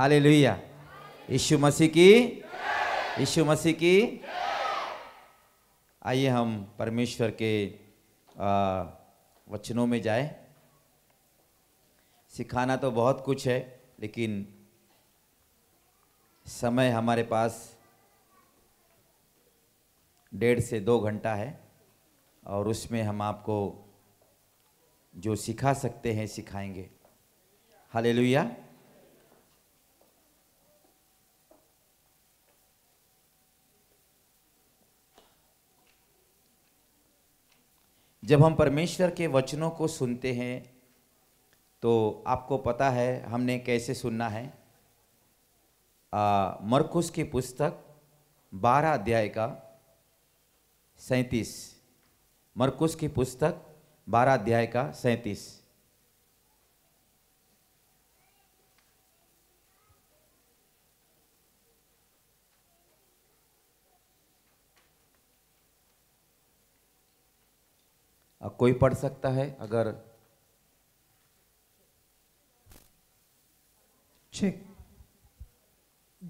हाले लोहिया यीशु मसीह की यीशु मसीह की आइए हम परमेश्वर के वचनों में जाए सिखाना तो बहुत कुछ है लेकिन समय हमारे पास डेढ़ से दो घंटा है और उसमें हम आपको जो सिखा सकते हैं सिखाएंगे हालेलुया जब हम परमेश्वर के वचनों को सुनते हैं तो आपको पता है हमने कैसे सुनना है मरकुस की पुस्तक बारह अध्याय का सैतीस मरकुस की पुस्तक बारह अध्याय का सैंतीस कोई पढ़ सकता है अगर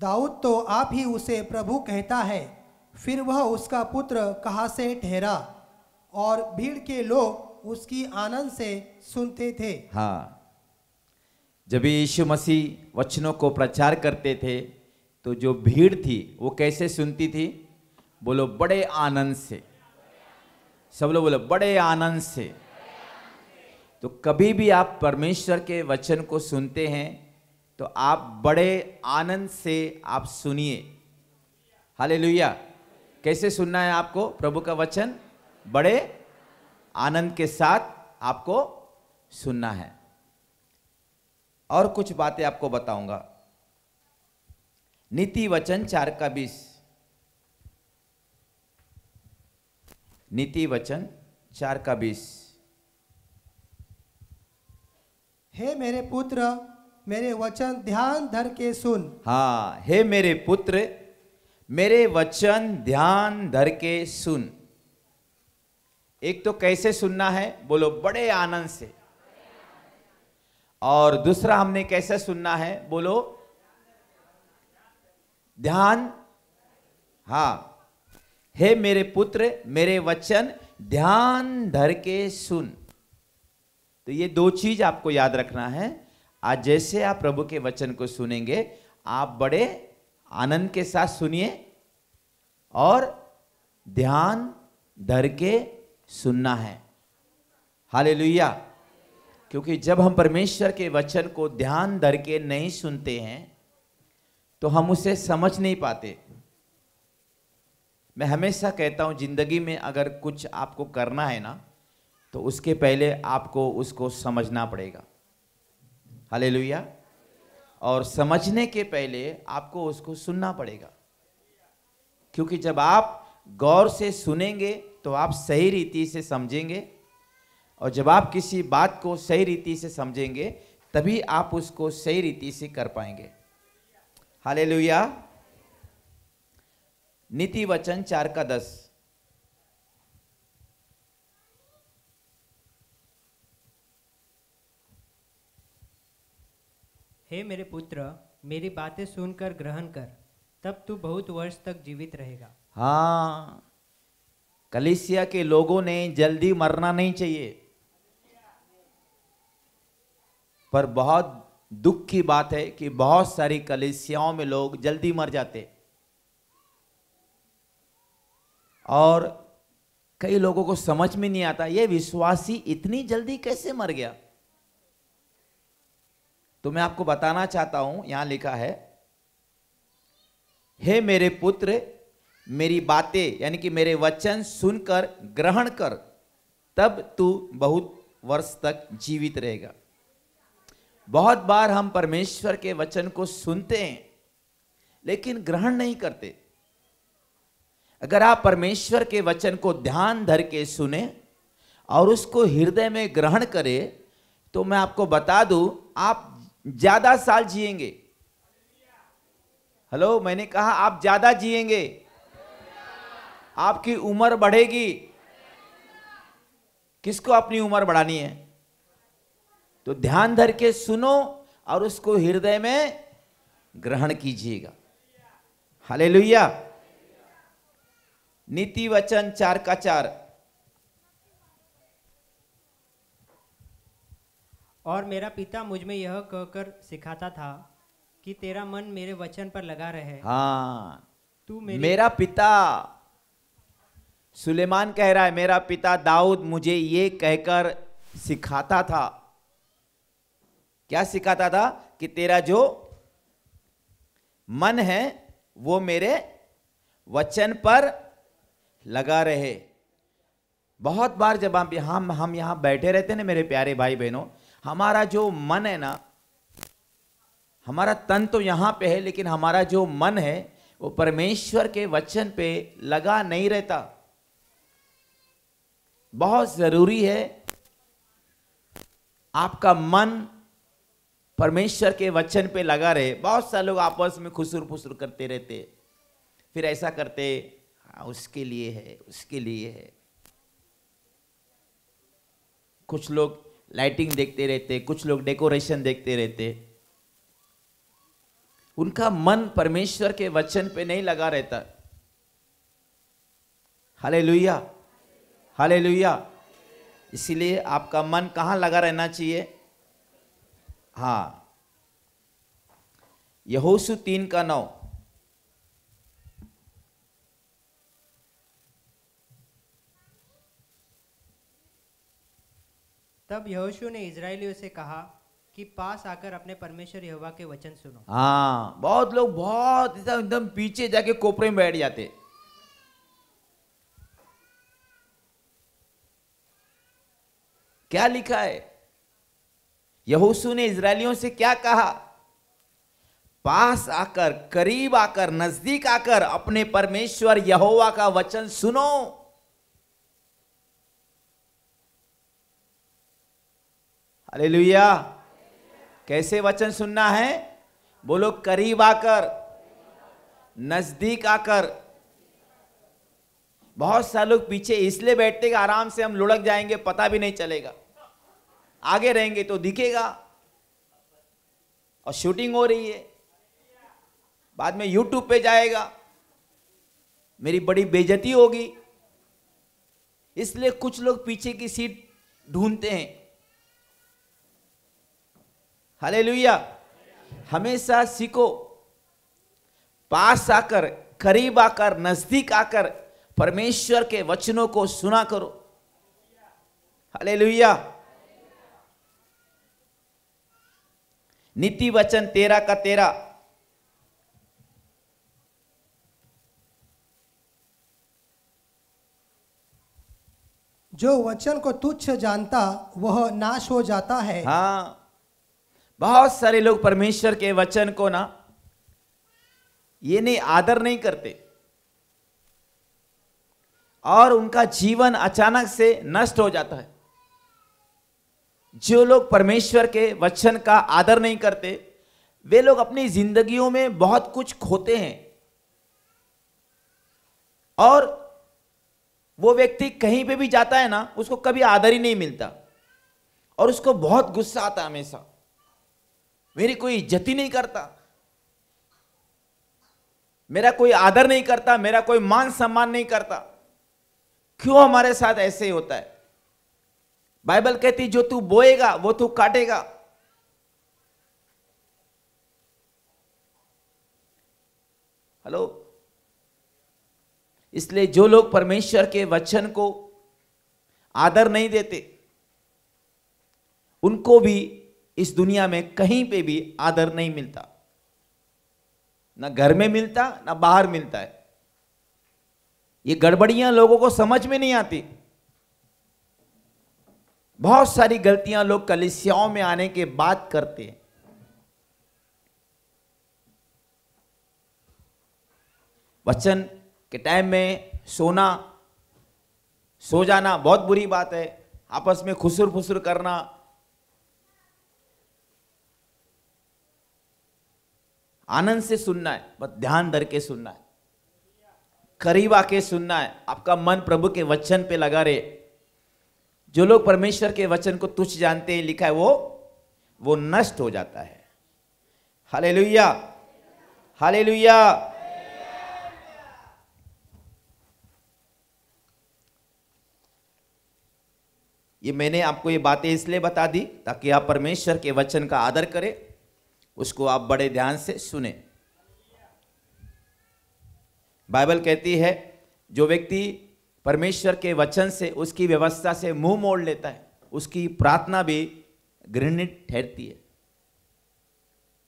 दाऊद तो आप ही उसे प्रभु कहता है फिर वह उसका पुत्र कहाँ से ठहरा और भीड़ के लोग उसकी आनंद से सुनते थे हाँ जब यीशु मसीह वचनों को प्रचार करते थे तो जो भीड़ थी वो कैसे सुनती थी बोलो बड़े आनंद से सब लोग बोले बड़े आनंद से तो कभी भी आप परमेश्वर के वचन को सुनते हैं तो आप बड़े आनंद से आप सुनिए लुहिया कैसे सुनना है आपको प्रभु का वचन बड़े आनंद के साथ आपको सुनना है और कुछ बातें आपको बताऊंगा नीति वचन चार का बीस नीति वचन चार का बीस हे मेरे पुत्र मेरे वचन ध्यान धर के सुन हा हे मेरे पुत्र मेरे वचन ध्यान धर के सुन एक तो कैसे सुनना है बोलो बड़े आनंद से और दूसरा हमने कैसे सुनना है बोलो ध्यान हाँ हे मेरे पुत्र मेरे वचन ध्यान धर के सुन तो ये दो चीज आपको याद रखना है आज जैसे आप प्रभु के वचन को सुनेंगे आप बड़े आनंद के साथ सुनिए और ध्यान धर के सुनना है हाले क्योंकि जब हम परमेश्वर के वचन को ध्यान धर के नहीं सुनते हैं तो हम उसे समझ नहीं पाते मैं हमेशा कहता हूँ ज़िंदगी में अगर कुछ आपको करना है ना तो उसके पहले आपको उसको समझना पड़ेगा हले और समझने के पहले आपको उसको सुनना पड़ेगा क्योंकि जब आप गौर से सुनेंगे तो आप सही रीति से समझेंगे और जब आप किसी बात को सही रीति से समझेंगे तभी आप उसको सही रीति से कर पाएंगे हालेलुया नीति वचन चार का दस हे मेरे पुत्र मेरी बातें सुनकर ग्रहण कर तब तू बहुत वर्ष तक जीवित रहेगा हाँ कलिसिया के लोगों ने जल्दी मरना नहीं चाहिए पर बहुत दुख की बात है कि बहुत सारी कलिसियाओं में लोग जल्दी मर जाते और कई लोगों को समझ में नहीं आता ये विश्वासी इतनी जल्दी कैसे मर गया तो मैं आपको बताना चाहता हूं यहां लिखा है हे मेरे पुत्र मेरी बातें यानी कि मेरे वचन सुनकर ग्रहण कर तब तू बहुत वर्ष तक जीवित रहेगा बहुत बार हम परमेश्वर के वचन को सुनते हैं लेकिन ग्रहण नहीं करते अगर आप परमेश्वर के वचन को ध्यान धर के सुने और उसको हृदय में ग्रहण करें तो मैं आपको बता दूं आप ज्यादा साल जिएंगे हेलो मैंने कहा आप ज्यादा जिएंगे आपकी उम्र बढ़ेगी किसको अपनी उम्र बढ़ानी है तो ध्यान धर के सुनो और उसको हृदय में ग्रहण कीजिएगा हालेलुया नीति वचन चार का चार और मेरा पिता मुझ में यह कहकर सिखाता था कि तेरा मन मेरे वचन पर लगा रहे हाँ तू मेरी... मेरा पिता सुलेमान कह रहा है मेरा पिता दाऊद मुझे ये कहकर सिखाता था क्या सिखाता था कि तेरा जो मन है वो मेरे वचन पर लगा रहे बहुत बार जब आप हम हम यहां बैठे रहते ना मेरे प्यारे भाई बहनों हमारा जो मन है ना हमारा तन तो यहां पे है लेकिन हमारा जो मन है वो परमेश्वर के वचन पे लगा नहीं रहता बहुत ज़रूरी है आपका मन परमेश्वर के वचन पे लगा रहे बहुत सारे लोग आपस में खुसुर फुसुर करते रहते फिर ऐसा करते हाँ, उसके लिए है उसके लिए है कुछ लोग लाइटिंग देखते रहते कुछ लोग डेकोरेशन देखते रहते उनका मन परमेश्वर के वचन पे नहीं लगा रहता हले लुया हले लुया इसीलिए आपका मन कहाँ लगा रहना चाहिए हाँ यहोसु तीन का नौ तब यहोशु ने इसराइलियों से कहा कि पास आकर अपने परमेश्वर यहोवा के वचन सुनो हाँ बहुत लोग बहुत एकदम पीछे जाके कोपरे में बैठ जाते क्या लिखा है यहोशु ने इसराइलियों से क्या कहा पास आकर करीब आकर नजदीक आकर अपने परमेश्वर यहोवा का वचन सुनो लुहिया कैसे वचन सुनना है बोलो करीब आकर नजदीक आकर बहुत सारे लोग पीछे इसलिए बैठते आराम से हम लुढ़क जाएंगे पता भी नहीं चलेगा आगे रहेंगे तो दिखेगा और शूटिंग हो रही है बाद में यूट्यूब पे जाएगा मेरी बड़ी बेजती होगी इसलिए कुछ लोग पीछे की सीट ढूंढते हैं लुया हमेशा सीखो पास आकर करीब आकर नजदीक आकर परमेश्वर के वचनों को सुना करो हालेलुया नीति वचन तेरा का तेरा जो वचन को तुच्छ जानता वह नाश हो जाता है हाँ बहुत सारे लोग परमेश्वर के वचन को ना ये नहीं आदर नहीं करते और उनका जीवन अचानक से नष्ट हो जाता है जो लोग परमेश्वर के वचन का आदर नहीं करते वे लोग अपनी जिंदगियों में बहुत कुछ खोते हैं और वो व्यक्ति कहीं पे भी जाता है ना उसको कभी आदर ही नहीं मिलता और उसको बहुत गुस्सा आता है हमेशा मेरी कोई इज्जत ही नहीं करता मेरा कोई आदर नहीं करता मेरा कोई मान सम्मान नहीं करता क्यों हमारे साथ ऐसे ही होता है बाइबल कहती जो तू बोएगा वो तू काटेगा हेलो इसलिए जो लोग परमेश्वर के वचन को आदर नहीं देते उनको भी इस दुनिया में कहीं पे भी आदर नहीं मिलता ना घर में मिलता ना बाहर मिलता है ये गड़बड़ियां लोगों को समझ में नहीं आती बहुत सारी गलतियां लोग कलिसियाओं में आने के बाद करते हैं वचन के टाइम में सोना सो जाना बहुत बुरी बात है आपस में खुसुर फुसुर करना आनंद से सुनना है बस ध्यान धर के सुनना है करीब आके सुनना है आपका मन प्रभु के वचन पे लगा रहे जो लोग परमेश्वर के वचन को तुच्छ जानते हैं लिखा है वो वो नष्ट हो जाता है हाले लुया हाले लुया ये मैंने आपको ये बातें इसलिए बता दी ताकि आप परमेश्वर के वचन का आदर करें उसको आप बड़े ध्यान से सुने बाइबल कहती है जो व्यक्ति परमेश्वर के वचन से उसकी व्यवस्था से मुंह मोड़ लेता है उसकी प्रार्थना भी घृणित ठहरती है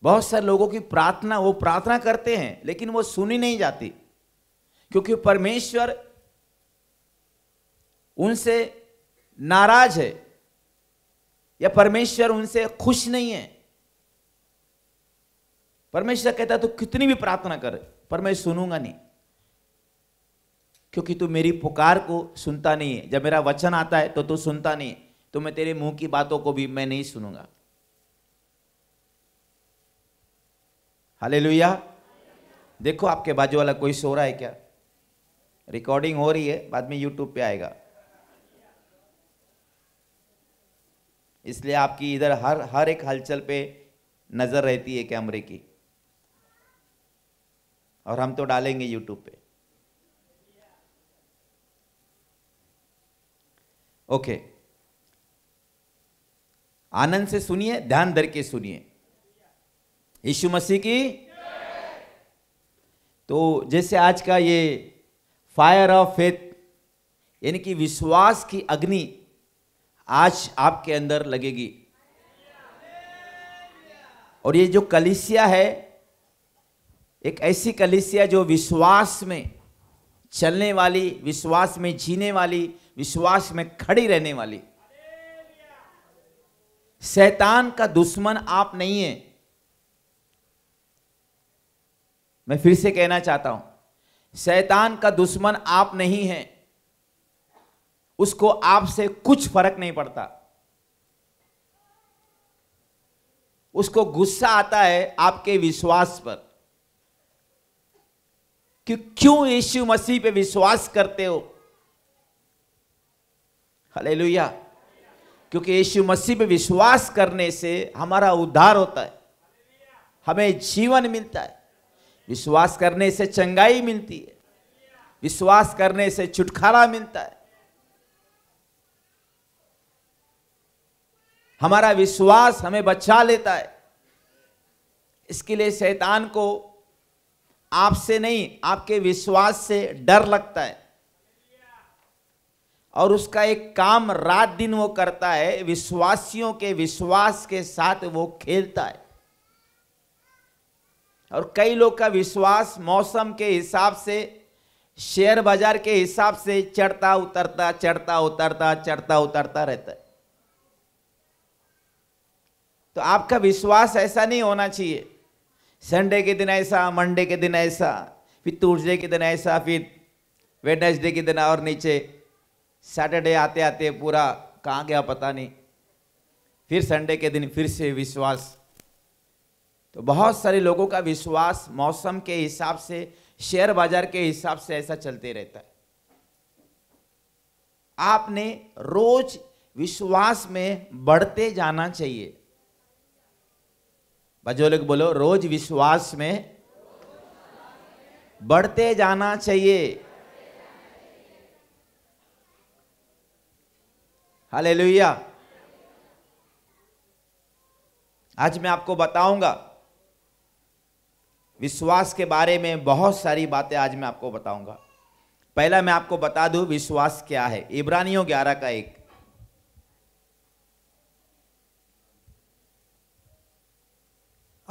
बहुत सारे लोगों की प्रार्थना वो प्रार्थना करते हैं लेकिन वो सुनी नहीं जाती क्योंकि परमेश्वर उनसे नाराज है या परमेश्वर उनसे खुश नहीं है परमेश्वर कहता है तू कितनी भी प्रार्थना कर पर मैं सुनूंगा नहीं क्योंकि तू मेरी पुकार को सुनता नहीं है जब मेरा वचन आता है तो तू सुनता नहीं तो मैं तेरे मुंह की बातों को भी मैं नहीं सुनूंगा हाले देखो आपके बाजू वाला कोई सो रहा है क्या रिकॉर्डिंग हो रही है बाद में यूट्यूब पे आएगा इसलिए आपकी इधर हर हर एक हलचल पे नज़र रहती है कैमरे की और हम तो डालेंगे यूट्यूब पे ओके आनंद से सुनिए ध्यान धर के सुनिए यीशु मसीह की तो जैसे आज का ये फायर ऑफ फेथ यानी कि विश्वास की अग्नि आज आपके अंदर लगेगी और ये जो कलिसिया है एक ऐसी कलिसिया जो विश्वास में चलने वाली विश्वास में जीने वाली विश्वास में खड़ी रहने वाली शैतान का दुश्मन आप नहीं है मैं फिर से कहना चाहता हूं शैतान का दुश्मन आप नहीं है उसको आपसे कुछ फर्क नहीं पड़ता उसको गुस्सा आता है आपके विश्वास पर कि क्यों यीशु मसीह पे विश्वास करते हो हले क्योंकि यीशु मसीह पे विश्वास करने से हमारा उद्धार होता है हमें जीवन मिलता है विश्वास करने से चंगाई मिलती है विश्वास करने से छुटकारा मिलता है हमारा विश्वास हमें बचा लेता है इसके लिए शैतान को आपसे नहीं आपके विश्वास से डर लगता है और उसका एक काम रात दिन वो करता है विश्वासियों के विश्वास के साथ वो खेलता है और कई लोग का विश्वास मौसम के हिसाब से शेयर बाजार के हिसाब से चढ़ता उतरता चढ़ता उतरता चढ़ता उतरता रहता है तो आपका विश्वास ऐसा नहीं होना चाहिए संडे के दिन ऐसा मंडे के दिन ऐसा फिर ट्यूजडे के दिन ऐसा फिर वेडनेसडे के दिन और नीचे सैटरडे आते आते पूरा कहाँ गया पता नहीं फिर संडे के दिन फिर से विश्वास तो बहुत सारे लोगों का विश्वास मौसम के हिसाब से शेयर बाजार के हिसाब से ऐसा चलते रहता है आपने रोज विश्वास में बढ़ते जाना चाहिए को बोलो रोज विश्वास में बढ़ते जाना चाहिए हाले आज मैं आपको बताऊंगा विश्वास के बारे में बहुत सारी बातें आज मैं आपको बताऊंगा पहला मैं आपको बता दूं विश्वास क्या है इब्रानियों ग्यारह का एक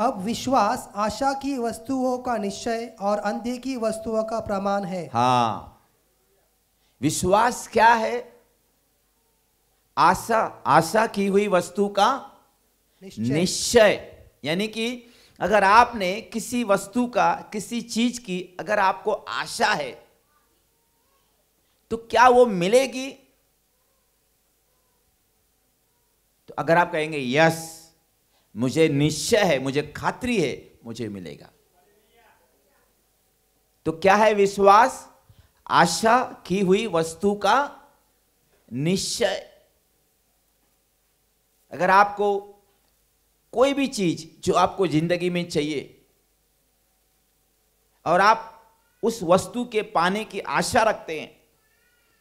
अब विश्वास आशा की वस्तुओं का निश्चय और अंधे की वस्तुओं का प्रमाण है हाँ विश्वास क्या है आशा आशा की हुई वस्तु का निश्चय यानी कि अगर आपने किसी वस्तु का किसी चीज की अगर आपको आशा है तो क्या वो मिलेगी तो अगर आप कहेंगे यस मुझे निश्चय है मुझे खातरी है मुझे मिलेगा तो क्या है विश्वास आशा की हुई वस्तु का निश्चय अगर आपको कोई भी चीज जो आपको जिंदगी में चाहिए और आप उस वस्तु के पाने की आशा रखते हैं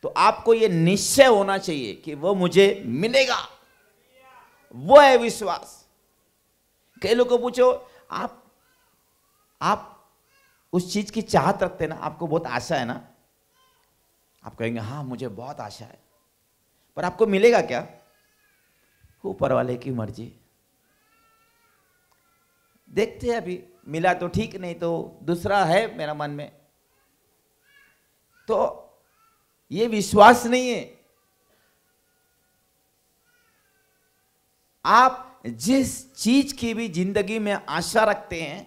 तो आपको यह निश्चय होना चाहिए कि वह मुझे मिलेगा वो है विश्वास कई लोग को पूछो आप आप उस चीज़ की चाहत रखते हैं ना आपको बहुत आशा है ना आप कहेंगे हाँ मुझे बहुत आशा है पर आपको मिलेगा क्या ऊपर वाले की मर्जी देखते हैं अभी मिला तो ठीक नहीं तो दूसरा है मेरा मन में तो ये विश्वास नहीं है आप जिस चीज की भी जिंदगी में आशा रखते हैं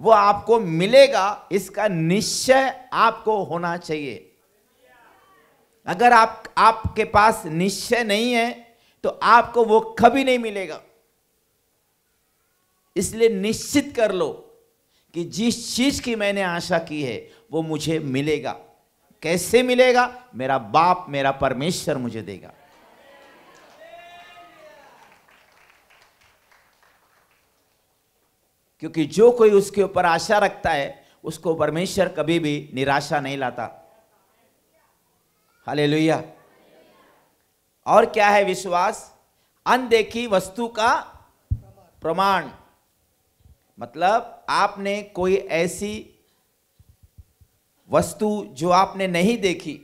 वो आपको मिलेगा इसका निश्चय आपको होना चाहिए अगर आप आपके पास निश्चय नहीं है तो आपको वो कभी नहीं मिलेगा इसलिए निश्चित कर लो कि जिस चीज की मैंने आशा की है वो मुझे मिलेगा कैसे मिलेगा मेरा बाप मेरा परमेश्वर मुझे देगा क्योंकि जो कोई उसके ऊपर आशा रखता है उसको परमेश्वर कभी भी निराशा नहीं लाता हाले और क्या है विश्वास अनदेखी वस्तु का प्रमाण मतलब आपने कोई ऐसी वस्तु जो आपने नहीं देखी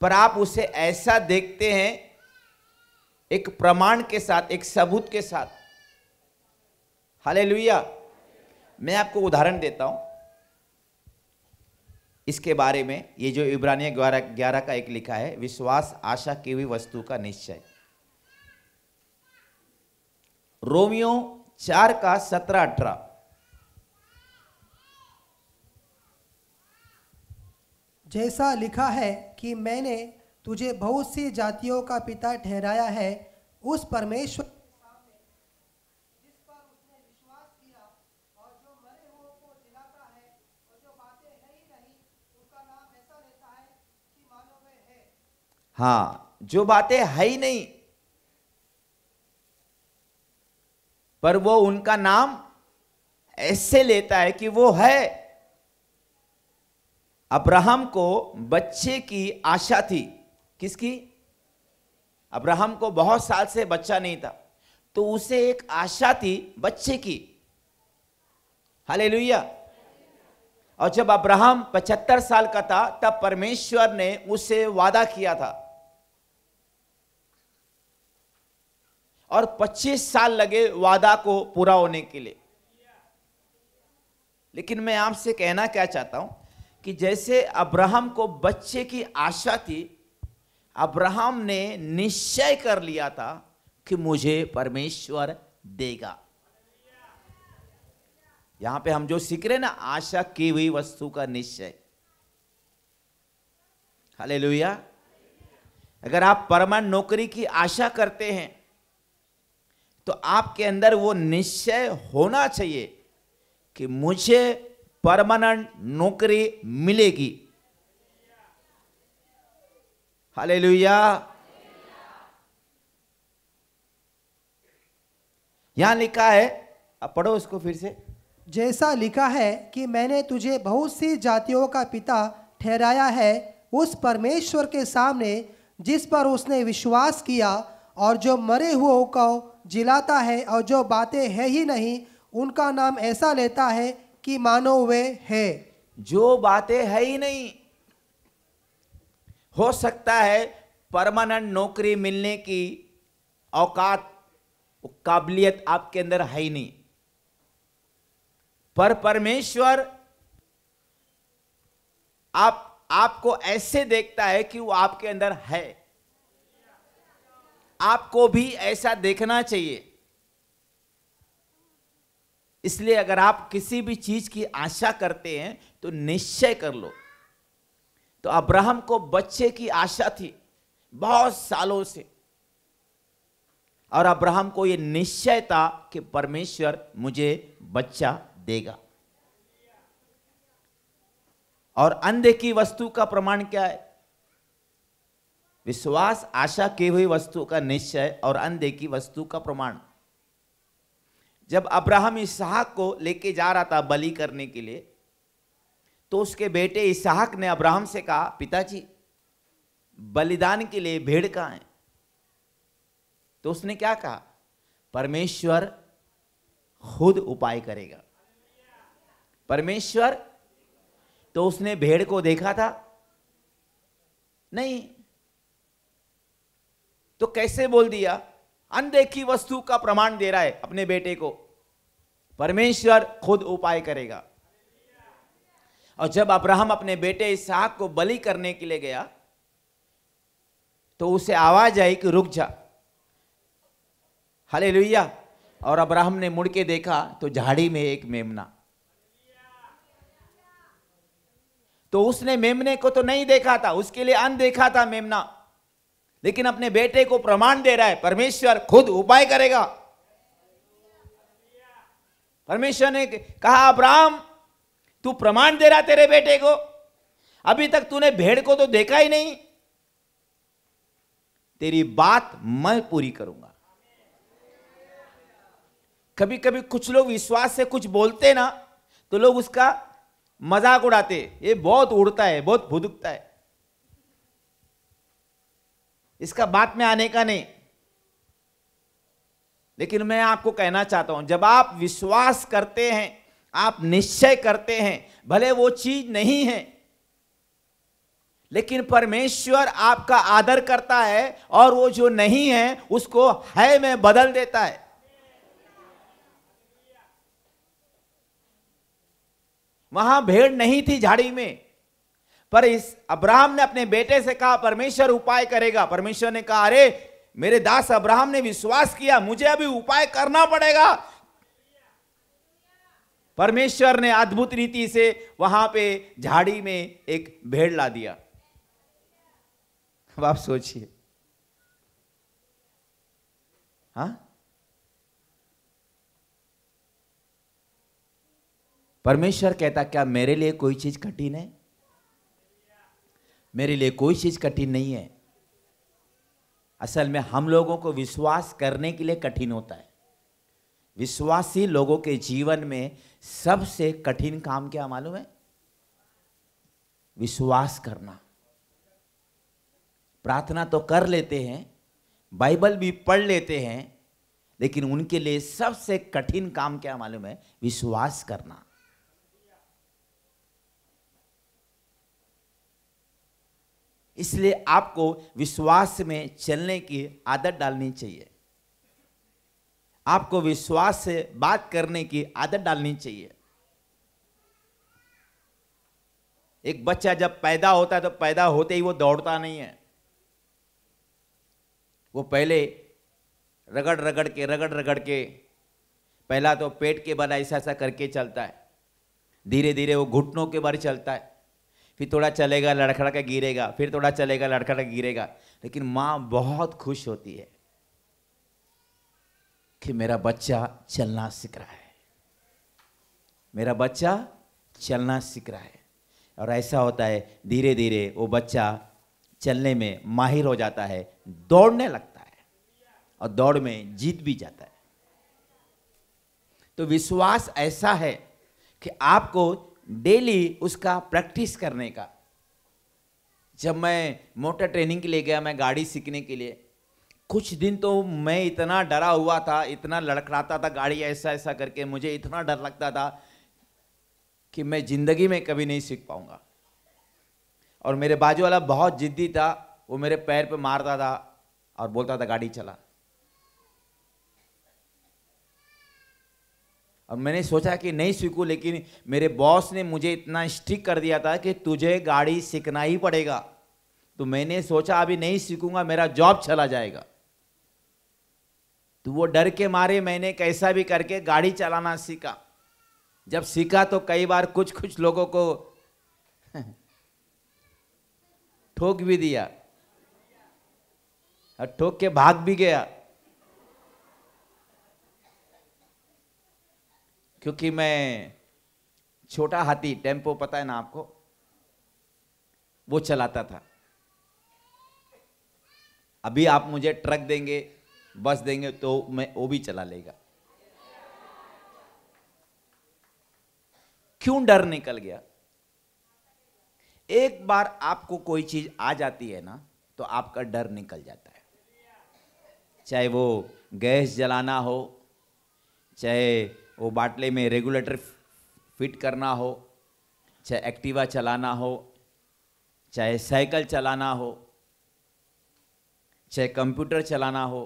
पर आप उसे ऐसा देखते हैं एक प्रमाण के साथ एक सबूत के साथ हाले मैं आपको उदाहरण देता हूं इसके बारे में ये जो इब्रानी ग्यारह ग्यारह का एक लिखा है विश्वास आशा की हुई वस्तु का निश्चय रोमियो चार का सत्रह अठारह जैसा लिखा है कि मैंने तुझे बहुत सी जातियों का पिता ठहराया है उस परमेश्वर हाँ जो बातें है ही नहीं पर वो उनका नाम ऐसे लेता है कि वो है अब्राहम को बच्चे की आशा थी किसकी अब्राहम को बहुत साल से बच्चा नहीं था तो उसे एक आशा थी बच्चे की हाले और जब अब्राहम 75 साल का था तब परमेश्वर ने उसे वादा किया था और 25 साल लगे वादा को पूरा होने के लिए लेकिन मैं आपसे कहना क्या चाहता हूं कि जैसे अब्राहम को बच्चे की आशा थी अब्राहम ने निश्चय कर लिया था कि मुझे परमेश्वर देगा यहां पे हम जो सीख रहे ना आशा की हुई वस्तु का निश्चय हालेलुया अगर आप परमानेंट नौकरी की आशा करते हैं तो आपके अंदर वो निश्चय होना चाहिए कि मुझे परमानेंट नौकरी मिलेगी हाले यहां लिखा है अब पढ़ो उसको फिर से जैसा लिखा है कि मैंने तुझे बहुत सी जातियों का पिता ठहराया है उस परमेश्वर के सामने जिस पर उसने विश्वास किया और जो मरे हुए को जिलाता है और जो बातें है ही नहीं उनका नाम ऐसा लेता है कि मानो वे है जो बातें है ही नहीं हो सकता है परमानेंट नौकरी मिलने की औकात काबिलियत आपके अंदर है ही नहीं पर परमेश्वर आप आपको ऐसे देखता है कि वो आपके अंदर है आपको भी ऐसा देखना चाहिए इसलिए अगर आप किसी भी चीज की आशा करते हैं तो निश्चय कर लो तो अब्राहम को बच्चे की आशा थी बहुत सालों से और अब्राहम को यह निश्चय था कि परमेश्वर मुझे बच्चा देगा और अंधे की वस्तु का प्रमाण क्या है विश्वास आशा की हुई वस्तु का निश्चय और अनदेखी वस्तु का प्रमाण जब अब्राहम इसहाक को लेके जा रहा था बलि करने के लिए तो उसके बेटे इसहाक ने अब्राहम से कहा पिताजी बलिदान के लिए भेड़ कहाँ है तो उसने क्या कहा परमेश्वर खुद उपाय करेगा परमेश्वर तो उसने भेड़ को देखा था नहीं तो कैसे बोल दिया अनदेखी वस्तु का प्रमाण दे रहा है अपने बेटे को परमेश्वर खुद उपाय करेगा और जब अब्राहम अपने बेटे इसहाक को बलि करने के लिए गया तो उसे आवाज आई कि रुक जा हले और अब्राहम ने मुड़ के देखा तो झाड़ी में एक मेमना तो उसने मेमने को तो नहीं देखा था उसके लिए अन देखा था मेमना लेकिन अपने बेटे को प्रमाण दे रहा है परमेश्वर खुद उपाय करेगा परमेश्वर ने कहा राम तू प्रमाण दे रहा तेरे बेटे को अभी तक तूने भेड़ को तो देखा ही नहीं तेरी बात मैं पूरी करूंगा कभी कभी कुछ लोग विश्वास से कुछ बोलते ना तो लोग उसका मजाक उड़ाते ये बहुत उड़ता है बहुत भुदुकता है इसका बात में आने का नहीं लेकिन मैं आपको कहना चाहता हूं जब आप विश्वास करते हैं आप निश्चय करते हैं भले वो चीज नहीं है लेकिन परमेश्वर आपका आदर करता है और वो जो नहीं है उसको है में बदल देता है वहां भेड़ नहीं थी झाड़ी में पर इस अब्राहम ने अपने बेटे से कहा परमेश्वर उपाय करेगा परमेश्वर ने कहा अरे मेरे दास अब्राहम ने विश्वास किया मुझे अभी उपाय करना पड़ेगा परमेश्वर ने अद्भुत रीति से वहां पे झाड़ी में एक भेड़ ला दिया अब आप सोचिए हा परमेश्वर कहता क्या मेरे लिए कोई चीज कठिन है मेरे लिए कोई चीज़ कठिन नहीं है असल में हम लोगों को विश्वास करने के लिए कठिन होता है विश्वासी लोगों के जीवन में सबसे कठिन काम क्या मालूम है विश्वास करना प्रार्थना तो कर लेते हैं बाइबल भी पढ़ लेते हैं लेकिन उनके लिए सबसे कठिन काम क्या मालूम है विश्वास करना इसलिए आपको विश्वास में चलने की आदत डालनी चाहिए आपको विश्वास से बात करने की आदत डालनी चाहिए एक बच्चा जब पैदा होता है तो पैदा होते ही वो दौड़ता नहीं है वो पहले रगड़ रगड़ के रगड़ रगड़ के पहला तो पेट के बल ऐसा ऐसा करके चलता है धीरे धीरे वो घुटनों के बल चलता है फिर थोड़ा चलेगा लड़खड़ा का गिरेगा फिर थोड़ा चलेगा लड़खड़ा गिरेगा लेकिन माँ बहुत खुश होती है कि मेरा बच्चा चलना सीख रहा है मेरा बच्चा चलना सीख रहा है और ऐसा होता है धीरे धीरे वो बच्चा चलने में माहिर हो जाता है दौड़ने लगता है और दौड़ में जीत भी जाता है तो विश्वास ऐसा है कि आपको डेली उसका प्रैक्टिस करने का जब मैं मोटर ट्रेनिंग के लिए गया मैं गाड़ी सीखने के लिए कुछ दिन तो मैं इतना डरा हुआ था इतना लड़खड़ाता था गाड़ी ऐसा ऐसा करके मुझे इतना डर लगता था कि मैं ज़िंदगी में कभी नहीं सीख पाऊंगा और मेरे बाजू वाला बहुत ज़िद्दी था वो मेरे पैर पे मारता था और बोलता था गाड़ी चला अब मैंने सोचा कि नहीं सीखूँ लेकिन मेरे बॉस ने मुझे इतना स्ट्रिक कर दिया था कि तुझे गाड़ी सीखना ही पड़ेगा तो मैंने सोचा अभी नहीं सीखूंगा मेरा जॉब चला जाएगा तो वो डर के मारे मैंने कैसा भी करके गाड़ी चलाना सीखा जब सीखा तो कई बार कुछ कुछ लोगों को ठोक भी दिया और ठोक के भाग भी गया क्योंकि मैं छोटा हाथी टेम्पो पता है ना आपको वो चलाता था अभी आप मुझे ट्रक देंगे बस देंगे तो मैं वो भी चला लेगा क्यों डर निकल गया एक बार आपको कोई चीज आ जाती है ना तो आपका डर निकल जाता है चाहे वो गैस जलाना हो चाहे वो बाटले में रेगुलेटर फिट करना हो चाहे एक्टिवा चलाना हो चाहे साइकिल चलाना हो चाहे कंप्यूटर चलाना हो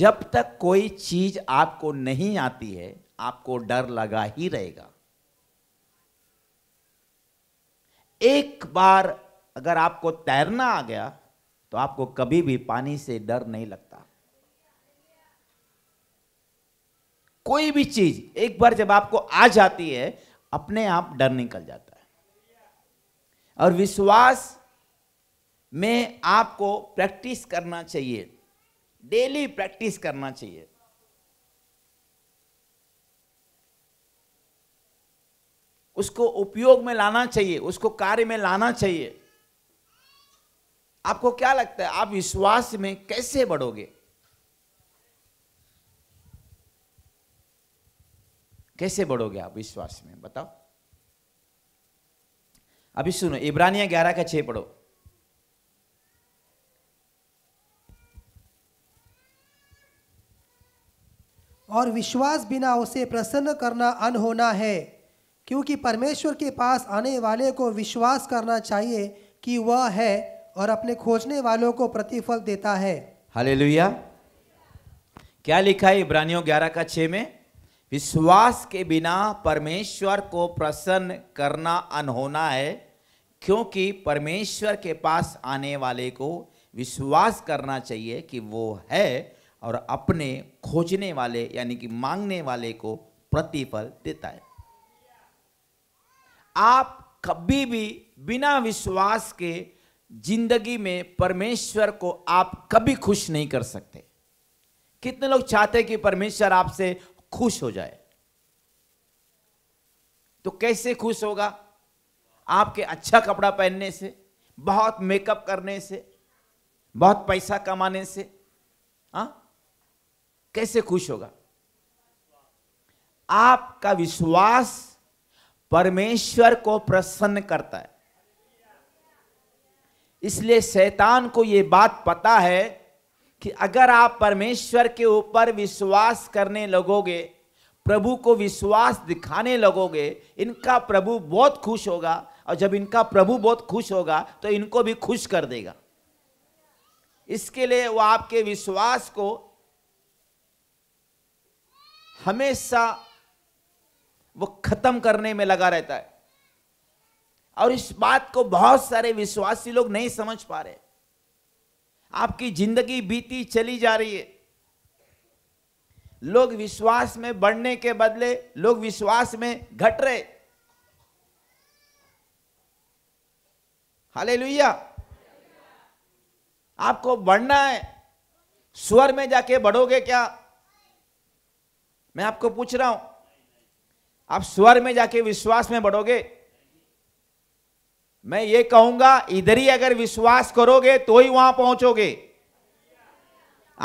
जब तक कोई चीज आपको नहीं आती है आपको डर लगा ही रहेगा एक बार अगर आपको तैरना आ गया तो आपको कभी भी पानी से डर नहीं लगता कोई भी चीज एक बार जब आपको आ जाती है अपने आप डर निकल जाता है और विश्वास में आपको प्रैक्टिस करना चाहिए डेली प्रैक्टिस करना चाहिए उसको उपयोग में लाना चाहिए उसको कार्य में लाना चाहिए आपको क्या लगता है आप विश्वास में कैसे बढ़ोगे कैसे बढ़ोगे आप विश्वास में बताओ अभी सुनो इब्रानिया ग्यारह का छह पढ़ो और विश्वास बिना उसे प्रसन्न करना अनहोना है क्योंकि परमेश्वर के पास आने वाले को विश्वास करना चाहिए कि वह है और अपने खोजने वालों को प्रतिफल देता है हाल क्या लिखा है इब्रानियों ग्यारह का छह में विश्वास के बिना परमेश्वर को प्रसन्न करना अनहोना है क्योंकि परमेश्वर के पास आने वाले को विश्वास करना चाहिए कि वो है और अपने खोजने वाले यानी कि मांगने वाले को प्रतिफल देता है आप कभी भी बिना विश्वास के जिंदगी में परमेश्वर को आप कभी खुश नहीं कर सकते कितने लोग चाहते कि परमेश्वर आपसे खुश हो जाए तो कैसे खुश होगा आपके अच्छा कपड़ा पहनने से बहुत मेकअप करने से बहुत पैसा कमाने से आ? हाँ? कैसे खुश होगा आपका विश्वास परमेश्वर को प्रसन्न करता है इसलिए शैतान को यह बात पता है कि अगर आप परमेश्वर के ऊपर विश्वास करने लगोगे प्रभु को विश्वास दिखाने लगोगे इनका प्रभु बहुत खुश होगा और जब इनका प्रभु बहुत खुश होगा तो इनको भी खुश कर देगा इसके लिए वो आपके विश्वास को हमेशा वो खत्म करने में लगा रहता है और इस बात को बहुत सारे विश्वासी लोग नहीं समझ पा रहे आपकी जिंदगी बीती चली जा रही है लोग विश्वास में बढ़ने के बदले लोग विश्वास में घट रहे हाले आपको बढ़ना है स्वर में जाके बढ़ोगे क्या मैं आपको पूछ रहा हूं आप स्वर में जाके विश्वास में बढ़ोगे मैं ये कहूंगा इधर ही अगर विश्वास करोगे तो ही वहां पहुंचोगे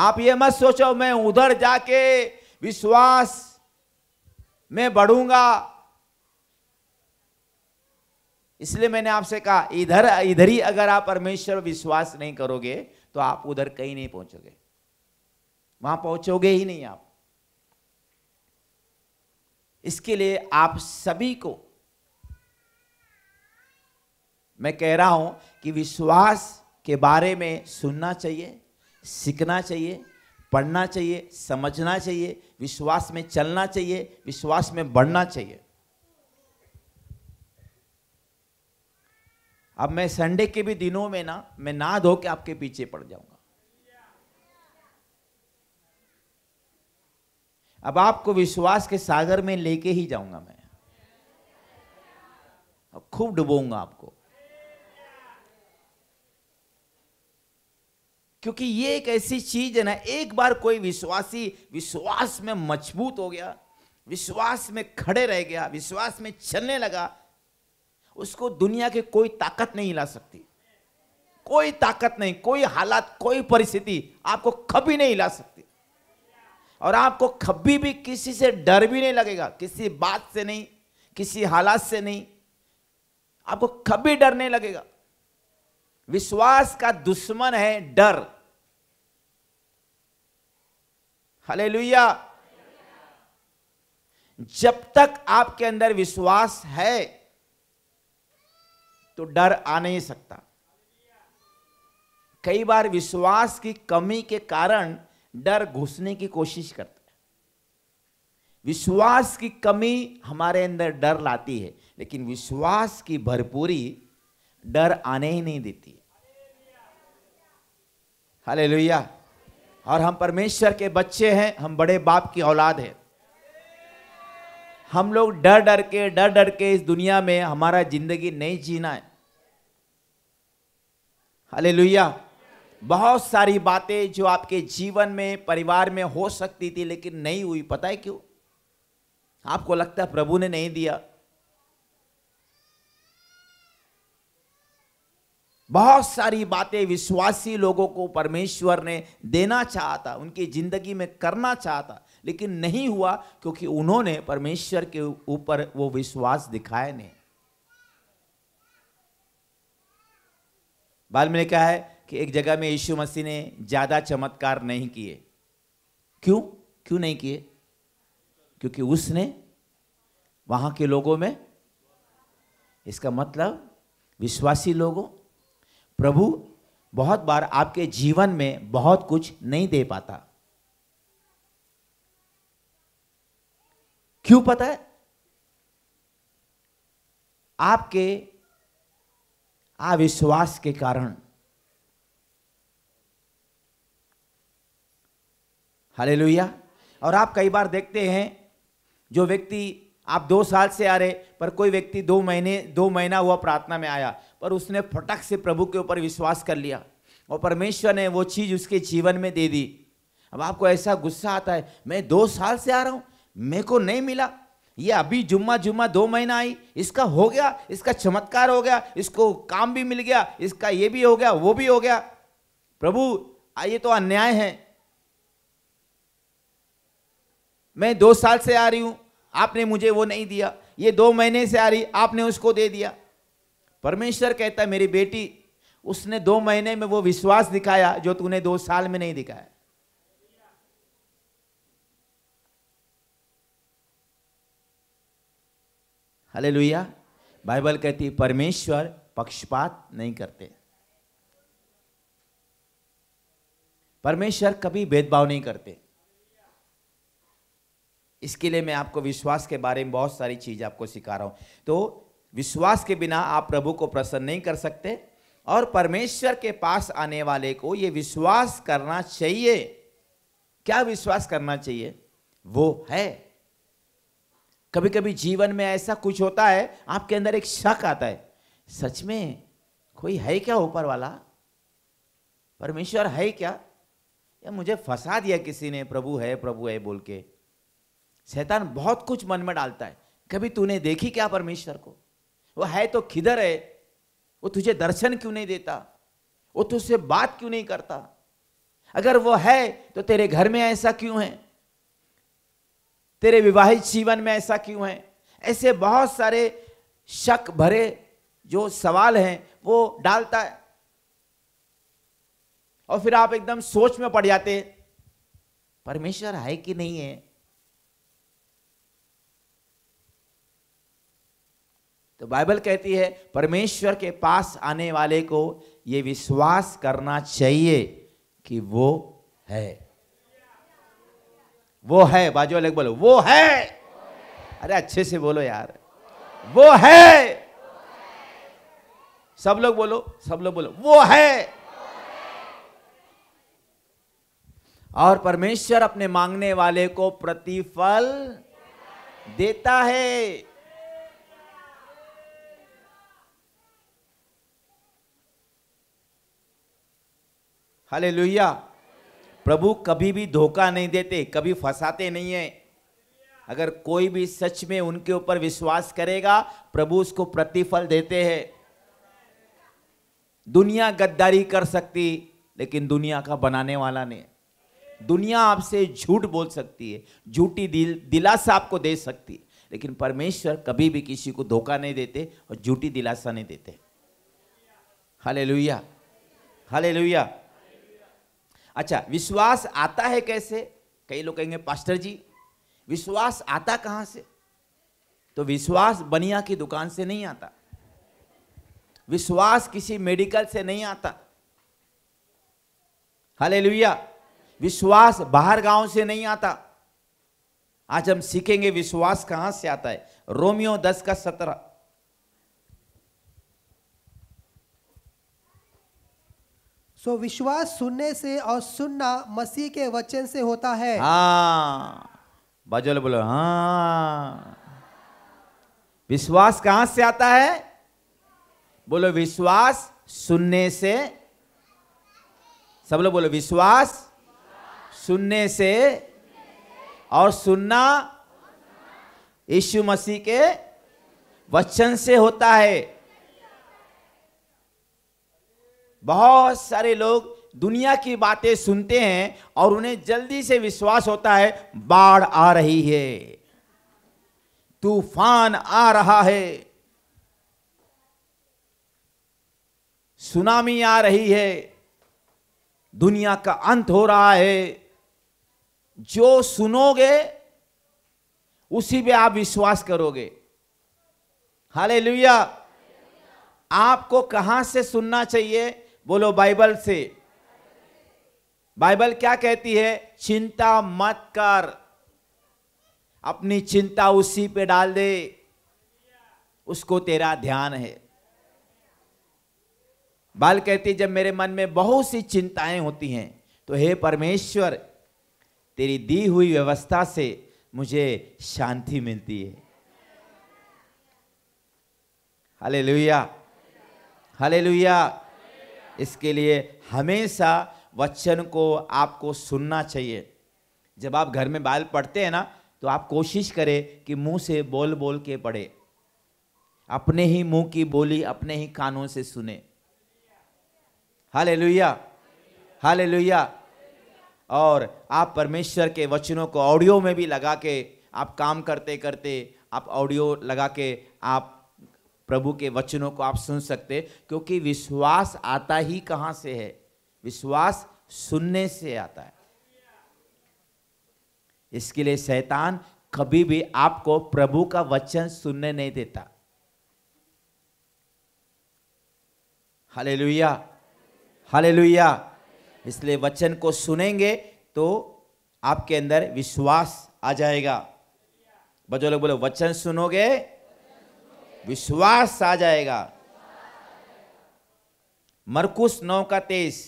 आप ये मत सोचो मैं उधर जाके विश्वास में बढ़ूंगा इसलिए मैंने आपसे कहा इधर इधर ही अगर आप परमेश्वर विश्वास नहीं करोगे तो आप उधर कहीं नहीं पहुंचोगे वहां पहुंचोगे ही नहीं आप इसके लिए आप सभी को मैं कह रहा हूं कि विश्वास के बारे में सुनना चाहिए सीखना चाहिए पढ़ना चाहिए समझना चाहिए विश्वास में चलना चाहिए विश्वास में बढ़ना चाहिए अब मैं संडे के भी दिनों में ना मैं ना धो के आपके पीछे पड़ जाऊंगा अब आपको विश्वास के सागर में लेके ही जाऊंगा मैं खूब डुबोंगा आपको क्योंकि ये एक ऐसी चीज है ना एक बार कोई विश्वासी विश्वास में मजबूत हो गया विश्वास में खड़े रह गया विश्वास में चलने लगा उसको दुनिया की कोई ताकत नहीं हिला सकती कोई ताकत नहीं कोई हालात कोई परिस्थिति आपको कभी नहीं हिला सकती और आपको कभी भी किसी से डर भी नहीं लगेगा किसी बात से नहीं किसी हालात से नहीं आपको कभी डर नहीं लगेगा विश्वास का दुश्मन है डर हले जब तक आपके अंदर विश्वास है तो डर आ नहीं सकता कई बार विश्वास की कमी के कारण डर घुसने की कोशिश करता है विश्वास की कमी हमारे अंदर डर लाती है लेकिन विश्वास की भरपूरी डर आने ही नहीं देती है लोहिया और हम परमेश्वर के बच्चे हैं हम बड़े बाप की औलाद हैं हम लोग डर डर के डर डर के इस दुनिया में हमारा जिंदगी नहीं जीना है हले बहुत सारी बातें जो आपके जीवन में परिवार में हो सकती थी लेकिन नहीं हुई पता है क्यों आपको लगता है प्रभु ने नहीं दिया बहुत सारी बातें विश्वासी लोगों को परमेश्वर ने देना चाहता उनकी ज़िंदगी में करना चाहता लेकिन नहीं हुआ क्योंकि उन्होंने परमेश्वर के ऊपर वो विश्वास दिखाया नहीं बाल में कहा है कि एक जगह में यीशु मसीह ने ज़्यादा चमत्कार नहीं किए क्यों क्यों नहीं किए क्योंकि उसने वहां के लोगों में इसका मतलब विश्वासी लोगों प्रभु बहुत बार आपके जीवन में बहुत कुछ नहीं दे पाता क्यों पता है आपके अविश्वास के कारण हले और आप कई बार देखते हैं जो व्यक्ति आप दो साल से आ रहे पर कोई व्यक्ति दो महीने दो महीना हुआ प्रार्थना में आया पर उसने फटक से प्रभु के ऊपर विश्वास कर लिया और परमेश्वर ने वो चीज़ उसके जीवन में दे दी अब आपको ऐसा गुस्सा आता है मैं दो साल से आ रहा हूँ मेरे को नहीं मिला ये अभी जुम्मा जुम्मा दो महीना आई इसका हो गया इसका चमत्कार हो गया इसको काम भी मिल गया इसका ये भी हो गया वो भी हो गया प्रभु ये तो अन्याय है मैं दो साल से आ रही हूं आपने मुझे वो नहीं दिया ये दो महीने से आ रही आपने उसको दे दिया परमेश्वर कहता है मेरी बेटी उसने दो महीने में वो विश्वास दिखाया जो तूने दो साल में नहीं दिखाया हले लुया बाइबल कहती परमेश्वर पक्षपात नहीं करते परमेश्वर कभी भेदभाव नहीं करते इसके लिए मैं आपको विश्वास के बारे में बहुत सारी चीज आपको सिखा रहा हूं तो विश्वास के बिना आप प्रभु को प्रसन्न नहीं कर सकते और परमेश्वर के पास आने वाले को ये विश्वास करना चाहिए क्या विश्वास करना चाहिए वो है कभी कभी जीवन में ऐसा कुछ होता है आपके अंदर एक शक आता है सच में कोई है क्या ऊपर वाला परमेश्वर है क्या या मुझे फंसा दिया किसी ने प्रभु है प्रभु है बोल के शैतान बहुत कुछ मन में डालता है कभी तूने देखी क्या परमेश्वर को वो है तो किधर है वो तुझे दर्शन क्यों नहीं देता वो तुझसे बात क्यों नहीं करता अगर वो है तो तेरे घर में ऐसा क्यों है तेरे विवाहित जीवन में ऐसा क्यों है ऐसे बहुत सारे शक भरे जो सवाल हैं वो डालता है और फिर आप एकदम सोच में पड़ जाते परमेश्वर है कि नहीं है तो बाइबल कहती है परमेश्वर के पास आने वाले को ये विश्वास करना चाहिए कि वो है वो है बाजू वाले बोलो वो है अरे अच्छे से बोलो यार वो है सब लोग बोलो सब लोग बोलो वो है और परमेश्वर अपने मांगने वाले को प्रतिफल देता है हले प्रभु कभी भी धोखा नहीं देते कभी फंसाते नहीं है अगर कोई भी सच में उनके ऊपर विश्वास करेगा प्रभु उसको प्रतिफल देते हैं दुनिया गद्दारी कर सकती लेकिन दुनिया का बनाने वाला नहीं दुनिया आपसे झूठ बोल सकती है झूठी दिल दिलासा आपको दे सकती है लेकिन परमेश्वर कभी भी किसी को धोखा नहीं देते और झूठी दिलासा नहीं देते हले लुया हले लुया अच्छा विश्वास आता है कैसे कई लोग कहेंगे पास्टर जी विश्वास आता कहां से तो विश्वास बनिया की दुकान से नहीं आता विश्वास किसी मेडिकल से नहीं आता हाले विश्वास बाहर गांव से नहीं आता आज हम सीखेंगे विश्वास कहां से आता है रोमियो दस का सत्रह सो so, विश्वास सुनने से और सुनना मसीह के वचन से होता है हाँ बजल बोलो हाँ विश्वास कहां से आता है बोलो विश्वास सुनने से सब लोग बोलो विश्वास सुनने से और सुनना यीशु मसीह के वचन से होता है बहुत सारे लोग दुनिया की बातें सुनते हैं और उन्हें जल्दी से विश्वास होता है बाढ़ आ रही है तूफान आ रहा है सुनामी आ रही है दुनिया का अंत हो रहा है जो सुनोगे उसी पे आप विश्वास करोगे हाले आपको कहां से सुनना चाहिए बोलो बाइबल से बाइबल क्या कहती है चिंता मत कर अपनी चिंता उसी पे डाल दे उसको तेरा ध्यान है बाल कहती जब मेरे मन में बहुत सी चिंताएं होती हैं तो हे परमेश्वर तेरी दी हुई व्यवस्था से मुझे शांति मिलती है हले हालेलुया इसके लिए हमेशा वचन को आपको सुनना चाहिए जब आप घर में बाल पढ़ते हैं ना तो आप कोशिश करें कि मुंह से बोल बोल के पढ़े अपने ही मुंह की बोली अपने ही कानों से सुने हाले लुया हाले लुया और आप परमेश्वर के वचनों को ऑडियो में भी लगा के आप काम करते करते आप ऑडियो लगा के आप प्रभु के वचनों को आप सुन सकते क्योंकि विश्वास आता ही कहां से है विश्वास सुनने से आता है इसके लिए शैतान कभी भी आपको प्रभु का वचन सुनने नहीं देता हले लुया हले लुया इसलिए वचन को सुनेंगे तो आपके अंदर विश्वास आ जाएगा बजो लोग बोलो वचन सुनोगे विश्वास आ जाएगा मरकुश नौ का तेईस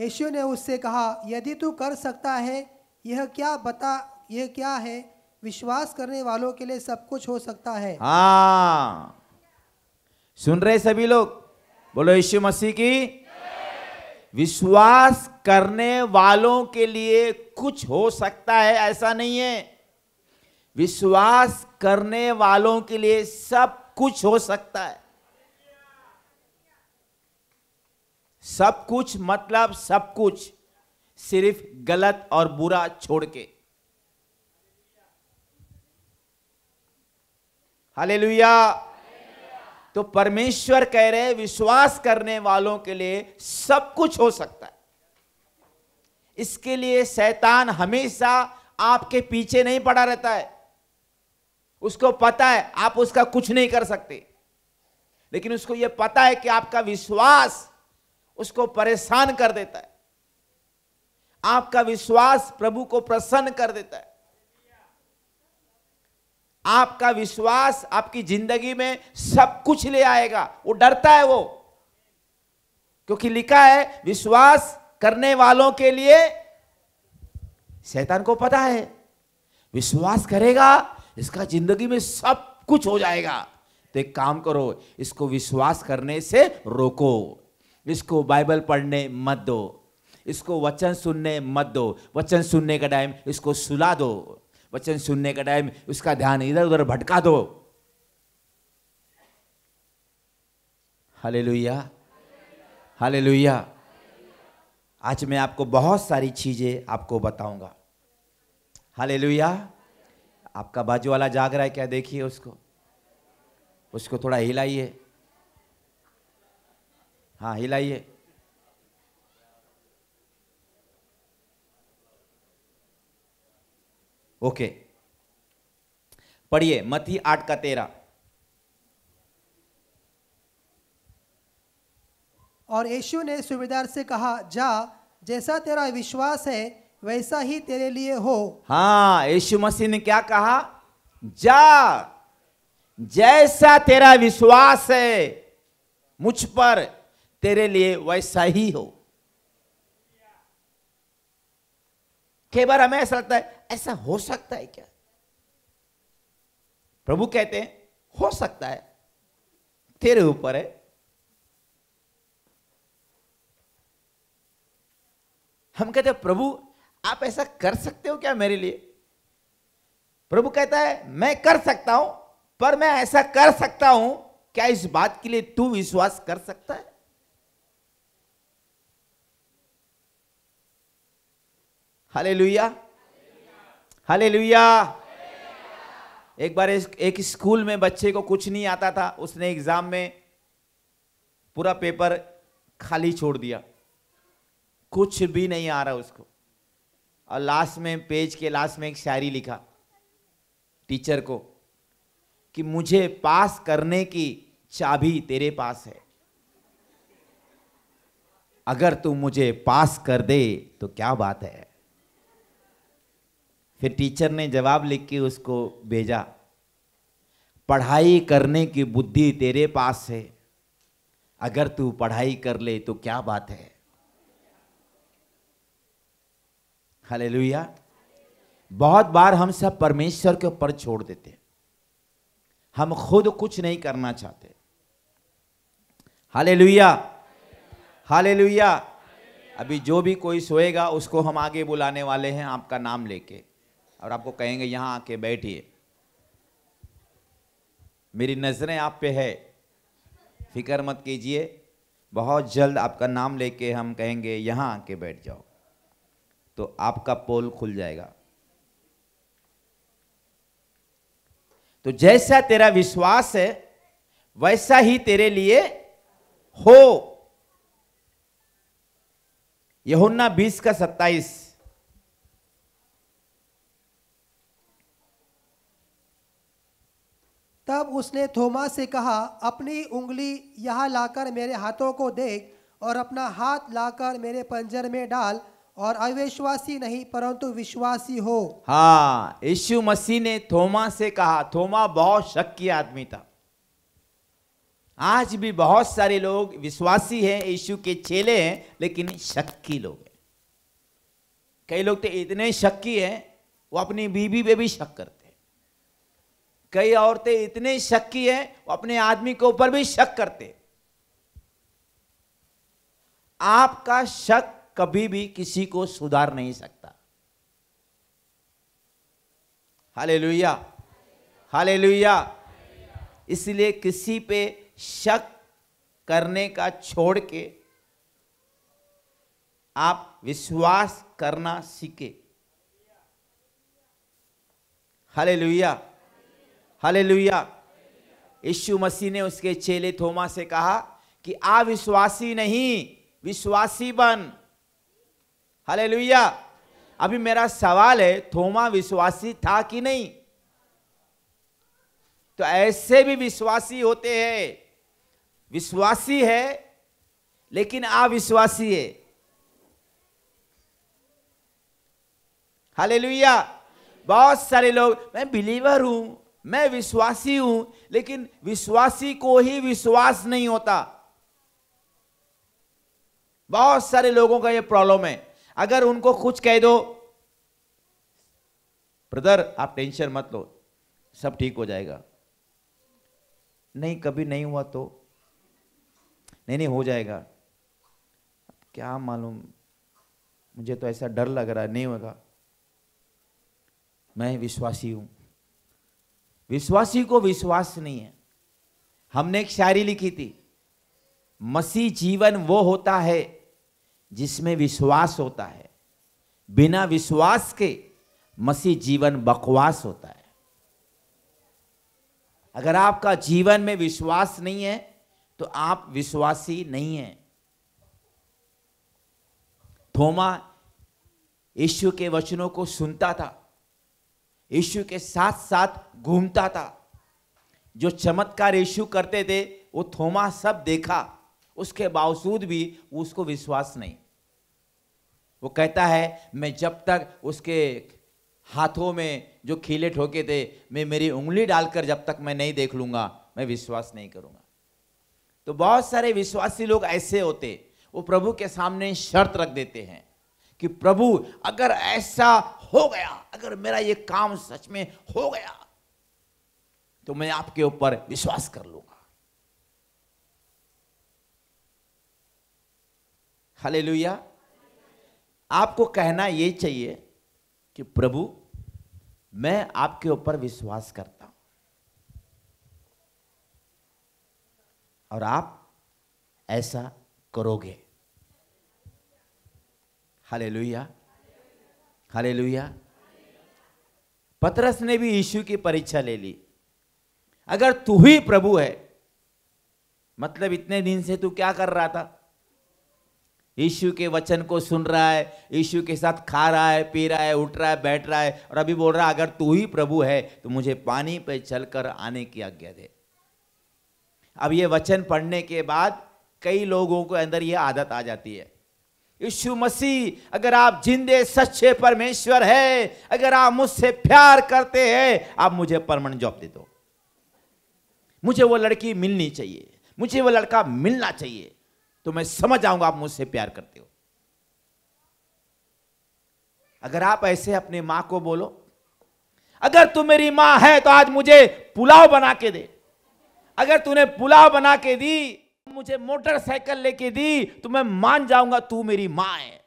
यशु ने उससे कहा यदि तू कर सकता है यह क्या बता यह क्या है विश्वास करने वालों के लिए सब कुछ हो सकता है हाँ सुन रहे सभी लोग बोलो यशु मसीह की विश्वास करने वालों के लिए कुछ हो सकता है ऐसा नहीं है विश्वास करने वालों के लिए सब कुछ हो सकता है सब कुछ मतलब सब कुछ सिर्फ गलत और बुरा छोड़ के हालेलुया तो परमेश्वर कह रहे विश्वास करने वालों के लिए सब कुछ हो सकता है इसके लिए शैतान हमेशा आपके पीछे नहीं पड़ा रहता है उसको पता है आप उसका कुछ नहीं कर सकते लेकिन उसको यह पता है कि आपका विश्वास उसको परेशान कर देता है आपका विश्वास प्रभु को प्रसन्न कर देता है आपका विश्वास आपकी जिंदगी में सब कुछ ले आएगा वो डरता है वो क्योंकि लिखा है विश्वास करने वालों के लिए शैतान को पता है विश्वास करेगा इसका जिंदगी में सब कुछ हो जाएगा तो एक काम करो इसको विश्वास करने से रोको इसको बाइबल पढ़ने मत दो इसको वचन सुनने मत दो वचन सुनने का टाइम इसको सुला दो वचन सुनने का टाइम उसका ध्यान इधर उधर भटका दो हले लुया हले लुया आज मैं आपको बहुत सारी चीज़ें आपको बताऊंगा हले लुया आपका बाजू वाला जाग रहा है क्या देखिए उसको उसको थोड़ा हिलाइए हाँ हिलाइए ओके पढ़िए मथी आठ का तेरा और यीशु ने सुबेदार से कहा जा जैसा तेरा विश्वास है वैसा ही तेरे लिए हो हाँ यीशु मसीह ने क्या कहा जा जैसा तेरा विश्वास है मुझ पर तेरे लिए वैसा ही हो कई बार हमें ऐसा लगता है ऐसा हो सकता है क्या प्रभु कहते हैं हो सकता है तेरे ऊपर है हम कहते हैं प्रभु आप ऐसा कर सकते हो क्या मेरे लिए प्रभु कहता है मैं कर सकता हूं पर मैं ऐसा कर सकता हूं क्या इस बात के लिए तू विश्वास कर सकता है हालेलुया हले लुया एक बार एक स्कूल में बच्चे को कुछ नहीं आता था उसने एग्जाम में पूरा पेपर खाली छोड़ दिया कुछ भी नहीं आ रहा उसको और लास्ट में पेज के लास्ट में एक शायरी लिखा टीचर को कि मुझे पास करने की चाबी तेरे पास है अगर तू मुझे पास कर दे तो क्या बात है फिर टीचर ने जवाब लिख के उसको भेजा पढ़ाई करने की बुद्धि तेरे पास है अगर तू पढ़ाई कर ले तो क्या बात है हले बहुत बार हम सब परमेश्वर के ऊपर छोड़ देते हम खुद कुछ नहीं करना चाहते हाले हालेलुया अभी जो भी कोई सोएगा उसको हम आगे बुलाने वाले हैं आपका नाम लेके और आपको कहेंगे यहां आके बैठिए मेरी नज़रें आप पे है फिक्र मत कीजिए बहुत जल्द आपका नाम लेके हम कहेंगे यहां आके बैठ जाओ तो आपका पोल खुल जाएगा तो जैसा तेरा विश्वास है वैसा ही तेरे लिए हो यहुन्ना बीस का सत्ताईस तब उसने थोमा से कहा अपनी उंगली यहाँ लाकर मेरे हाथों को देख और अपना हाथ लाकर मेरे पंजर में डाल और अविश्वासी नहीं परंतु विश्वासी हो हाँ यीशु मसीह ने थोमा से कहा थोमा बहुत शक्की आदमी था आज भी बहुत सारे लोग विश्वासी हैं यीशु के चेले हैं लेकिन शक्की लोग हैं कई लोग तो इतने शक्की हैं वो अपनी बीबी पे भी शक करते कई औरतें इतने शक की है वो अपने आदमी के ऊपर भी शक करते आपका शक कभी भी किसी को सुधार नहीं सकता हाले लुया हाले लुया इसलिए किसी पे शक करने का छोड़ के आप विश्वास करना सीखे हाले लुया हले यशु मसीह ने उसके चेले थोमा से कहा कि अविश्वासी नहीं विश्वासी बन हले अभी मेरा सवाल है थोमा विश्वासी था कि नहीं तो ऐसे भी विश्वासी होते हैं विश्वासी है लेकिन अविश्वासी है हले बहुत सारे लोग मैं बिलीवर हूं मैं विश्वासी हूं लेकिन विश्वासी को ही विश्वास नहीं होता बहुत सारे लोगों का यह प्रॉब्लम है अगर उनको कुछ कह दो ब्रदर आप टेंशन मत लो सब ठीक हो जाएगा नहीं कभी नहीं हुआ तो नहीं नहीं हो जाएगा क्या मालूम मुझे तो ऐसा डर लग रहा है नहीं होगा मैं विश्वासी हूं विश्वासी को विश्वास नहीं है हमने एक शायरी लिखी थी मसीह जीवन वो होता है जिसमें विश्वास होता है बिना विश्वास के मसीह जीवन बकवास होता है अगर आपका जीवन में विश्वास नहीं है तो आप विश्वासी नहीं है थोमा यीशु के वचनों को सुनता था यीशु के साथ साथ घूमता था जो चमत्कार यीशु करते थे वो थोमा सब देखा उसके बावजूद भी उसको विश्वास नहीं वो कहता है मैं जब तक उसके हाथों में जो खीले ठोके थे मैं मेरी उंगली डालकर जब तक मैं नहीं देख लूँगा मैं विश्वास नहीं करूँगा तो बहुत सारे विश्वासी लोग ऐसे होते वो प्रभु के सामने शर्त रख देते हैं कि प्रभु अगर ऐसा हो गया अगर मेरा ये काम सच में हो गया तो मैं आपके ऊपर विश्वास कर लूंगा हले आपको कहना ये चाहिए कि प्रभु मैं आपके ऊपर विश्वास करता हूं और आप ऐसा करोगे हले लोहिया खाले लोहिया पतरस ने भी यीशु की परीक्षा ले ली अगर तू ही प्रभु है मतलब इतने दिन से तू क्या कर रहा था यीशु के वचन को सुन रहा है यीशु के साथ खा रहा है पी रहा है उठ रहा है बैठ रहा है और अभी बोल रहा है अगर तू ही प्रभु है तो मुझे पानी पर चलकर आने की आज्ञा दे अब ये वचन पढ़ने के बाद कई लोगों के अंदर ये आदत आ जाती है यीशु मसीह अगर आप जिंदे सच्चे परमेश्वर है अगर आप मुझसे प्यार करते हैं आप मुझे परमानेंट जॉब दे दो मुझे वो लड़की मिलनी चाहिए मुझे वो लड़का मिलना चाहिए तो मैं समझ आऊंगा आप मुझसे प्यार करते हो अगर आप ऐसे अपने मां को बोलो अगर तू मेरी मां है तो आज मुझे पुलाव बना के दे अगर तूने पुलाव बना के दी मुझे मोटरसाइकिल लेके दी तो मैं मान जाऊंगा तू मेरी मां है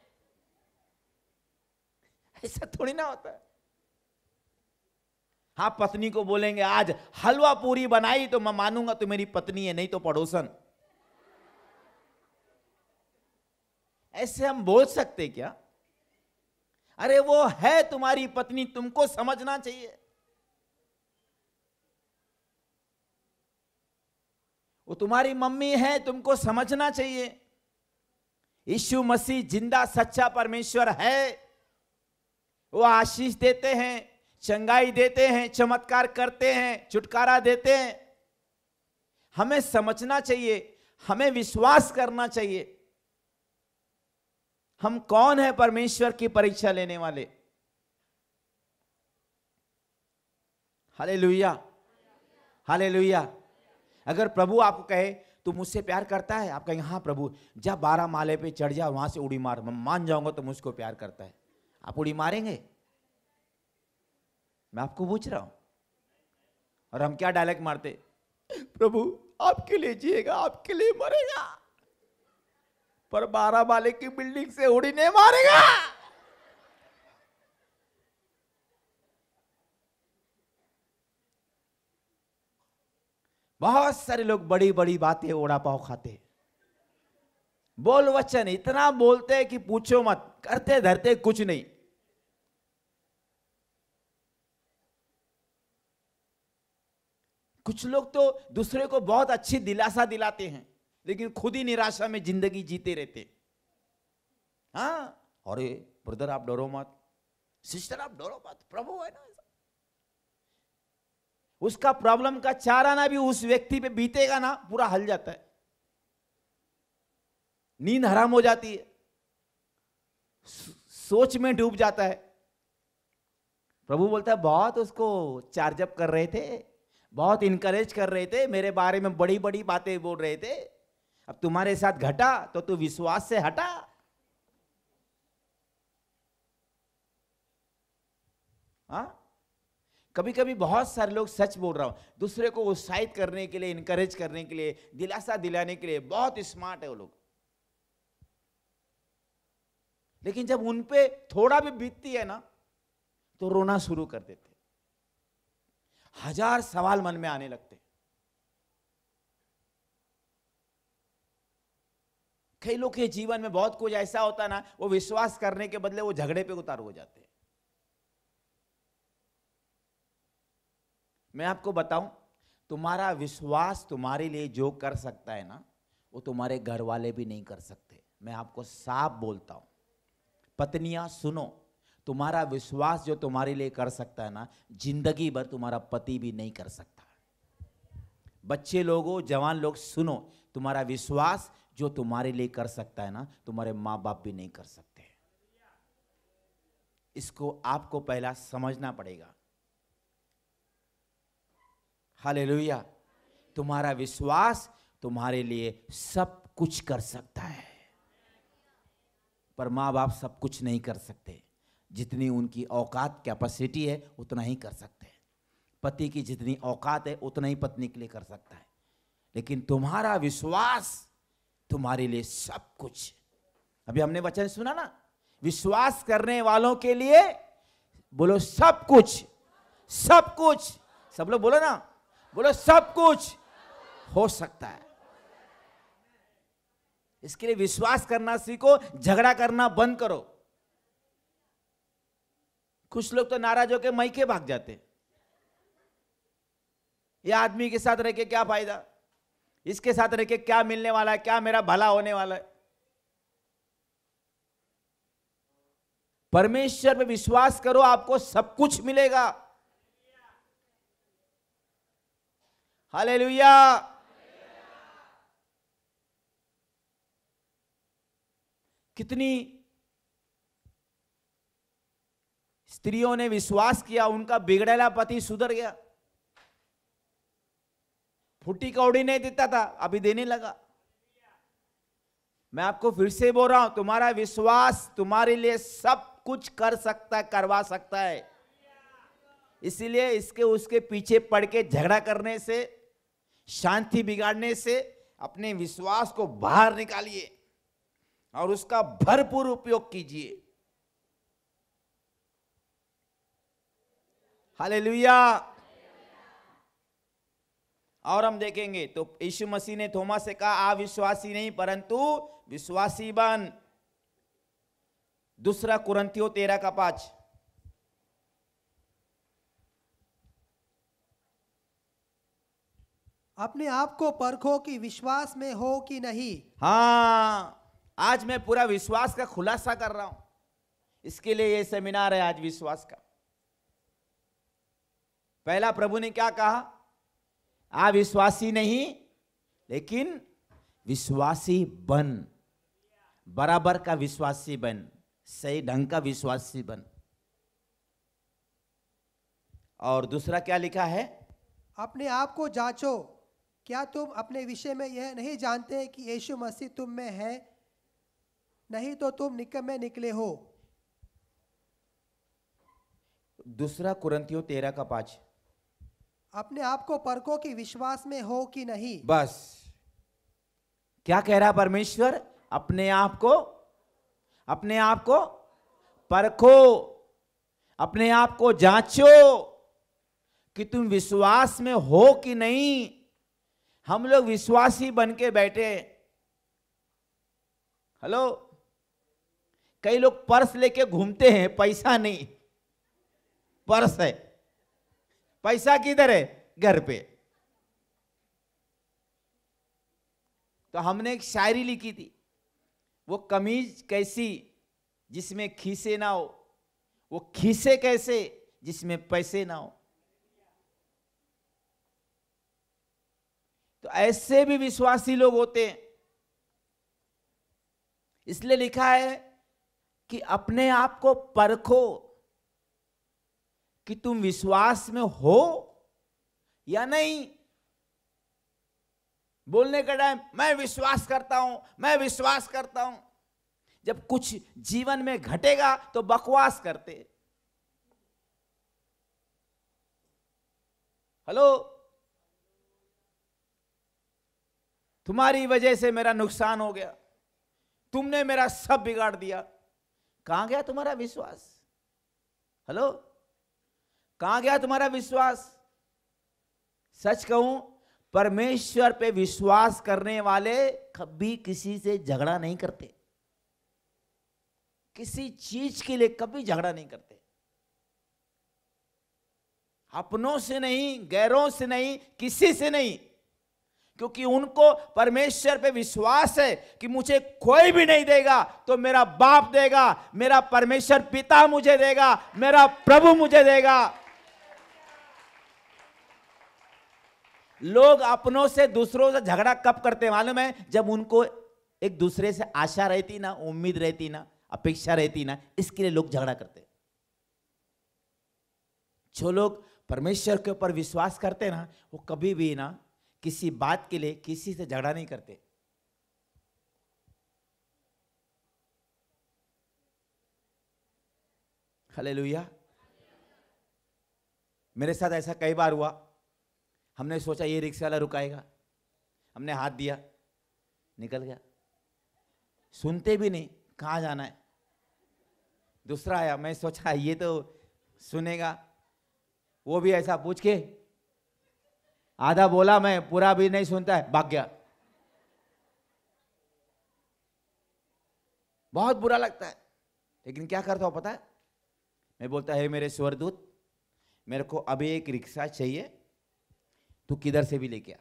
ऐसा थोड़ी ना होता है हाँ पत्नी को बोलेंगे आज हलवा पूरी बनाई तो मैं मानूंगा तू मेरी पत्नी है नहीं तो पड़ोसन ऐसे हम बोल सकते क्या अरे वो है तुम्हारी पत्नी तुमको समझना चाहिए वो तुम्हारी मम्मी है तुमको समझना चाहिए यीशु मसीह जिंदा सच्चा परमेश्वर है वो आशीष देते हैं चंगाई देते हैं चमत्कार करते हैं छुटकारा देते हैं हमें समझना चाहिए हमें विश्वास करना चाहिए हम कौन है परमेश्वर की परीक्षा लेने वाले हाले लुहिया हाले लुहिया अगर प्रभु आपको कहे तो मुझसे प्यार करता है आप कहेंगे हाँ प्रभु जब बारह माले पे चढ़ जा वहां से उड़ी मार मैं मान जाऊंगा तो मुझको प्यार करता है आप उड़ी मारेंगे मैं आपको पूछ रहा हूं और हम क्या डायलॉग मारते प्रभु आपके लिए जिएगा आपके लिए मरेगा पर बारह माले की बिल्डिंग से उड़ी नहीं मारेगा बहुत सारे लोग बड़ी बड़ी बातें ओड़ा पाव खाते बोल वचन इतना बोलते हैं कि पूछो मत करते धरते कुछ नहीं कुछ लोग तो दूसरे को बहुत अच्छी दिलासा दिलाते हैं लेकिन खुद ही निराशा में जिंदगी जीते रहते हाँ अरे ब्रदर आप डरो मत सिस्टर आप डरो मत प्रभु है ना उसका प्रॉब्लम का चार आना भी उस व्यक्ति पे बीतेगा ना पूरा हल जाता है नींद हराम हो जाती है सोच में डूब जाता है प्रभु बोलता है बहुत उसको चार्जअप कर रहे थे बहुत इनकरेज कर रहे थे मेरे बारे में बड़ी बड़ी बातें बोल रहे थे अब तुम्हारे साथ घटा तो तू विश्वास से हटा हाँ कभी कभी बहुत सारे लोग सच बोल रहा हूँ दूसरे को उत्साहित करने के लिए इनकरेज करने के लिए दिलासा दिलाने के लिए बहुत स्मार्ट है वो लोग लेकिन जब उन पे थोड़ा भी बीतती है ना तो रोना शुरू कर देते हजार सवाल मन में आने लगते कई लोग के जीवन में बहुत कुछ ऐसा होता ना वो विश्वास करने के बदले वो झगड़े पे उतार हो जाते मैं आपको बताऊं तुम्हारा विश्वास तुम्हारे लिए जो कर सकता है ना वो तुम्हारे घर वाले भी नहीं कर सकते मैं आपको साफ बोलता हूं पत्नियां सुनो तुम्हारा विश्वास जो तुम्हारे लिए कर सकता है ना जिंदगी भर तुम्हारा पति भी नहीं कर सकता बच्चे लोगों जवान लोग सुनो तुम्हारा विश्वास जो तुम्हारे लिए कर सकता है ना तुम्हारे माँ बाप भी नहीं कर सकते इसको आपको पहला समझना पड़ेगा हाले तुम्हारा विश्वास तुम्हारे लिए सब कुछ कर सकता है पर माँ बाप सब कुछ नहीं कर सकते जितनी उनकी औकात कैपेसिटी है उतना ही कर सकते हैं पति की जितनी औकात है उतना ही पत्नी के लिए कर सकता है लेकिन तुम्हारा विश्वास तुम्हारे लिए सब कुछ अभी हमने वचन सुना ना विश्वास करने वालों के लिए बोलो सब कुछ सब कुछ सब लोग बोलो ना बोलो सब कुछ हो सकता है इसके लिए विश्वास करना सीखो झगड़ा करना बंद करो कुछ लोग तो नाराज होकर मैके भाग जाते ये आदमी के साथ रह के क्या फायदा इसके साथ रह के क्या मिलने वाला है क्या मेरा भला होने वाला है परमेश्वर में विश्वास करो आपको सब कुछ मिलेगा हालेलुया कितनी स्त्रियों ने विश्वास किया उनका बिगड़ेला पति सुधर गया फुटी कौड़ी नहीं देता था अभी देने लगा मैं आपको फिर से बोल रहा हूं तुम्हारा विश्वास तुम्हारे लिए सब कुछ कर सकता है करवा सकता है इसीलिए इसके उसके पीछे पड़ के झगड़ा करने से शांति बिगाड़ने से अपने विश्वास को बाहर निकालिए और उसका भरपूर उपयोग कीजिए हाले और हम देखेंगे तो यीशु मसीह ने थोमा से कहा अविश्वासी नहीं परंतु विश्वासी बन दूसरा कुरंतियों तेरा का पांच अपने आप को परखो कि विश्वास में हो कि नहीं हाँ आज मैं पूरा विश्वास का खुलासा कर रहा हूं इसके लिए यह सेमिनार है आज विश्वास का पहला प्रभु ने क्या कहा आ विश्वासी नहीं लेकिन विश्वासी बन बराबर का विश्वासी बन सही ढंग का विश्वासी बन और दूसरा क्या लिखा है अपने आप को जांचो क्या तुम अपने विषय में यह नहीं जानते कि यीशु मसीह तुम में है नहीं तो तुम निकम में निकले हो दूसरा कुरंतियों तेरा का पाच अपने आप को परखो कि विश्वास में हो कि नहीं बस क्या कह रहा परमेश्वर अपने आप को अपने आप को परखो अपने आप को जांचो कि तुम विश्वास में हो कि नहीं हम लोग विश्वासी बन के बैठे हेलो कई लोग पर्स लेके घूमते हैं पैसा नहीं पर्स है पैसा किधर है घर पे तो हमने एक शायरी लिखी थी वो कमीज कैसी जिसमें खीसे ना हो वो खीसे कैसे जिसमें पैसे ना हो तो ऐसे भी विश्वासी लोग होते हैं इसलिए लिखा है कि अपने आप को परखो कि तुम विश्वास में हो या नहीं बोलने का टाइम मैं विश्वास करता हूं मैं विश्वास करता हूं जब कुछ जीवन में घटेगा तो बकवास करते हेलो तुम्हारी वजह से मेरा नुकसान हो गया तुमने मेरा सब बिगाड़ दिया कहां गया तुम्हारा विश्वास हेलो कहां गया तुम्हारा विश्वास सच कहूं परमेश्वर पे विश्वास करने वाले कभी किसी से झगड़ा नहीं करते किसी चीज के लिए कभी झगड़ा नहीं करते अपनों से नहीं गैरों से नहीं किसी से नहीं क्योंकि उनको परमेश्वर पे विश्वास है कि मुझे कोई भी नहीं देगा तो मेरा बाप देगा मेरा परमेश्वर पिता मुझे देगा मेरा प्रभु मुझे देगा लोग अपनों से दूसरों से झगड़ा कब करते मालूम है जब उनको एक दूसरे से आशा रहती ना उम्मीद रहती ना अपेक्षा रहती ना इसके लिए लोग झगड़ा करते जो लोग परमेश्वर के ऊपर विश्वास करते ना वो कभी भी ना किसी बात के लिए किसी से झगड़ा नहीं करते हले मेरे साथ ऐसा कई बार हुआ हमने सोचा ये रिक्शा वाला रुकाएगा हमने हाथ दिया निकल गया सुनते भी नहीं कहाँ जाना है दूसरा आया मैं सोचा ये तो सुनेगा वो भी ऐसा पूछ के आधा बोला मैं पूरा भी नहीं सुनता है भाग्य बहुत बुरा लगता है लेकिन क्या करता हूँ पता है मैं बोलता है मेरे स्वरदूत मेरे को अभी एक रिक्शा चाहिए तू किधर से भी लेके आ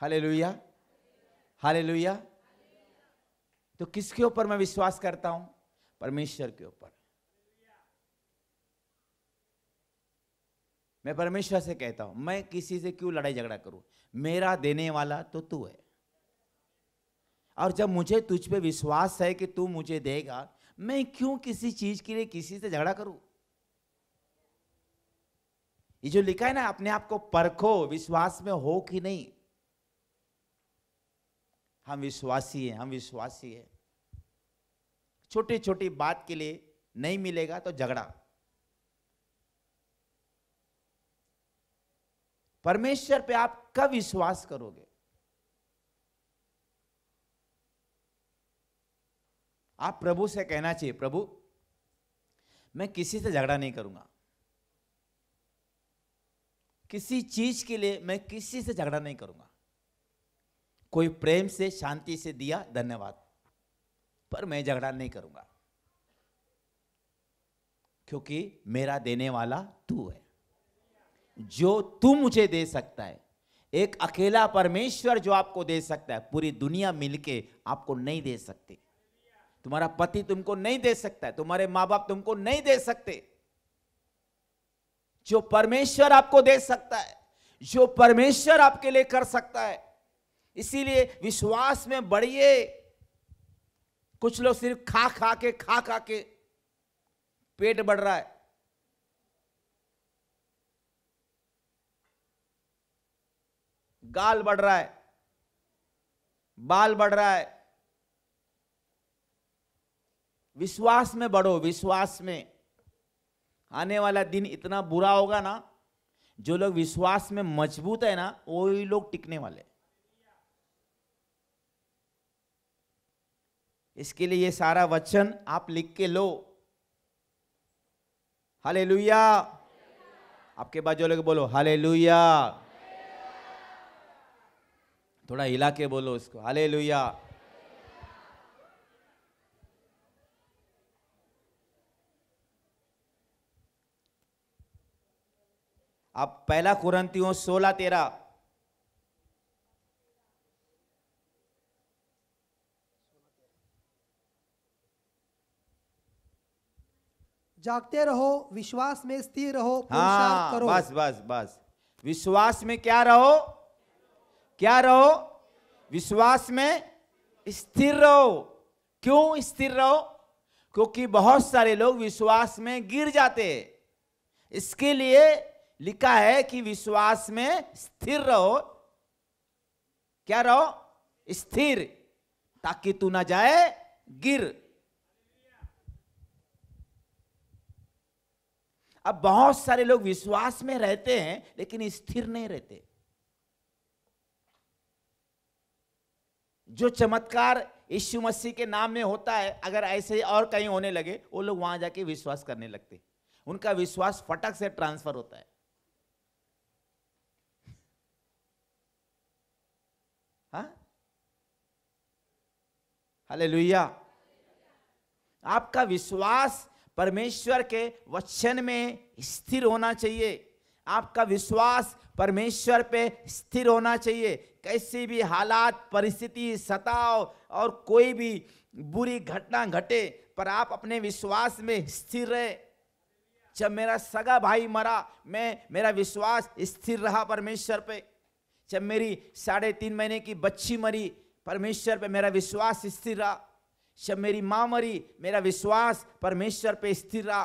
हाले लुया हाले तो किसके ऊपर मैं विश्वास करता हूं परमेश्वर के ऊपर मैं परमेश्वर से कहता हूं मैं किसी से क्यों लड़ाई झगड़ा करूं मेरा देने वाला तो तू है और जब मुझे तुझ पे विश्वास है कि तू मुझे देगा मैं क्यों किसी चीज के लिए किसी से झगड़ा करूं ये जो लिखा है ना अपने आप को परखो विश्वास में हो कि नहीं हम विश्वासी हैं हम विश्वासी हैं छोटी छोटी बात के लिए नहीं मिलेगा तो झगड़ा परमेश्वर पे आप कब विश्वास करोगे आप प्रभु से कहना चाहिए प्रभु मैं किसी से झगड़ा नहीं करूंगा किसी चीज के लिए मैं किसी से झगड़ा नहीं करूंगा कोई प्रेम से शांति से दिया धन्यवाद पर मैं झगड़ा नहीं करूंगा क्योंकि मेरा देने वाला तू है जो तू मुझे दे सकता है एक अकेला परमेश्वर जो आपको दे सकता है पूरी दुनिया मिलके आपको नहीं दे सकते तुम्हारा पति तुमको नहीं दे सकता है तुम्हारे माँ बाप तुमको नहीं दे सकते जो परमेश्वर आपको दे सकता है जो परमेश्वर आपके लिए कर सकता है इसीलिए विश्वास में बढ़िए कुछ लोग सिर्फ खा खा के खा खा के पेट बढ़ रहा है गाल बढ़ रहा है बाल बढ़ रहा है विश्वास में बढ़ो विश्वास में आने वाला दिन इतना बुरा होगा ना जो लोग विश्वास में मजबूत है ना वही लोग टिकने वाले इसके लिए ये सारा वचन आप लिख के लो हाले आपके बाद जो लोग बोलो हले लुया थोड़ा हिला के बोलो उसको हाले लुया आप पहला हो सोलह तेरा जागते रहो विश्वास में स्थिर रहो हाँ, करो बस बस बस विश्वास में क्या रहो क्या रहो विश्वास में स्थिर रहो क्यों स्थिर रहो क्योंकि बहुत सारे लोग विश्वास में गिर जाते हैं इसके लिए लिखा है कि विश्वास में स्थिर रहो क्या रहो स्थिर ताकि तू ना जाए गिर अब बहुत सारे लोग विश्वास में रहते हैं लेकिन स्थिर नहीं रहते जो चमत्कार यीशु मसीह के नाम में होता है अगर ऐसे और कहीं होने लगे वो लोग वहां जाके विश्वास करने लगते उनका विश्वास फटक से ट्रांसफर होता है हले हाँ? लुया आपका विश्वास परमेश्वर के वचन में स्थिर होना चाहिए आपका विश्वास परमेश्वर पे स्थिर होना चाहिए कैसी भी हालात परिस्थिति सताव और कोई भी बुरी घटना घटे पर आप अपने विश्वास में स्थिर रहे जब मेरा सगा भाई मरा मैं मेरा विश्वास स्थिर रहा परमेश्वर पे जब मेरी साढ़े तीन महीने की बच्ची मरी परमेश्वर पे मेरा विश्वास स्थिर रहा जब मेरी माँ मरी मेरा विश्वास परमेश्वर पे स्थिर रहा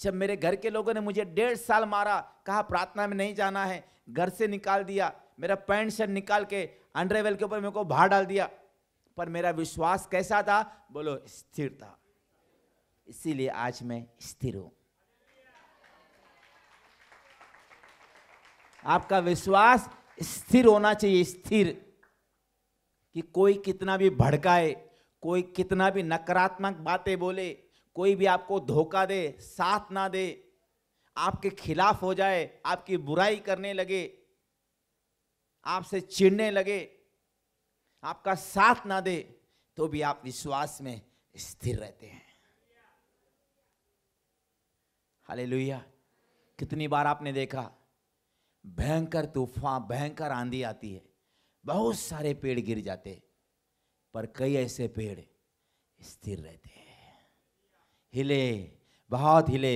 जब मेरे घर के लोगों ने मुझे डेढ़ साल मारा कहा प्रार्थना में नहीं जाना है घर से निकाल दिया मेरा पैंट शर्ट निकाल के अंडरवेल के ऊपर मेरे को बाहर डाल दिया पर मेरा विश्वास कैसा था बोलो स्थिर था इसीलिए आज मैं स्थिर हूं आपका विश्वास स्थिर होना चाहिए स्थिर कि कोई कितना भी भड़काए कोई कितना भी नकारात्मक बातें बोले कोई भी आपको धोखा दे साथ ना दे आपके खिलाफ हो जाए आपकी बुराई करने लगे आपसे चिढ़ने लगे आपका साथ ना दे तो भी आप विश्वास में स्थिर रहते हैं हालेलुया कितनी बार आपने देखा भयंकर तूफान भयंकर आंधी आती है बहुत सारे पेड़ गिर जाते पर कई ऐसे पेड़ स्थिर रहते हैं हिले बहुत हिले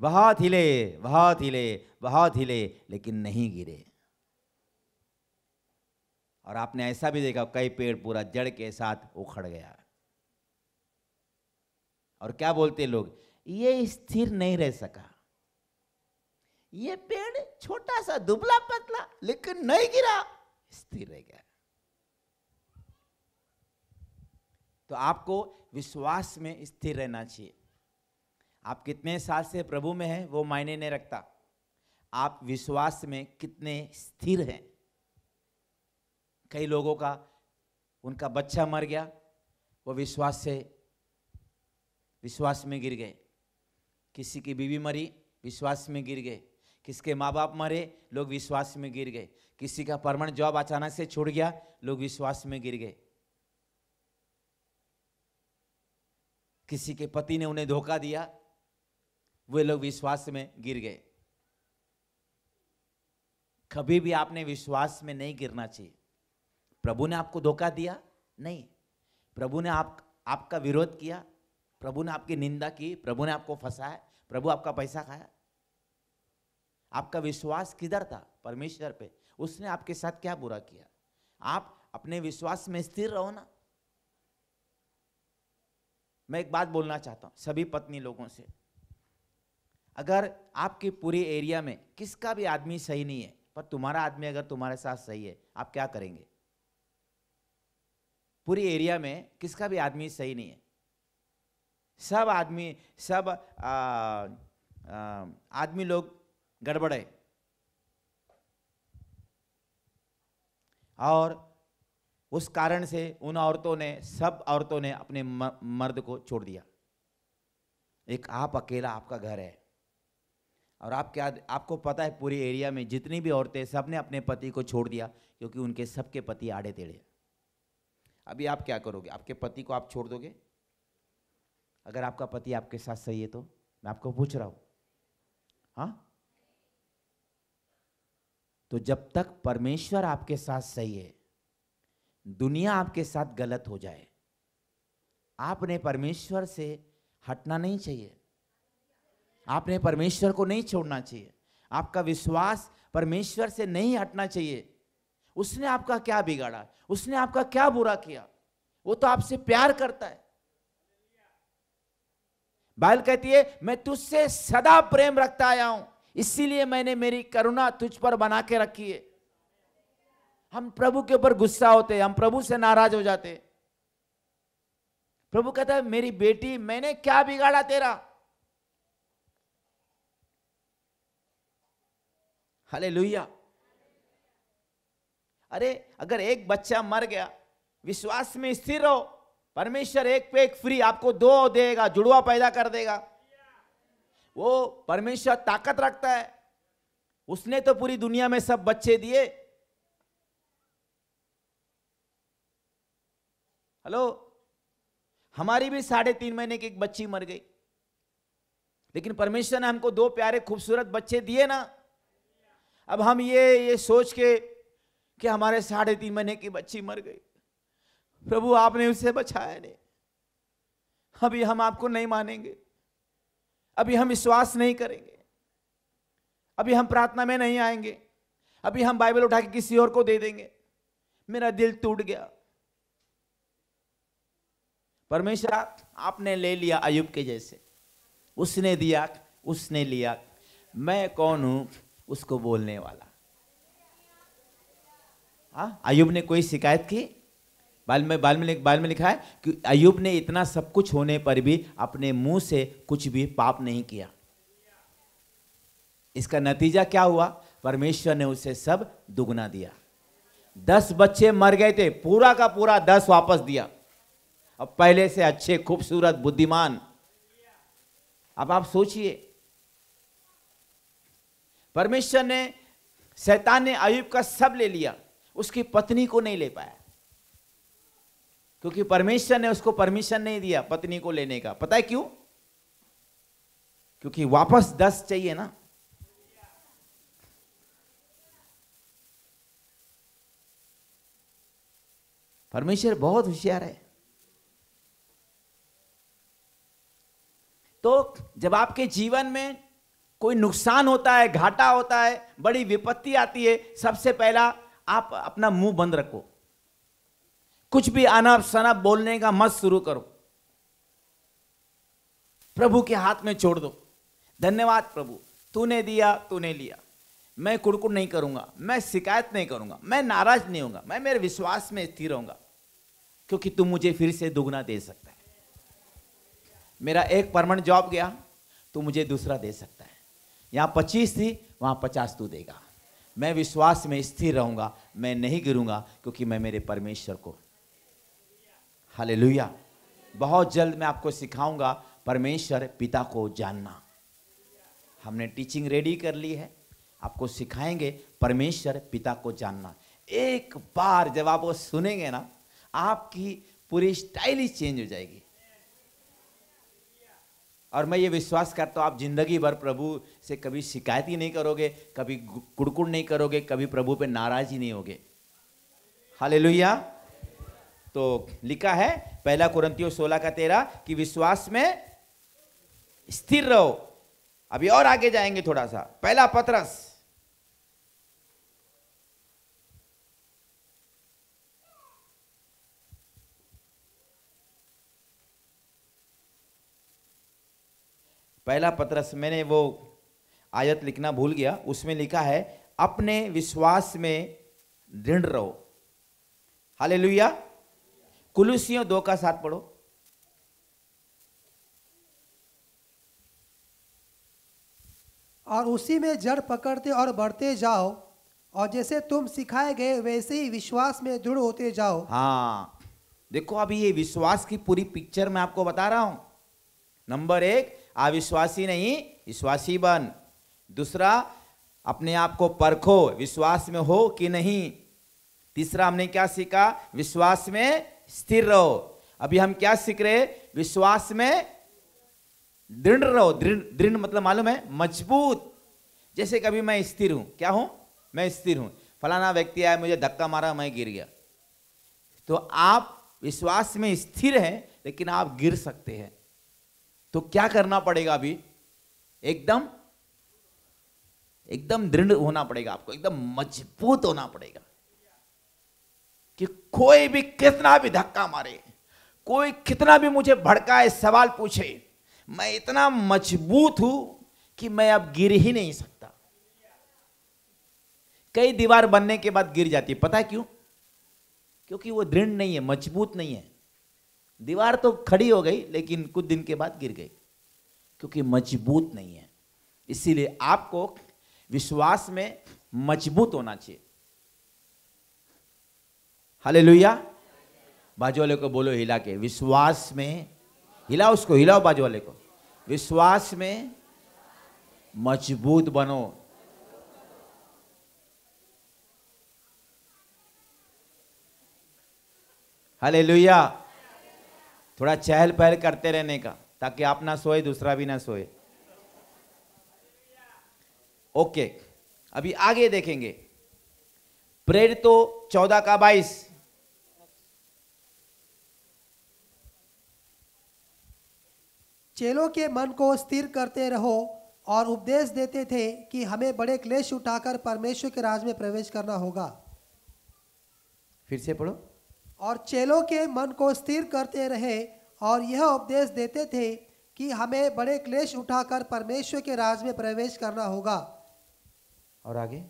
बहुत हिले बहुत हिले बहुत हिले लेकिन नहीं गिरे और आपने ऐसा भी देखा कई पेड़ पूरा जड़ के साथ उखड़ गया और क्या बोलते लोग ये स्थिर नहीं रह सका ये पेड़ छोटा सा दुबला पतला लेकिन नहीं गिरा स्थिर रह गया तो आपको विश्वास में स्थिर रहना चाहिए आप कितने साल से प्रभु में हैं वो मायने नहीं रखता आप विश्वास में कितने स्थिर हैं कई लोगों का उनका बच्चा मर गया वो विश्वास से विश्वास में गिर गए किसी की बीवी मरी विश्वास में गिर गए किसके माँ बाप मरे लोग विश्वास में गिर गए किसी का परमानेंट जॉब अचानक से छूट गया लोग विश्वास में गिर गए किसी के पति ने उन्हें धोखा दिया वे लोग विश्वास में गिर गए कभी भी आपने विश्वास में नहीं गिरना चाहिए प्रभु ने आपको धोखा दिया नहीं प्रभु ने आप आपका विरोध किया प्रभु ने आपकी निंदा की प्रभु ने आपको फंसाया प्रभु आपका पैसा खाया आपका विश्वास किधर था परमेश्वर पे उसने आपके साथ क्या बुरा किया आप अपने विश्वास में स्थिर रहो ना मैं एक बात बोलना चाहता हूं सभी पत्नी लोगों से अगर आपके पूरे एरिया में किसका भी आदमी सही नहीं है पर तुम्हारा आदमी अगर तुम्हारे साथ सही है आप क्या करेंगे पूरी एरिया में किसका भी आदमी सही नहीं है सब आदमी सब आदमी लोग गड़बड़े और उस कारण से उन औरतों ने सब औरतों ने अपने मर्द को छोड़ दिया एक आप अकेला आपका घर है और आप क्या आपको पता है पूरे एरिया में जितनी भी औरतें सब ने अपने पति को छोड़ दिया क्योंकि उनके सबके पति आड़े तेड़े अभी आप क्या करोगे आपके पति को आप छोड़ दोगे अगर आपका पति आपके साथ सही है तो मैं आपको पूछ रहा हूं हाँ तो जब तक परमेश्वर आपके साथ सही है दुनिया आपके साथ गलत हो जाए आपने परमेश्वर से हटना नहीं चाहिए आपने परमेश्वर को नहीं छोड़ना चाहिए आपका विश्वास परमेश्वर से नहीं हटना चाहिए उसने आपका क्या बिगाड़ा उसने आपका क्या बुरा किया वो तो आपसे प्यार करता है बाइल कहती है मैं तुझसे सदा प्रेम रखता आया हूं इसीलिए मैंने मेरी करुणा तुझ पर बना के रखी है हम प्रभु के ऊपर गुस्सा होते हैं हम प्रभु से नाराज हो जाते प्रभु कहता है मेरी बेटी मैंने क्या बिगाड़ा तेरा हले अरे अगर एक बच्चा मर गया विश्वास में स्थिर रहो परमेश्वर एक पे एक फ्री आपको दो देगा जुड़वा पैदा कर देगा वो परमेश्वर ताकत रखता है उसने तो पूरी दुनिया में सब बच्चे दिए हेलो हमारी भी साढ़े तीन महीने की एक बच्ची मर गई लेकिन परमेश्वर ने हमको दो प्यारे खूबसूरत बच्चे दिए ना अब हम ये ये सोच के कि हमारे साढ़े तीन महीने की बच्ची मर गई प्रभु आपने उसे बचाया नहीं अभी हम आपको नहीं मानेंगे अभी हम विश्वास नहीं करेंगे अभी हम प्रार्थना में नहीं आएंगे अभी हम बाइबल उठा के किसी और को दे देंगे मेरा दिल टूट गया परमेश्वर आपने ले लिया अयुब के जैसे उसने दिया उसने लिया मैं कौन हूं उसको बोलने वाला हाँ, अयुब ने कोई शिकायत की बाल में बाल में बाल में लिखा है कि अयुब ने इतना सब कुछ होने पर भी अपने मुंह से कुछ भी पाप नहीं किया इसका नतीजा क्या हुआ परमेश्वर ने उसे सब दुगना दिया दस बच्चे मर गए थे पूरा का पूरा दस वापस दिया अब पहले से अच्छे खूबसूरत बुद्धिमान अब आप सोचिए परमेश्वर ने शैतान ने अयुब का सब ले लिया उसकी पत्नी को नहीं ले पाया क्योंकि परमेश्वर ने उसको परमिशन नहीं दिया पत्नी को लेने का पता है क्यों क्योंकि वापस दस चाहिए ना परमेश्वर बहुत होशियार है तो जब आपके जीवन में कोई नुकसान होता है घाटा होता है बड़ी विपत्ति आती है सबसे पहला आप अपना मुंह बंद रखो कुछ भी अनब सनब बोलने का मत शुरू करो प्रभु के हाथ में छोड़ दो धन्यवाद प्रभु तूने दिया तूने लिया मैं कुड़कुड़ नहीं करूंगा मैं शिकायत नहीं करूंगा मैं नाराज नहीं होगा मैं मेरे विश्वास में स्थिर रहूंगा क्योंकि तुम मुझे फिर से दुगना दे सकता है मेरा एक परमानेंट जॉब गया तो मुझे दूसरा दे सकता यहाँ पच्चीस थी वहाँ पचास तू देगा मैं विश्वास में स्थिर रहूँगा मैं नहीं गिरूँगा क्योंकि मैं मेरे परमेश्वर को हाले बहुत जल्द मैं आपको सिखाऊंगा परमेश्वर पिता को जानना हमने टीचिंग रेडी कर ली है आपको सिखाएंगे परमेश्वर पिता को जानना एक बार जब आप वो सुनेंगे ना आपकी पूरी स्टाइल ही चेंज हो जाएगी और मैं ये विश्वास करता हूँ आप जिंदगी भर प्रभु से कभी शिकायत ही नहीं करोगे कभी कुड़कुड़ नहीं करोगे कभी प्रभु पे नाराज ही नहीं होगे लोहिया तो लिखा है पहला कुरंतियों सोलह का तेरा कि विश्वास में स्थिर रहो अभी और आगे जाएंगे थोड़ा सा पहला पत्रस पहला पत्रस मैंने वो आयत लिखना भूल गया उसमें लिखा है अपने विश्वास में दृढ़ रहो हाले लुया कुलूसियों दो का साथ पढ़ो और उसी में जड़ पकड़ते और बढ़ते जाओ और जैसे तुम सिखाए गए वैसे ही विश्वास में दृढ़ होते जाओ हाँ देखो अभी ये विश्वास की पूरी पिक्चर मैं आपको बता रहा हूं नंबर एक अविश्वासी नहीं विश्वासी बन दूसरा अपने आप को परखो विश्वास में हो कि नहीं तीसरा हमने क्या सीखा विश्वास में स्थिर रहो अभी हम क्या सीख रहे विश्वास में दृढ़ रहो दृढ़ दृढ़ मतलब मालूम है मजबूत जैसे कभी मैं स्थिर हूं क्या हूं मैं स्थिर हूं फलाना व्यक्ति आया मुझे धक्का मारा मैं गिर गया तो आप विश्वास में स्थिर हैं लेकिन आप गिर सकते हैं तो क्या करना पड़ेगा अभी एकदम एकदम दृढ़ होना पड़ेगा आपको एकदम मजबूत होना पड़ेगा कि कोई भी कितना भी धक्का मारे कोई कितना भी मुझे भड़काए सवाल पूछे मैं इतना मजबूत हूं कि मैं अब गिर ही नहीं सकता कई दीवार बनने के बाद गिर जाती है पता है क्यों क्योंकि वो दृढ़ नहीं है मजबूत नहीं है दीवार तो खड़ी हो गई लेकिन कुछ दिन के बाद गिर गई क्योंकि मजबूत नहीं है इसीलिए आपको विश्वास में मजबूत होना चाहिए हले लोहिया बाजू वाले को बोलो हिला के विश्वास में हिला उसको हिलाओ बाजू वाले को विश्वास में मजबूत बनो हले लोहिया थोड़ा चहल पहल करते रहने का ताकि आप ना सोए दूसरा भी ना सोए ओके अभी आगे देखेंगे प्रेर तो चौदह का बाईस चेलों के मन को स्थिर करते रहो और उपदेश देते थे कि हमें बड़े क्लेश उठाकर परमेश्वर के राज में प्रवेश करना होगा फिर से पढ़ो और चेलों के मन को स्थिर करते रहे और यह उपदेश देते थे कि हमें बड़े क्लेश उठाकर परमेश्वर के राज में प्रवेश करना होगा और आगे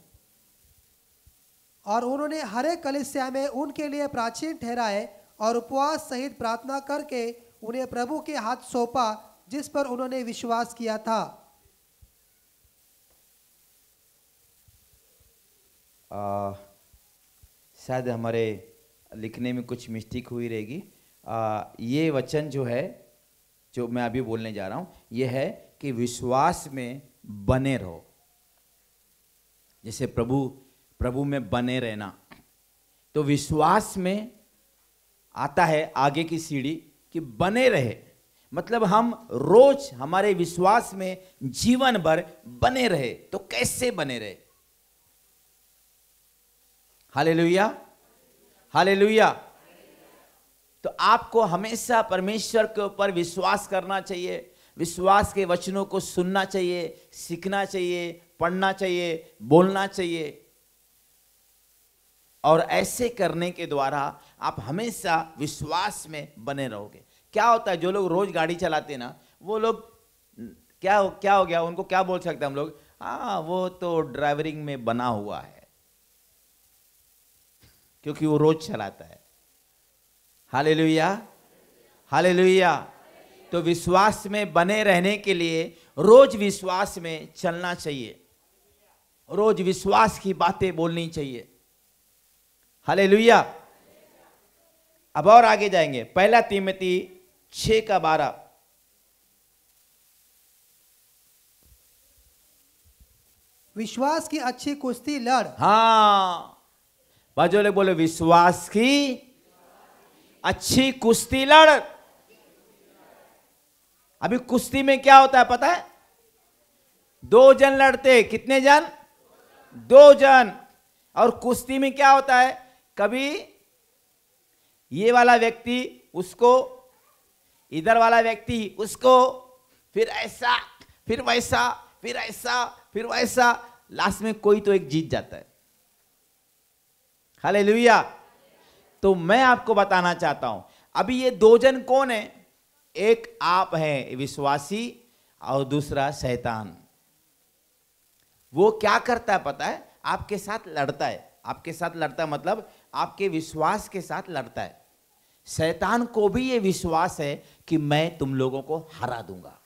और उन्होंने हरे कलिस्या में उनके लिए प्राचीन ठहराए और उपवास सहित प्रार्थना करके उन्हें प्रभु के हाथ सौंपा जिस पर उन्होंने विश्वास किया था आ, शायद हमारे लिखने में कुछ मिस्टेक हुई रहेगी ये वचन जो है जो मैं अभी बोलने जा रहा हूँ ये है कि विश्वास में बने रहो जैसे प्रभु प्रभु में बने रहना तो विश्वास में आता है आगे की सीढ़ी कि बने रहे मतलब हम रोज हमारे विश्वास में जीवन भर बने रहे तो कैसे बने रहे हालेलुया हालेलुया तो आपको हमेशा परमेश्वर के ऊपर विश्वास करना चाहिए विश्वास के वचनों को सुनना चाहिए सीखना चाहिए पढ़ना चाहिए बोलना चाहिए और ऐसे करने के द्वारा आप हमेशा विश्वास में बने रहोगे क्या होता है जो लोग रोज गाड़ी चलाते ना वो लोग क्या हो क्या हो गया उनको क्या बोल सकते हैं हम लोग हाँ वो तो ड्राइवरिंग में बना हुआ है क्योंकि वो रोज चलाता है हाले लोहिया हाले लोहिया तो विश्वास में बने रहने के लिए रोज विश्वास में चलना चाहिए रोज विश्वास की बातें बोलनी चाहिए हले अब और आगे जाएंगे पहला तीमती छ का बारह विश्वास की अच्छी कुश्ती लड़ हाँ बाजोले बोले विश्वास की अच्छी कुश्ती लड़ अभी कुश्ती में क्या होता है पता है दो जन लड़ते कितने जन दो जन और कुश्ती में क्या होता है कभी ये वाला व्यक्ति उसको इधर वाला व्यक्ति उसको फिर ऐसा फिर वैसा फिर ऐसा फिर वैसा लास्ट में कोई तो एक जीत जाता है हालेलुया तो मैं आपको बताना चाहता हूं अभी ये दो जन कौन है एक आप हैं विश्वासी और दूसरा शैतान वो क्या करता है पता है आपके साथ लड़ता है आपके साथ लड़ता है मतलब आपके विश्वास के साथ लड़ता है शैतान को भी ये विश्वास है कि मैं तुम लोगों को हरा दूंगा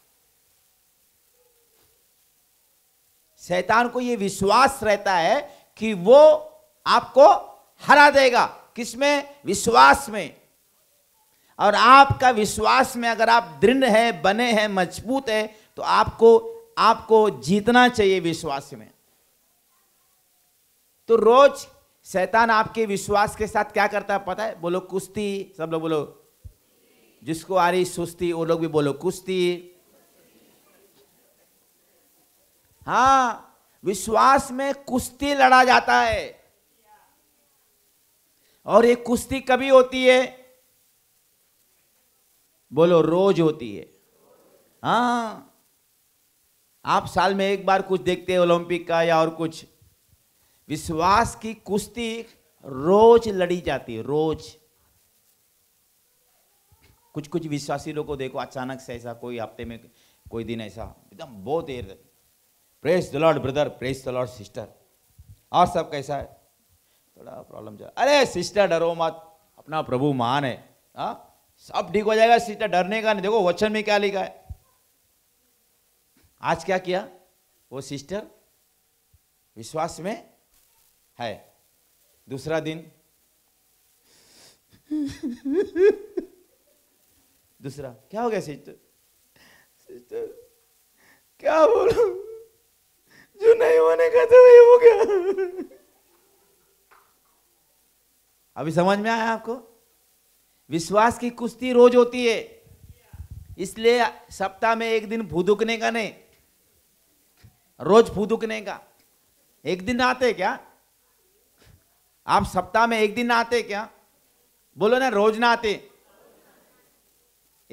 शैतान को ये विश्वास रहता है कि वो आपको हरा देगा किसमें विश्वास में और आपका विश्वास में अगर आप दृढ़ है बने हैं मजबूत है तो आपको आपको जीतना चाहिए विश्वास में तो रोज शैतान आपके विश्वास के साथ क्या करता है पता है बोलो कुश्ती सब लोग बोलो जिसको आ रही सुस्ती वो लोग भी बोलो कुश्ती हाँ विश्वास में कुश्ती लड़ा जाता है और ये कुश्ती कभी होती है बोलो रोज होती है हाँ आप साल में एक बार कुछ देखते हैं ओलंपिक का या और कुछ विश्वास की कुश्ती रोज लड़ी जाती है रोज कुछ कुछ विश्वासी लोगों को देखो अचानक से ऐसा कोई हफ्ते में कोई दिन ऐसा एकदम बहुत देर praise the lord brother praise the lord sister और सब कैसा है थोड़ा प्रॉब्लम चल अरे सिस्टर डरो मत अपना प्रभु मान है हाँ सब ठीक हो जाएगा सिस्टर डरने का नहीं देखो वचन में क्या लिखा है आज क्या किया वो सिस्टर विश्वास में है दूसरा दिन दूसरा क्या हो गया सिस्टर सिस्टर क्या बोलू जो नहीं होने का तो वही हो गया अभी समझ में आया आपको विश्वास की कुश्ती रोज होती है इसलिए सप्ताह में एक दिन फूदुकने का नहीं रोज फूदुकने का एक दिन आते क्या आप सप्ताह में एक दिन आते क्या बोलो ना रोज ना आते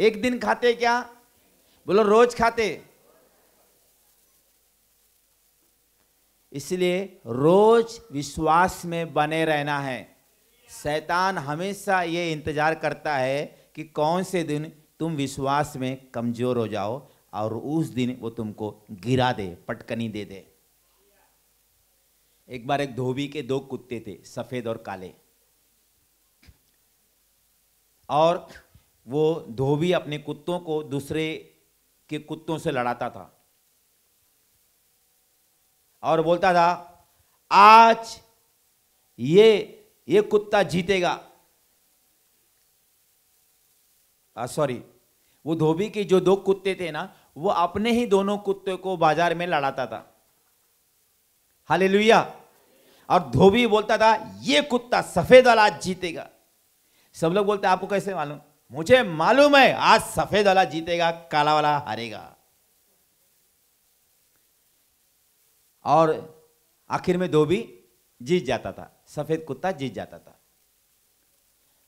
एक दिन खाते क्या बोलो रोज खाते इसलिए रोज विश्वास में बने रहना है शैतान हमेशा ये इंतज़ार करता है कि कौन से दिन तुम विश्वास में कमज़ोर हो जाओ और उस दिन वो तुमको गिरा दे पटकनी दे दे एक बार एक धोबी के दो कुत्ते थे सफ़ेद और काले और वो धोबी अपने कुत्तों को दूसरे के कुत्तों से लड़ाता था और बोलता था आज ये ये कुत्ता जीतेगा सॉरी वो धोबी के जो दो कुत्ते थे ना वो अपने ही दोनों कुत्ते को बाजार में लड़ाता था हाले और धोबी बोलता था ये कुत्ता सफेद वाला आज जीतेगा सब लोग बोलते आपको कैसे मालूम मुझे मालूम है आज सफेद वाला जीतेगा काला वाला हारेगा और आखिर में धोबी जीत जाता था सफेद कुत्ता जीत जाता था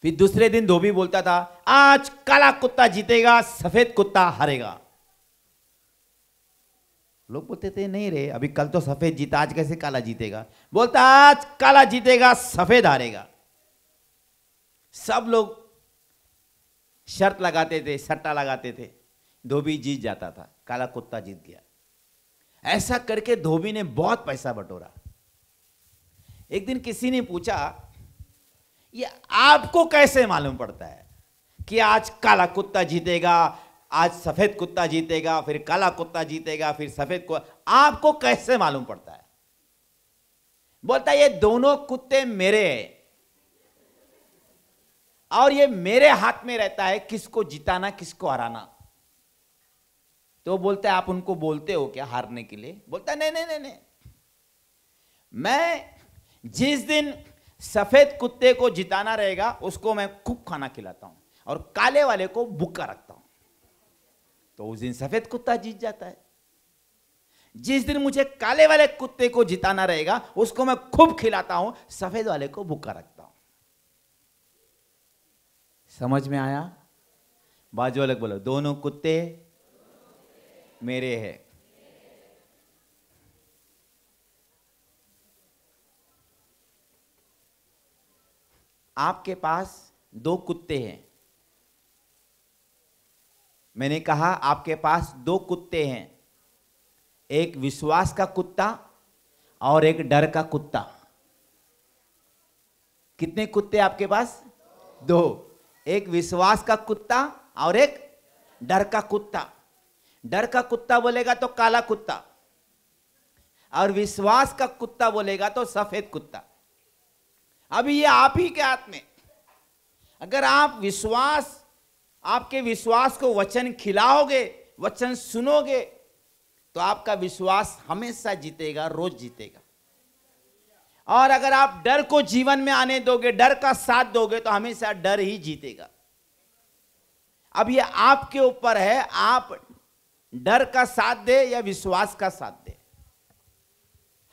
फिर दूसरे दिन धोबी बोलता था आज काला कुत्ता जीतेगा सफेद कुत्ता हारेगा लोग बोलते थे नहीं रे अभी कल तो सफेद जीता आज कैसे काला जीतेगा बोलता आज काला जीतेगा सफेद हारेगा सब लोग शर्त लगाते थे सट्टा लगाते थे धोबी जीत जाता था काला कुत्ता जीत गया ऐसा करके धोबी ने बहुत पैसा बटोरा एक दिन किसी ने पूछा ये आपको कैसे मालूम पड़ता है कि आज काला कुत्ता जीतेगा आज सफेद कुत्ता जीतेगा फिर काला कुत्ता जीतेगा फिर सफेद को आपको कैसे मालूम पड़ता है बोलता ये दोनों कुत्ते मेरे और ये मेरे हाथ में रहता है किसको जिताना किसको हराना तो बोलते आप उनको बोलते हो क्या हारने के लिए बोलता नहीं नहीं नहीं नहीं मैं जिस दिन सफेद कुत्ते को जिताना रहेगा उसको मैं खूब खाना खिलाता हूं और काले वाले को बुक्का रखता हूं तो उस दिन सफेद कुत्ता जीत जाता है जिस दिन मुझे काले वाले कुत्ते को जिताना रहेगा उसको मैं खूब खिलाता हूं सफेद वाले को बुक्का रखता हूं समझ में आया बाजू अलग बोलो दोनों कुत्ते मेरे हैं आपके पास दो कुत्ते हैं मैंने कहा आपके पास दो कुत्ते हैं एक विश्वास का कुत्ता और एक डर का कुत्ता कितने कुत्ते आपके पास दो एक विश्वास का कुत्ता और एक डर का कुत्ता डर का कुत्ता बोलेगा तो काला कुत्ता और विश्वास का कुत्ता बोलेगा तो सफेद कुत्ता अभी ये आप ही के हाथ में अगर आप विश्वास आपके विश्वास को वचन खिलाओगे वचन सुनोगे तो आपका विश्वास हमेशा जीतेगा रोज जीतेगा और अगर आप डर को जीवन में आने दोगे डर का साथ दोगे तो हमेशा डर ही जीतेगा अब ये आपके ऊपर है आप डर का साथ दे या विश्वास का साथ दे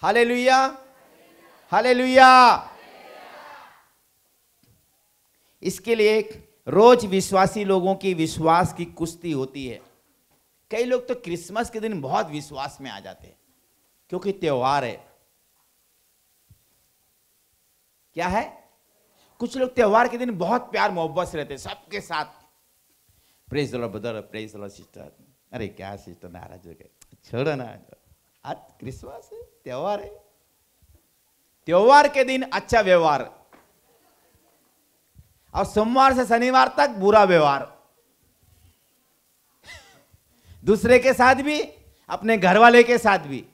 हालेलुया हालेलुया इसके लिए रोज विश्वासी लोगों की विश्वास की कुश्ती होती है कई लोग तो क्रिसमस के दिन बहुत विश्वास में आ जाते हैं क्योंकि त्यौहार है क्या है कुछ लोग त्यौहार के दिन बहुत प्यार मोहब्बत से रहते हैं सबके साथ प्रेस दलो ब्रदर प्रेस दलो सिस्टर अरे क्या सिस्टर नाराज हो गए छोड़ो ना आज क्रिसमस है त्यौहार है त्यौहार के दिन अच्छा व्यवहार और सोमवार से शनिवार तक बुरा व्यवहार दूसरे के साथ भी अपने घर वाले के साथ भी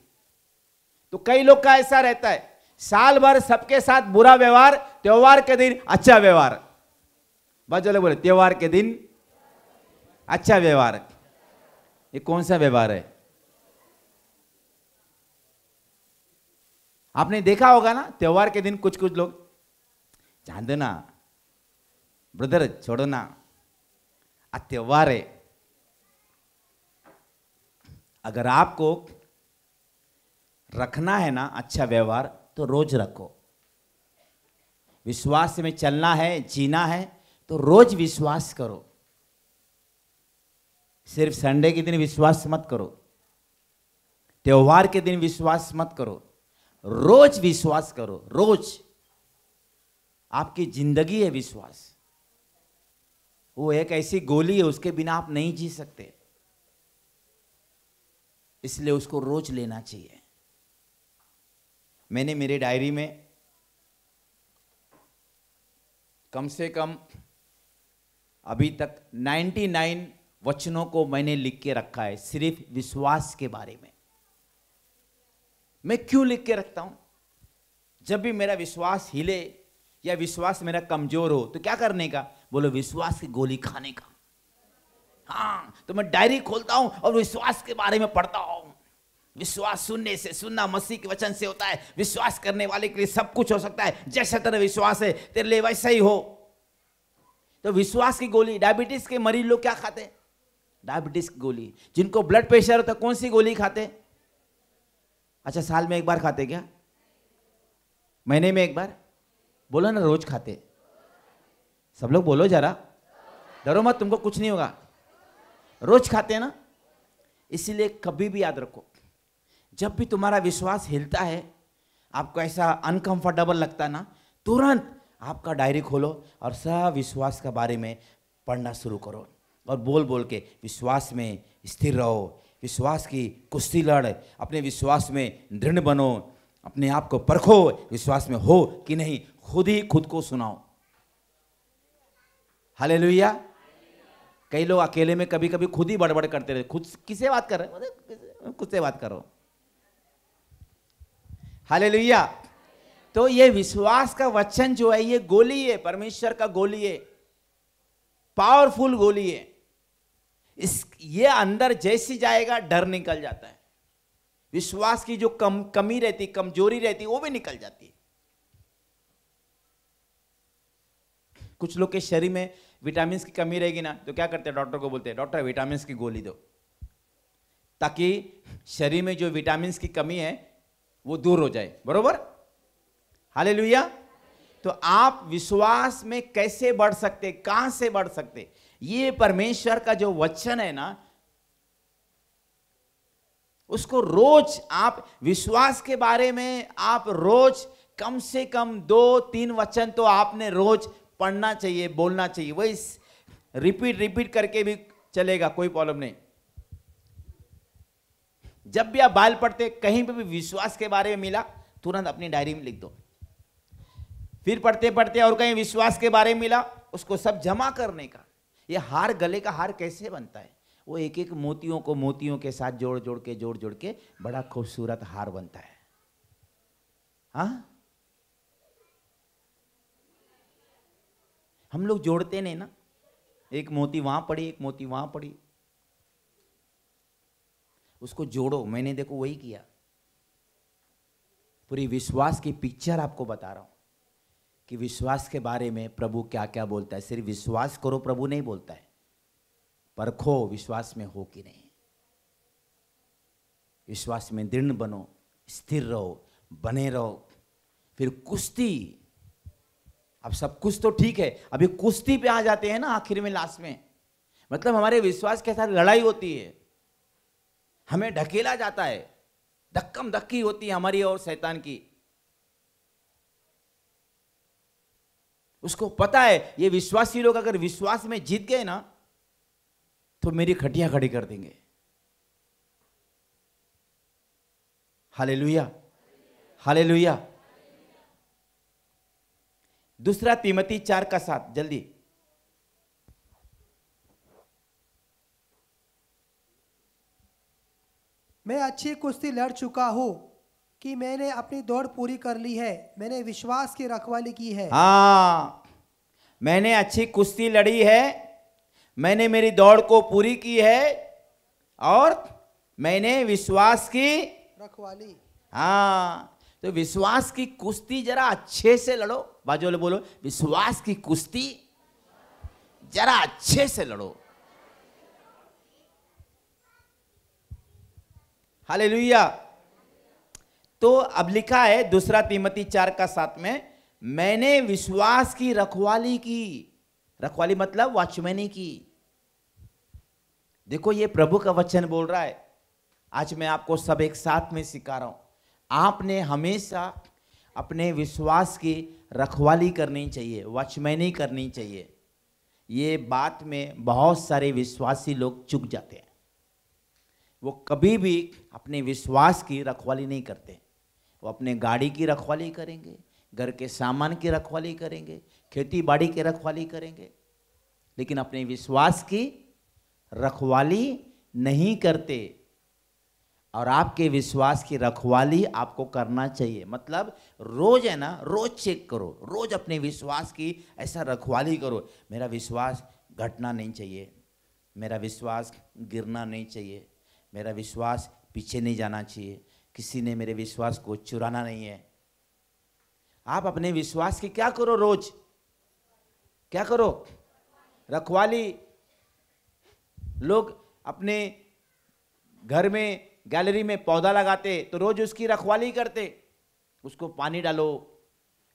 तो कई लोग का ऐसा रहता है साल भर सबके साथ बुरा व्यवहार त्योहार के दिन अच्छा व्यवहार बस लोग बोले त्योहार के दिन अच्छा व्यवहार ये कौन सा व्यवहार है आपने देखा होगा ना त्योहार के दिन कुछ कुछ लोग चांदना ब्रदर छोड़ो ना आ त्यौहार है अगर आपको रखना है ना अच्छा व्यवहार तो रोज रखो विश्वास में चलना है जीना है तो रोज विश्वास करो सिर्फ संडे के दिन विश्वास मत करो त्योहार के दिन विश्वास मत करो रोज विश्वास करो रोज आपकी जिंदगी है विश्वास वो एक ऐसी गोली है उसके बिना आप नहीं जी सकते इसलिए उसको रोज लेना चाहिए मैंने मेरे डायरी में कम से कम अभी तक 99 वचनों को मैंने लिख के रखा है सिर्फ विश्वास के बारे में मैं क्यों लिख के रखता हूं जब भी मेरा विश्वास हिले या विश्वास मेरा कमजोर हो तो क्या करने का बोलो विश्वास की गोली खाने का हाँ तो मैं डायरी खोलता हूं और विश्वास के बारे में पढ़ता हूं विश्वास सुनने से सुनना मसीह के वचन से होता है विश्वास करने वाले के लिए सब कुछ हो सकता है जैसा तेरा विश्वास है तेरे लिए वैसा ही हो तो विश्वास की गोली डायबिटीज के मरीज लोग क्या खाते डायबिटीज की गोली जिनको ब्लड प्रेशर होता है कौन सी गोली खाते अच्छा साल में एक बार खाते क्या महीने में एक बार बोलो ना रोज खाते सब लोग बोलो जरा डरो मत तुमको कुछ नहीं होगा रोज खाते हैं ना इसीलिए कभी भी याद रखो जब भी तुम्हारा विश्वास हिलता है आपको ऐसा अनकंफर्टेबल लगता है ना तुरंत आपका डायरी खोलो और सब विश्वास के बारे में पढ़ना शुरू करो और बोल बोल के विश्वास में स्थिर रहो विश्वास की कुश्ती लड़ अपने विश्वास में दृढ़ बनो अपने आप को परखो विश्वास में हो कि नहीं खुद ही खुद को सुनाओ हले कई लोग अकेले में कभी कभी खुद ही बड़बड़ करते रहे खुद किसे बात कर रहे मतलब खुद से बात करो हले तो ये विश्वास का वचन जो है ये गोली है परमेश्वर का गोली है पावरफुल गोली है इस ये अंदर जैसी जाएगा डर निकल जाता है विश्वास की जो कम कमी रहती कमजोरी रहती वो भी निकल जाती है कुछ लोग के शरीर में विटामिन की कमी रहेगी ना तो क्या करते हैं डॉक्टर को बोलते हैं डॉक्टर विटामिन की गोली दो ताकि शरीर में जो विटामिन की कमी है वो दूर हो जाए बरोबर हाले तो आप विश्वास में कैसे बढ़ सकते कहां से बढ़ सकते ये परमेश्वर का जो वचन है ना उसको रोज आप विश्वास के बारे में आप रोज कम से कम दो तीन वचन तो आपने रोज पढ़ना चाहिए बोलना चाहिए वही रिपीट रिपीट करके भी चलेगा कोई प्रॉब्लम नहीं जब भी आप बाल पढ़ते कहीं पर भी विश्वास के बारे में मिला तुरंत अपनी डायरी में लिख दो फिर पढ़ते पढ़ते और कहीं विश्वास के बारे में मिला उसको सब जमा करने का ये हार गले का हार कैसे बनता है वो एक एक मोतियों को मोतियों के साथ जोड़ जोड़ के जोड़ जोड़ के बड़ा खूबसूरत हार बनता है हाँ हम लोग जोड़ते नहीं ना एक मोती वहां पड़ी एक मोती वहां पड़ी उसको जोड़ो मैंने देखो वही किया पूरी विश्वास की पिक्चर आपको बता रहा हूं कि विश्वास के बारे में प्रभु क्या क्या बोलता है सिर्फ विश्वास करो प्रभु नहीं बोलता है परखो विश्वास में हो कि नहीं विश्वास में दृढ़ बनो स्थिर रहो बने रहो फिर कुश्ती अब सब कुछ तो ठीक है अभी कुश्ती पे आ जाते हैं ना आखिर में लास्ट में मतलब हमारे विश्वास के साथ लड़ाई होती है हमें ढकेला जाता है धक्कम धक्की होती है हमारी और शैतान की उसको पता है ये विश्वासी लोग अगर विश्वास में जीत गए ना तो मेरी खटिया खड़ी कर देंगे हाले लुहिया हाले लुहिया दूसरा तिमती चार का साथ जल्दी मैं अच्छी कुश्ती लड़ चुका हूं कि मैंने अपनी दौड़ पूरी कर ली है मैंने विश्वास की रखवाली की है हाँ मैंने अच्छी कुश्ती लड़ी है मैंने मेरी दौड़ को पूरी की है और मैंने विश्वास की रखवाली हाँ तो विश्वास की कुश्ती जरा अच्छे से लड़ो बाजू वाले बोलो विश्वास की कुश्ती जरा अच्छे से लड़ो हाले तो अब लिखा है दूसरा तीमती चार का साथ में मैंने विश्वास की रखवाली की रखवाली मतलब वॉचमैनी की देखो ये प्रभु का वचन बोल रहा है आज मैं आपको सब एक साथ में सिखा रहा हूं आपने हमेशा अपने विश्वास की रखवाली करनी चाहिए वॉचमैनी करनी चाहिए ये बात में बहुत सारे विश्वासी लोग चुक जाते हैं वो कभी भी अपने विश्वास की रखवाली नहीं करते वो अपने गाड़ी की रखवाली करेंगे घर के सामान की रखवाली करेंगे खेती बाड़ी की रखवाली करेंगे लेकिन अपने विश्वास की रखवाली नहीं करते और आपके विश्वास की रखवाली आपको करना चाहिए मतलब रोज है ना रोज चेक करो रोज अपने विश्वास की ऐसा रखवाली करो मेरा विश्वास घटना नहीं चाहिए मेरा विश्वास गिरना नहीं चाहिए मेरा विश्वास पीछे नहीं जाना चाहिए किसी ने मेरे विश्वास को चुराना नहीं है आप अपने विश्वास की क्या करो रोज क्या करो रखवाली लोग अपने घर में गैलरी में पौधा लगाते तो रोज उसकी रखवाली करते उसको पानी डालो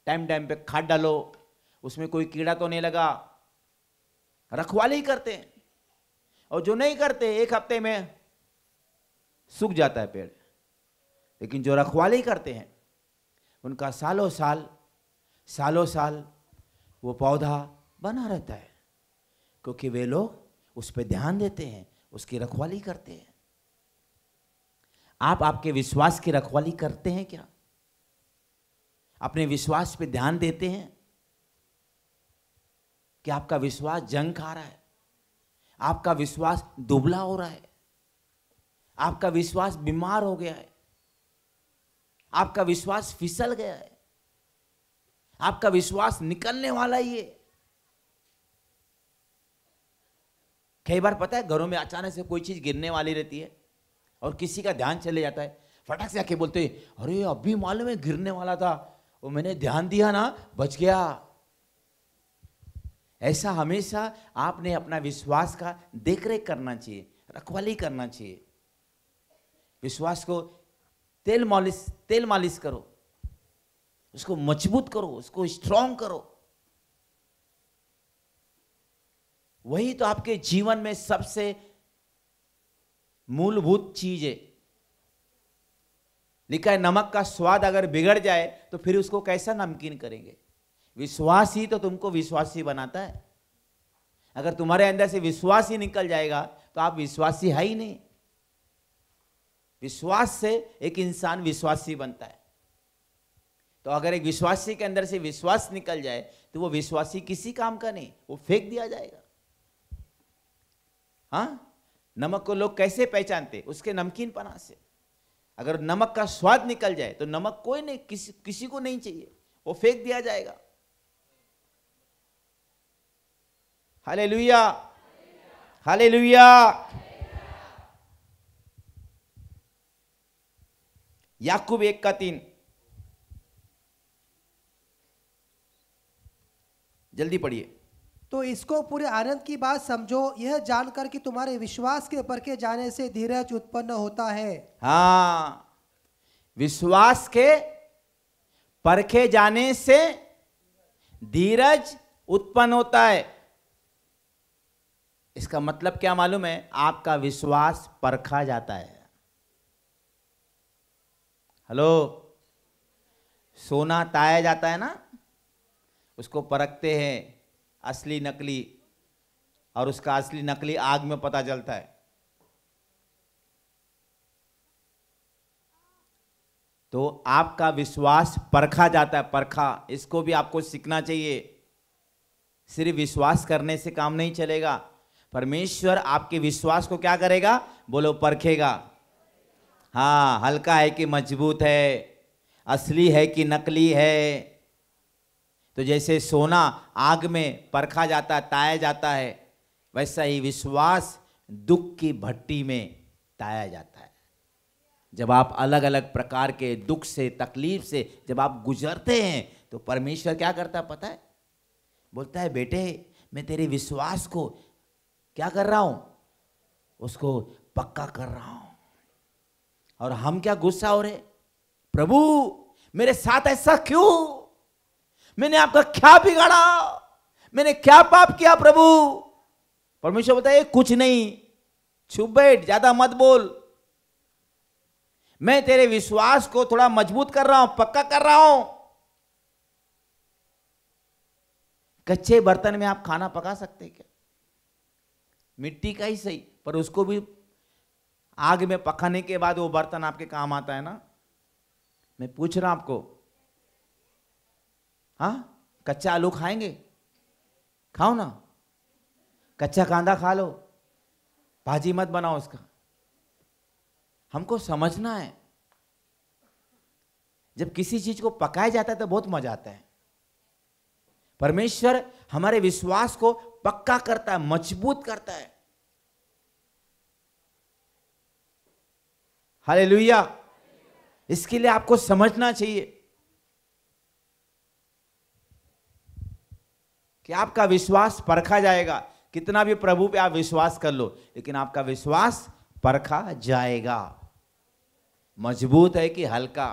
टाइम टाइम पे खाद डालो उसमें कोई कीड़ा तो नहीं लगा रखवाली करते और जो नहीं करते एक हफ्ते में सूख जाता है पेड़ लेकिन जो रखवाली करते हैं उनका सालों साल सालों साल वो पौधा बना रहता है क्योंकि वे लोग उस पर ध्यान देते हैं उसकी रखवाली करते हैं आप आपके विश्वास की रखवाली करते हैं क्या अपने विश्वास पे ध्यान देते हैं कि आपका विश्वास जंग खा रहा है आपका विश्वास दुबला हो रहा है आपका विश्वास बीमार हो गया है आपका विश्वास फिसल गया है आपका विश्वास निकलने वाला ही है कई बार पता है घरों में अचानक से कोई चीज गिरने वाली रहती है और किसी का ध्यान चले जाता है फटक से आके बोलते अरे अभी मालूम है गिरने वाला था वो मैंने ध्यान दिया ना बच गया ऐसा हमेशा आपने अपना विश्वास का देख रेख करना चाहिए रखवाली करना चाहिए विश्वास को तेल मालिश तेल मालिश करो उसको मजबूत करो उसको स्ट्रांग करो वही तो आपके जीवन में सबसे मूलभूत चीज है लिखा है नमक का स्वाद अगर बिगड़ जाए तो फिर उसको कैसा नमकीन करेंगे विश्वास ही तो तुमको विश्वासी बनाता है अगर तुम्हारे अंदर से विश्वास ही निकल जाएगा तो आप विश्वासी है ही नहीं विश्वास से एक इंसान विश्वासी बनता है तो अगर एक विश्वासी के अंदर से विश्वास निकल जाए तो वो विश्वासी किसी काम का नहीं वो फेंक दिया जाएगा हाँ नमक को लोग कैसे पहचानते उसके नमकीन पना से अगर नमक का स्वाद निकल जाए तो नमक कोई नहीं किसी किसी को नहीं चाहिए वो फेंक दिया जाएगा हाले लुया हाले लुया याकूब एक का तीन जल्दी पढ़िए तो इसको पूरे आनंद की बात समझो यह जानकर कि तुम्हारे विश्वास के परखे जाने से धीरज उत्पन्न होता है हाँ विश्वास के परखे जाने से धीरज उत्पन्न होता है इसका मतलब क्या मालूम है आपका विश्वास परखा जाता है हेलो सोना ताया जाता है ना उसको परखते हैं असली नकली और उसका असली नकली आग में पता चलता है तो आपका विश्वास परखा जाता है परखा इसको भी आपको सीखना चाहिए सिर्फ विश्वास करने से काम नहीं चलेगा परमेश्वर आपके विश्वास को क्या करेगा बोलो परखेगा हाँ हल्का है कि मजबूत है असली है कि नकली है तो जैसे सोना आग में परखा जाता ताया जाता है वैसा ही विश्वास दुख की भट्टी में ताया जाता है जब आप अलग अलग प्रकार के दुख से तकलीफ से जब आप गुजरते हैं तो परमेश्वर क्या करता है पता है बोलता है बेटे मैं तेरे विश्वास को क्या कर रहा हूँ उसको पक्का कर रहा हूँ और हम क्या गुस्सा हो रहे प्रभु मेरे साथ ऐसा क्यों मैंने आपका क्या बिगाड़ा मैंने क्या पाप किया प्रभु परमेश्वर बताए कुछ नहीं छुप बैठ ज्यादा मत बोल मैं तेरे विश्वास को थोड़ा मजबूत कर रहा हूं पक्का कर रहा हूं कच्चे बर्तन में आप खाना पका सकते क्या मिट्टी का ही सही पर उसको भी आग में पकाने के बाद वो बर्तन आपके काम आता है ना मैं पूछ रहा हूं आपको हाँ कच्चा आलू खाएंगे खाओ ना कच्चा कांदा खा लो भाजी मत बनाओ उसका हमको समझना है जब किसी चीज को पकाया जाता है तो बहुत मजा आता है परमेश्वर हमारे विश्वास को पक्का करता है मजबूत करता है हालेलुया इसके लिए आपको समझना चाहिए कि आपका विश्वास परखा जाएगा कितना भी प्रभु पे आप विश्वास कर लो लेकिन आपका विश्वास परखा जाएगा मजबूत है कि हल्का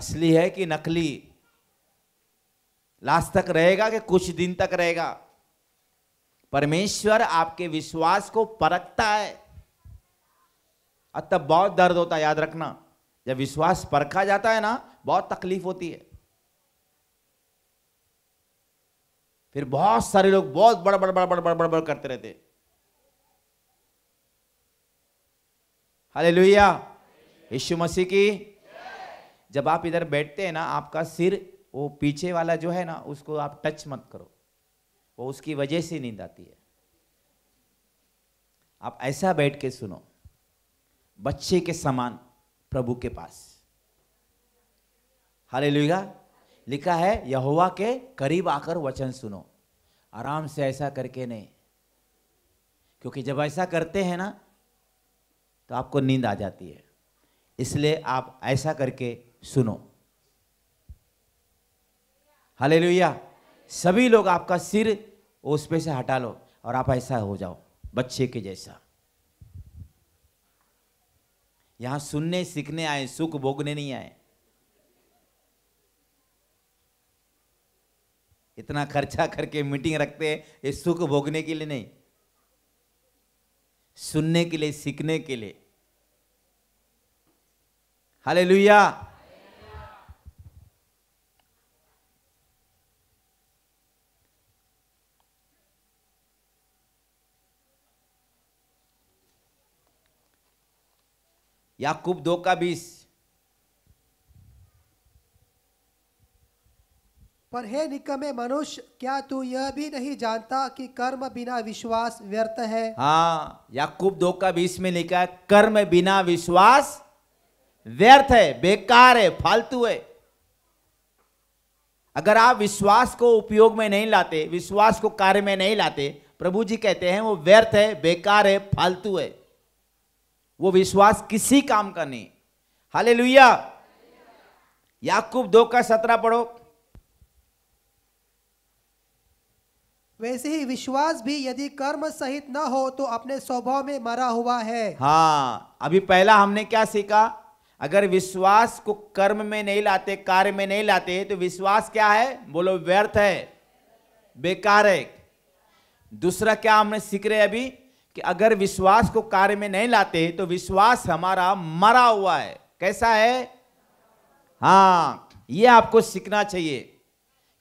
असली है कि नकली लास्ट तक रहेगा कि कुछ दिन तक रहेगा परमेश्वर आपके विश्वास को परखता है अब तब बहुत दर्द होता है याद रखना जब विश्वास परखा जाता है ना बहुत तकलीफ होती है फिर बहुत सारे लोग बहुत बड़ा बड़ बड़ बड़ बड़ बड़ बड़ करते रहते हले लोहिया यशु मसीह की जब आप इधर बैठते हैं ना आपका सिर वो पीछे वाला जो है ना उसको आप टच मत करो वो उसकी वजह से नींद आती है आप ऐसा बैठ के सुनो बच्चे के समान प्रभु के पास हाले लोहिया लिखा है यहोवा के करीब आकर वचन सुनो आराम से ऐसा करके नहीं क्योंकि जब ऐसा करते हैं ना तो आपको नींद आ जाती है इसलिए आप ऐसा करके सुनो हले सभी लोग आपका सिर उस पे से हटा लो और आप ऐसा हो जाओ बच्चे के जैसा यहां सुनने सीखने आए सुख भोगने नहीं आए इतना खर्चा करके मीटिंग रखते हैं ये सुख भोगने के लिए नहीं सुनने के लिए सीखने के लिए हाले लुया याकूब दो का बीस पर हे निकमे मनुष्य क्या तू यह भी नहीं जानता कि कर्म बिना विश्वास व्यर्थ है हाँ याकूब दो का बीस में लिखा है कर्म बिना विश्वास व्यर्थ है बेकार है फालतू है अगर आप विश्वास को उपयोग में नहीं लाते विश्वास को कार्य में नहीं लाते प्रभु जी कहते हैं वो व्यर्थ है बेकार है फालतू है वो विश्वास किसी काम का नहीं हाले याकूब दो का सत्रह पढ़ो वैसे ही विश्वास भी यदि कर्म सहित न हो तो अपने स्वभाव में मरा हुआ है हाँ अभी पहला हमने क्या सीखा अगर विश्वास को कर्म में नहीं लाते कार्य में नहीं लाते तो विश्वास क्या है बोलो व्यर्थ है बेकार है दूसरा क्या हमने सीख रहे अभी कि अगर विश्वास को कार्य में नहीं लाते तो विश्वास हमारा मरा हुआ है कैसा है हाँ ये आपको सीखना चाहिए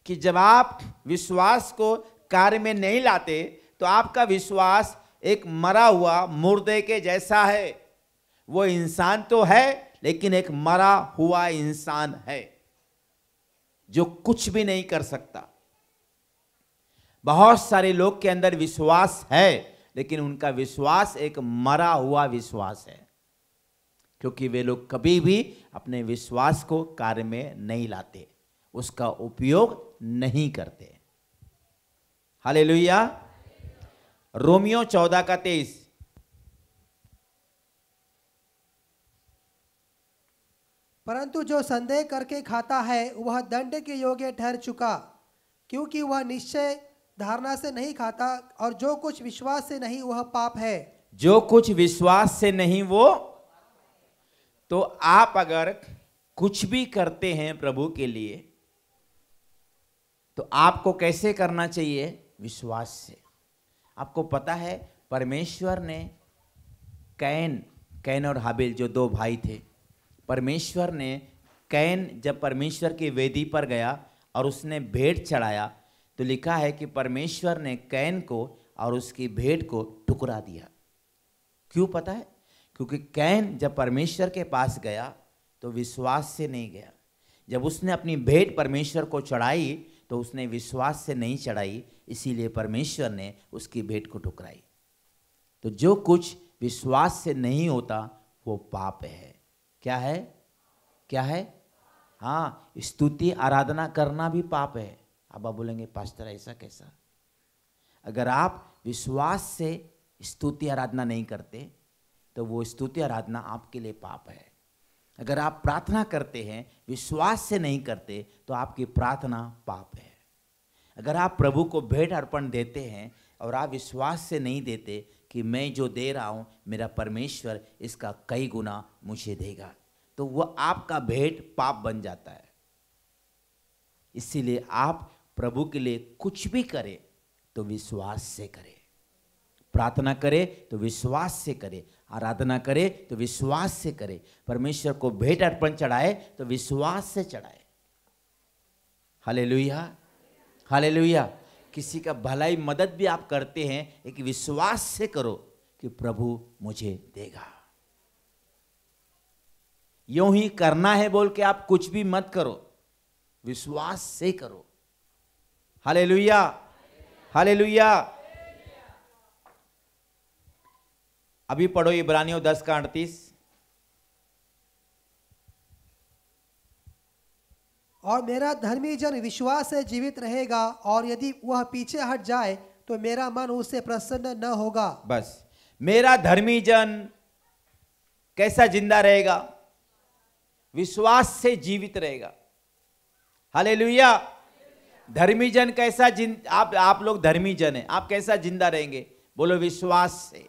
कि जब आप विश्वास को कार्य में नहीं लाते तो आपका विश्वास एक मरा हुआ मुर्दे के जैसा है वो इंसान तो है लेकिन एक मरा हुआ इंसान है जो कुछ भी नहीं कर सकता बहुत सारे लोग के अंदर विश्वास है लेकिन उनका विश्वास एक मरा हुआ विश्वास है क्योंकि वे लोग कभी भी अपने विश्वास को कार्य में नहीं लाते उसका उपयोग नहीं करते हाले रोमियो चौदह का तेईस परंतु जो संदेह करके खाता है वह दंड के योग्य ठहर चुका क्योंकि वह निश्चय धारणा से नहीं खाता और जो कुछ विश्वास से नहीं वह पाप है जो कुछ विश्वास से नहीं वो तो आप अगर कुछ भी करते हैं प्रभु के लिए तो आपको कैसे करना चाहिए विश्वास से आपको पता है परमेश्वर ने कैन कैन और हाबिल जो दो भाई थे परमेश्वर ने कैन जब परमेश्वर की वेदी पर गया और उसने भेंट चढ़ाया तो लिखा है कि परमेश्वर ने कैन को और उसकी भेंट को टुकड़ा दिया क्यों पता है क्योंकि कैन जब परमेश्वर के पास गया तो विश्वास से नहीं गया जब उसने अपनी भेंट परमेश्वर को चढ़ाई तो उसने विश्वास से नहीं चढ़ाई इसीलिए परमेश्वर ने उसकी भेंट को ठुकराई तो जो कुछ विश्वास से नहीं होता वो पाप है क्या है क्या है हाँ स्तुति आराधना करना भी पाप है अब आप बोलेंगे पास्टर ऐसा कैसा अगर आप विश्वास से स्तुति आराधना नहीं करते तो वो स्तुति आराधना आपके लिए पाप है अगर आप प्रार्थना करते हैं विश्वास से नहीं करते तो आपकी प्रार्थना पाप है अगर आप प्रभु को भेंट अर्पण देते हैं और आप विश्वास से नहीं देते कि मैं जो दे रहा हूँ मेरा परमेश्वर इसका कई गुना मुझे देगा तो वह आपका भेंट पाप बन जाता है इसीलिए आप प्रभु के लिए कुछ भी करें तो विश्वास से करें प्रार्थना करें तो विश्वास से करें आराधना करे तो विश्वास से करे परमेश्वर को भेंट अर्पण चढ़ाए तो विश्वास से चढ़ाए हाले लोहिया हाले लोहिया किसी का भलाई मदद भी आप करते हैं एक विश्वास से करो कि प्रभु मुझे देगा यू ही करना है बोल के आप कुछ भी मत करो विश्वास से करो हाले लोहिया हाले लोहिया अभी पढ़ो इब्रानियों दस का अड़तीस और मेरा धर्मी जन विश्वास से जीवित रहेगा और यदि वह पीछे हट जाए तो मेरा मन उससे प्रसन्न न होगा बस मेरा धर्मी जन कैसा जिंदा रहेगा विश्वास से जीवित रहेगा हले धर्मी जन कैसा जिन आप आप लोग धर्मी जन है आप कैसा जिंदा रहेंगे बोलो विश्वास से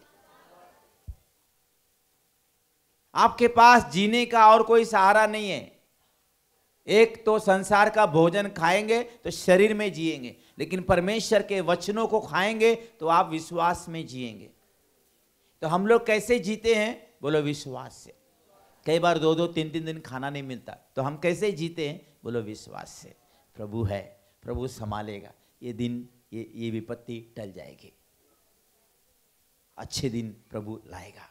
आपके पास जीने का और कोई सहारा नहीं है एक तो संसार का भोजन खाएंगे तो शरीर में जिएंगे लेकिन परमेश्वर के वचनों को खाएंगे तो आप विश्वास में जिएंगे तो हम लोग कैसे जीते हैं बोलो विश्वास से कई बार दो दो तीन तीन दिन खाना नहीं मिलता तो हम कैसे जीते हैं बोलो विश्वास से प्रभु है प्रभु संभालेगा ये दिन ये ये विपत्ति टल जाएगी अच्छे दिन प्रभु लाएगा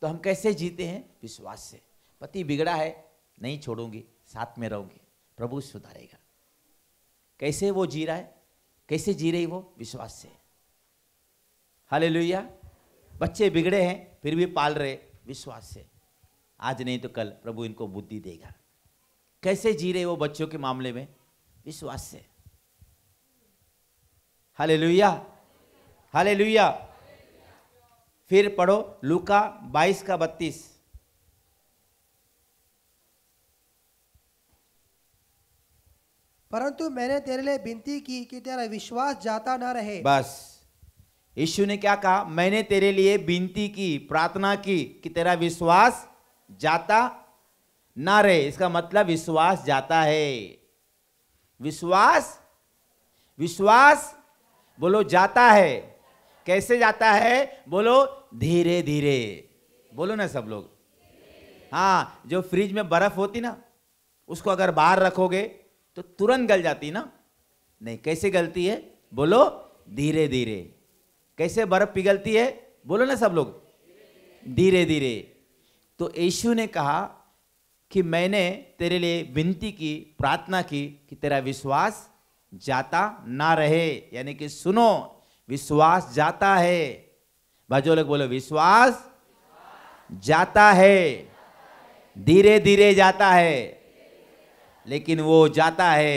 तो हम कैसे जीते हैं विश्वास से पति बिगड़ा है नहीं छोड़ूंगी साथ में रहूंगी प्रभु सुधारेगा कैसे वो जी रहा है कैसे जी रही वो विश्वास से हाले बच्चे बिगड़े हैं फिर भी पाल रहे विश्वास से आज नहीं तो कल प्रभु इनको बुद्धि देगा कैसे जी रहे वो बच्चों के मामले में विश्वास से हाले लुया हाले लुया फिर पढ़ो लुका बाईस का बत्तीस परंतु मैंने तेरे लिए विनती की कि तेरा विश्वास जाता ना रहे बस यीशु ने क्या कहा मैंने तेरे लिए विनती की प्रार्थना की कि तेरा विश्वास जाता ना रहे इसका मतलब विश्वास जाता है विश्वास विश्वास बोलो जाता है कैसे जाता है बोलो धीरे धीरे बोलो ना सब लोग हाँ जो फ्रिज में बर्फ होती ना उसको अगर बाहर रखोगे तो तुरंत गल जाती ना नहीं कैसे गलती है बोलो धीरे धीरे कैसे बर्फ पिघलती है बोलो ना सब लोग धीरे धीरे तो यशु ने कहा कि मैंने तेरे लिए विनती की प्रार्थना की कि तेरा विश्वास जाता ना रहे यानी कि सुनो विश्वास जाता है बाजू लोग बोलो विश्वास जाता है धीरे धीरे जाता है लेकिन वो जाता है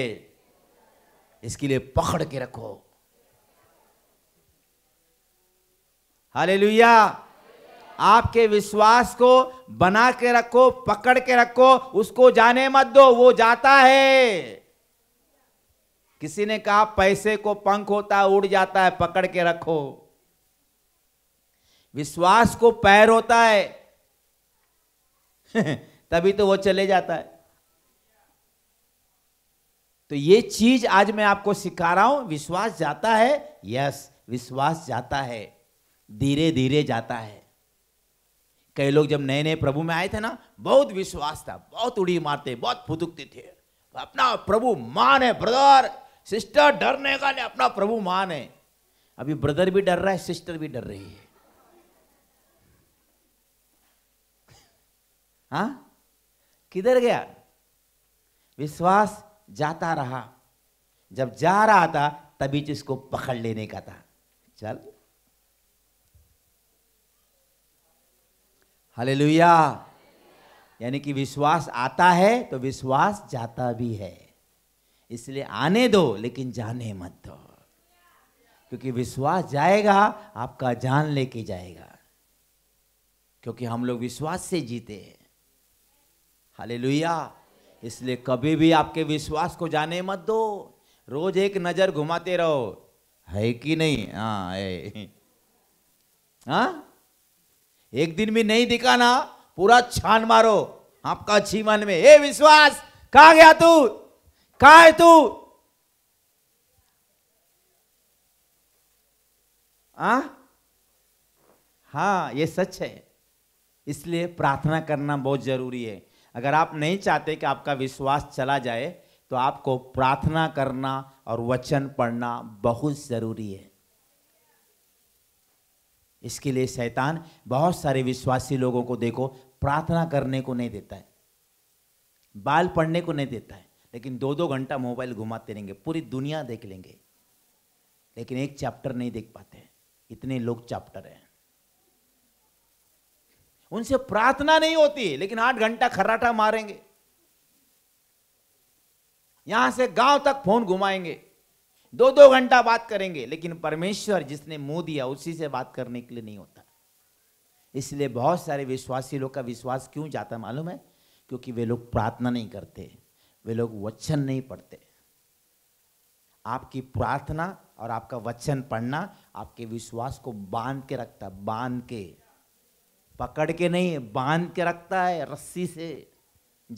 इसके लिए पकड़ के रखो हाले आपके विश्वास को बना के रखो पकड़ के रखो उसको जाने मत दो वो जाता है किसी ने कहा पैसे को पंख होता है उड़ जाता है पकड़ के रखो विश्वास को पैर होता है तभी तो वो चले जाता है तो ये चीज आज मैं आपको सिखा रहा हूं विश्वास जाता है यस विश्वास जाता है धीरे धीरे जाता है कई लोग जब नए नए प्रभु में आए थे ना बहुत विश्वास था बहुत उड़ी मारते बहुत फुदुकते थे अपना प्रभु मान है ब्रदर सिस्टर डरने का नहीं अपना प्रभु मान है अभी ब्रदर भी डर रहा है सिस्टर भी डर रही है हाँ किधर गया विश्वास जाता रहा जब जा रहा था तभी जिसको पकड़ लेने का था चल हालेलुया यानी कि विश्वास आता है तो विश्वास जाता भी है इसलिए आने दो लेकिन जाने मत दो क्योंकि विश्वास जाएगा आपका जान लेके जाएगा क्योंकि हम लोग विश्वास से जीते हैं हाले इसलिए कभी भी आपके विश्वास को जाने मत दो रोज एक नजर घुमाते रहो है कि नहीं हाँ हाँ एक दिन भी नहीं दिखा ना पूरा छान मारो आपका मन में ए विश्वास कहा गया तू का है तू आ? हाँ ये सच है इसलिए प्रार्थना करना बहुत जरूरी है अगर आप नहीं चाहते कि आपका विश्वास चला जाए तो आपको प्रार्थना करना और वचन पढ़ना बहुत ज़रूरी है इसके लिए शैतान बहुत सारे विश्वासी लोगों को देखो प्रार्थना करने को नहीं देता है बाल पढ़ने को नहीं देता है लेकिन दो दो घंटा मोबाइल घुमाते रहेंगे पूरी दुनिया देख लेंगे लेकिन एक चैप्टर नहीं देख पाते इतने लोग चैप्टर हैं उनसे प्रार्थना नहीं होती लेकिन आठ घंटा खर्राटा मारेंगे यहां से गांव तक फोन घुमाएंगे दो दो घंटा बात करेंगे लेकिन परमेश्वर जिसने मुंह दिया उसी से बात करने के लिए नहीं होता इसलिए बहुत सारे विश्वासी लोग का विश्वास क्यों जाता मालूम है क्योंकि वे लोग प्रार्थना नहीं करते वे लोग वचन नहीं पढ़ते आपकी प्रार्थना और आपका वचन पढ़ना आपके विश्वास को बांध के रखता है बांध के पकड़ के नहीं बांध के रखता है रस्सी से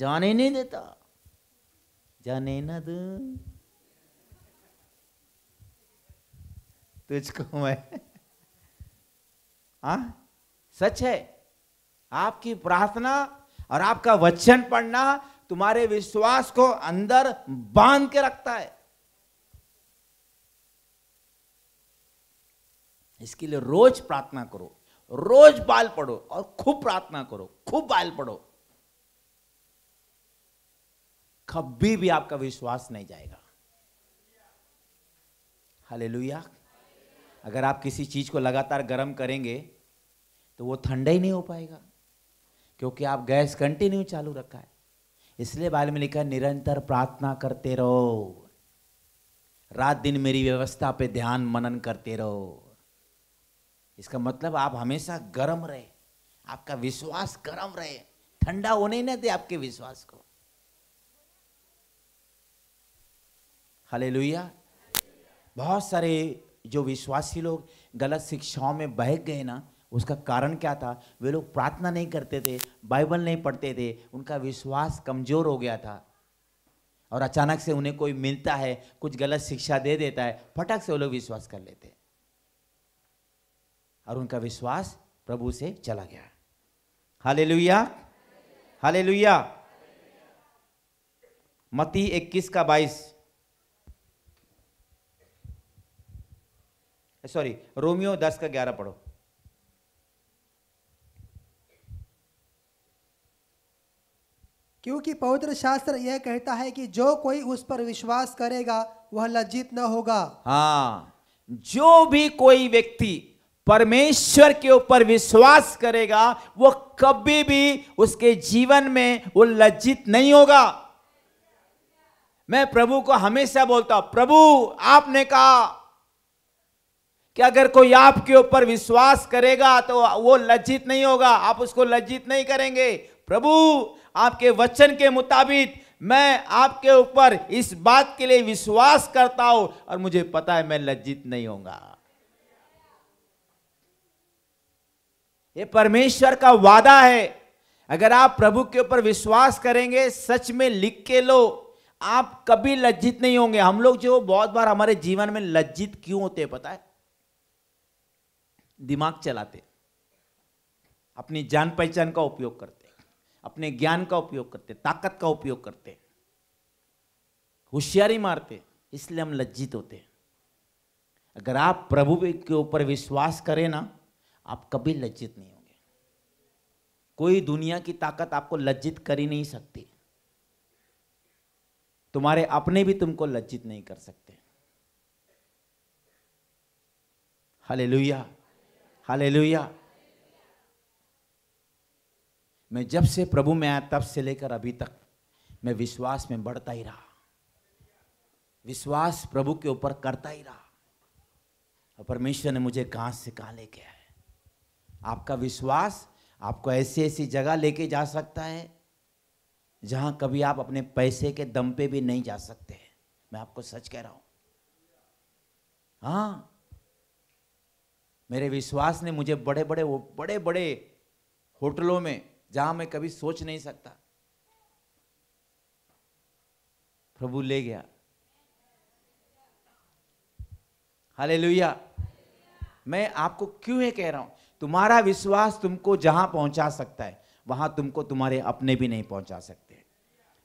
जाने नहीं देता जाने न तुझको मैं आ? हाँ? सच है आपकी प्रार्थना और आपका वचन पढ़ना तुम्हारे विश्वास को अंदर बांध के रखता है इसके लिए रोज प्रार्थना करो रोज बाल पढ़ो और खूब प्रार्थना करो खूब बाल पढ़ो कभी भी आपका विश्वास नहीं जाएगा हालेलुया अगर आप किसी चीज को लगातार गर्म करेंगे तो वो ठंडा ही नहीं हो पाएगा क्योंकि आप गैस कंटिन्यू चालू रखा है इसलिए बाइबल में लिखा निरंतर प्रार्थना करते रहो रात दिन मेरी व्यवस्था पे ध्यान मनन करते रहो इसका मतलब आप हमेशा गर्म रहे आपका विश्वास गर्म रहे ठंडा होने ही ना दे आपके विश्वास को हले बहुत सारे जो विश्वासी लोग गलत शिक्षाओं में बह गए ना उसका कारण क्या था वे लोग प्रार्थना नहीं करते थे बाइबल नहीं पढ़ते थे उनका विश्वास कमज़ोर हो गया था और अचानक से उन्हें कोई मिलता है कुछ गलत शिक्षा दे देता है फटक से वो लोग विश्वास कर लेते हैं और उनका विश्वास प्रभु से चला गया हाले लुया हाले लुया मती इक्कीस का बाईस सॉरी रोमियो दस का ग्यारह पढ़ो क्योंकि पवित्र शास्त्र यह कहता है कि जो कोई उस पर विश्वास करेगा वह लज्जित न होगा हाँ जो भी कोई व्यक्ति परमेश्वर के ऊपर विश्वास करेगा वो कभी भी उसके जीवन में वो लज्जित नहीं होगा मैं प्रभु को हमेशा बोलता हूं प्रभु आपने कहा कि अगर कोई आपके ऊपर विश्वास करेगा तो वो लज्जित नहीं होगा आप उसको लज्जित नहीं करेंगे प्रभु आपके वचन के मुताबिक मैं आपके ऊपर इस बात के लिए विश्वास करता हूं और मुझे पता है मैं लज्जित नहीं होगा ये परमेश्वर का वादा है अगर आप प्रभु के ऊपर विश्वास करेंगे सच में लिख के लो आप कभी लज्जित नहीं होंगे हम लोग जो बहुत बार हमारे जीवन में लज्जित क्यों होते पता है दिमाग चलाते अपनी जान पहचान का उपयोग करते अपने ज्ञान का उपयोग करते ताकत का उपयोग करते होशियारी मारते इसलिए हम लज्जित होते हैं अगर आप प्रभु के ऊपर विश्वास करें ना आप कभी लज्जित नहीं होंगे कोई दुनिया की ताकत आपको लज्जित कर ही नहीं सकती तुम्हारे अपने भी तुमको लज्जित नहीं कर सकते हले लुया मैं जब से प्रभु में आया तब से लेकर अभी तक मैं विश्वास में बढ़ता ही रहा विश्वास प्रभु के ऊपर करता ही रहा और परमेश्वर ने मुझे कहाँ से कहाँ ले गया है आपका विश्वास आपको ऐसी ऐसी जगह लेके जा सकता है जहाँ कभी आप अपने पैसे के दम पे भी नहीं जा सकते मैं आपको सच कह रहा हूँ हाँ मेरे विश्वास ने मुझे बड़े बड़े वो बड़े बड़े होटलों में जहां मैं कभी सोच नहीं सकता प्रभु ले गया हाले मैं आपको क्यों ये कह रहा हूं तुम्हारा विश्वास तुमको जहां पहुंचा सकता है वहां तुमको तुम्हारे अपने भी नहीं पहुंचा सकते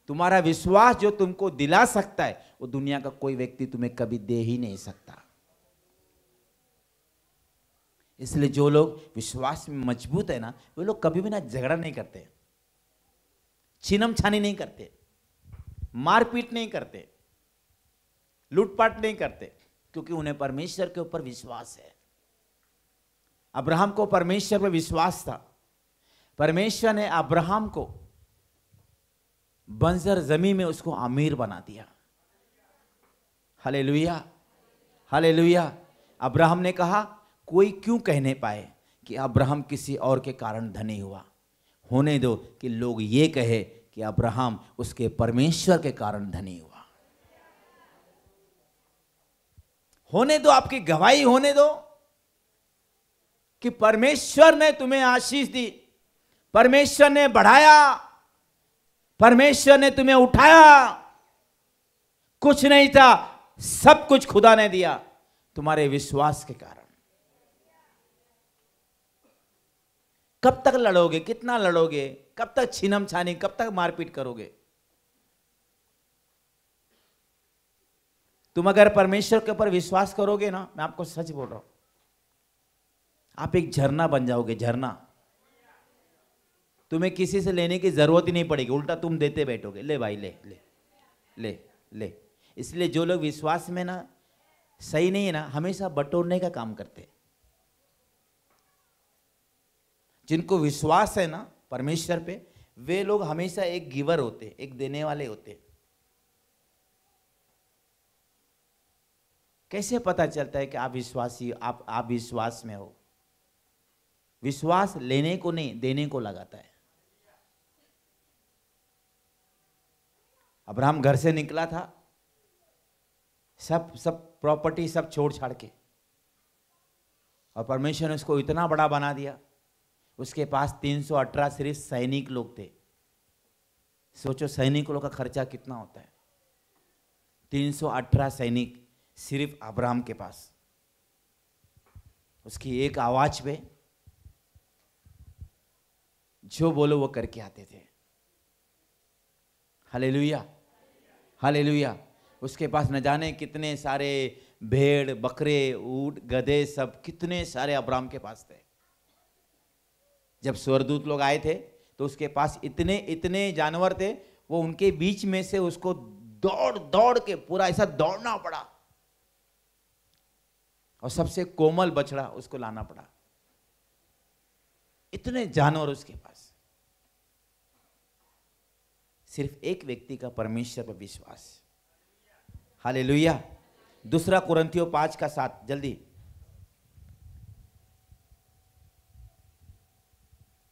तुम्हारा विश्वास जो तुमको दिला सकता है वो दुनिया का कोई व्यक्ति तुम्हें कभी दे ही नहीं सकता इसलिए जो लोग विश्वास में मजबूत है ना वे लोग कभी भी ना झगड़ा नहीं करते छीनम छानी नहीं करते मारपीट नहीं करते लूटपाट नहीं करते क्योंकि उन्हें परमेश्वर के ऊपर विश्वास है अब्राहम को परमेश्वर पर विश्वास था परमेश्वर ने अब्राहम को बंजर जमी में उसको अमीर बना दिया हले लुया हले लुया अब्राहम ने कहा कोई क्यों कहने पाए कि अब्राहम किसी और के कारण धनी हुआ होने दो कि लोग ये कहे कि अब्राहम उसके परमेश्वर के कारण धनी हुआ होने दो आपकी गवाही होने दो कि परमेश्वर ने तुम्हें आशीष दी परमेश्वर ने बढ़ाया परमेश्वर ने तुम्हें उठाया कुछ नहीं था सब कुछ खुदा ने दिया तुम्हारे विश्वास के कारण कब तक लड़ोगे कितना लड़ोगे कब तक छीनम छानी कब तक मारपीट करोगे तुम अगर परमेश्वर के ऊपर विश्वास करोगे ना मैं आपको सच बोल रहा हूं आप एक झरना बन जाओगे झरना तुम्हें किसी से लेने की जरूरत ही नहीं पड़ेगी उल्टा तुम देते बैठोगे ले भाई ले ले ले ले इसलिए जो लोग विश्वास में ना सही नहीं है ना हमेशा बटोरने का काम करते हैं जिनको विश्वास है ना परमेश्वर पे वे लोग हमेशा एक गिवर होते एक देने वाले होते कैसे पता चलता है कि आप विश्वासी आप आप विश्वास में हो विश्वास लेने को नहीं देने को लगाता है अब्राहम घर से निकला था सब सब प्रॉपर्टी सब छोड़ छाड़ के और परमेश्वर ने उसको इतना बड़ा बना दिया उसके पास अठारह सिर्फ सैनिक लोग थे सोचो सैनिक लोग का खर्चा कितना होता है 318 सैनिक सिर्फ अब्राहम के पास उसकी एक आवाज पे जो बोलो वो करके आते थे हले लुया उसके पास न जाने कितने सारे भेड़ बकरे ऊट गधे सब कितने सारे अब्राम के पास थे जब स्वरदूत लोग आए थे तो उसके पास इतने इतने जानवर थे वो उनके बीच में से उसको दौड़ दौड़ के पूरा ऐसा दौड़ना पड़ा और सबसे कोमल बछड़ा उसको लाना पड़ा इतने जानवर उसके पास सिर्फ एक व्यक्ति का परमेश्वर पर विश्वास हाले दूसरा कुरंतियों पांच का साथ जल्दी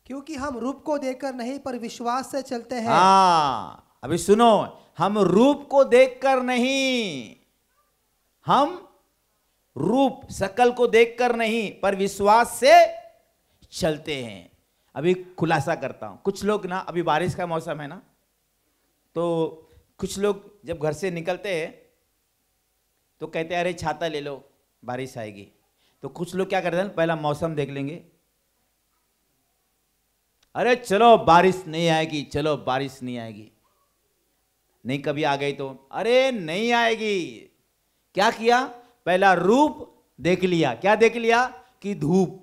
क्योंकि हम रूप को देखकर नहीं पर विश्वास से चलते हैं हाँ अभी सुनो हम रूप को देखकर नहीं हम रूप सकल को देखकर नहीं पर विश्वास से चलते हैं अभी खुलासा करता हूं कुछ लोग ना अभी बारिश का मौसम है ना तो कुछ लोग जब घर से निकलते हैं तो कहते हैं अरे छाता ले लो बारिश आएगी तो कुछ लोग क्या करते हैं पहला मौसम देख लेंगे अरे चलो बारिश नहीं आएगी चलो बारिश नहीं आएगी नहीं कभी आ गई तो अरे नहीं आएगी क्या किया पहला रूप देख लिया क्या देख लिया कि धूप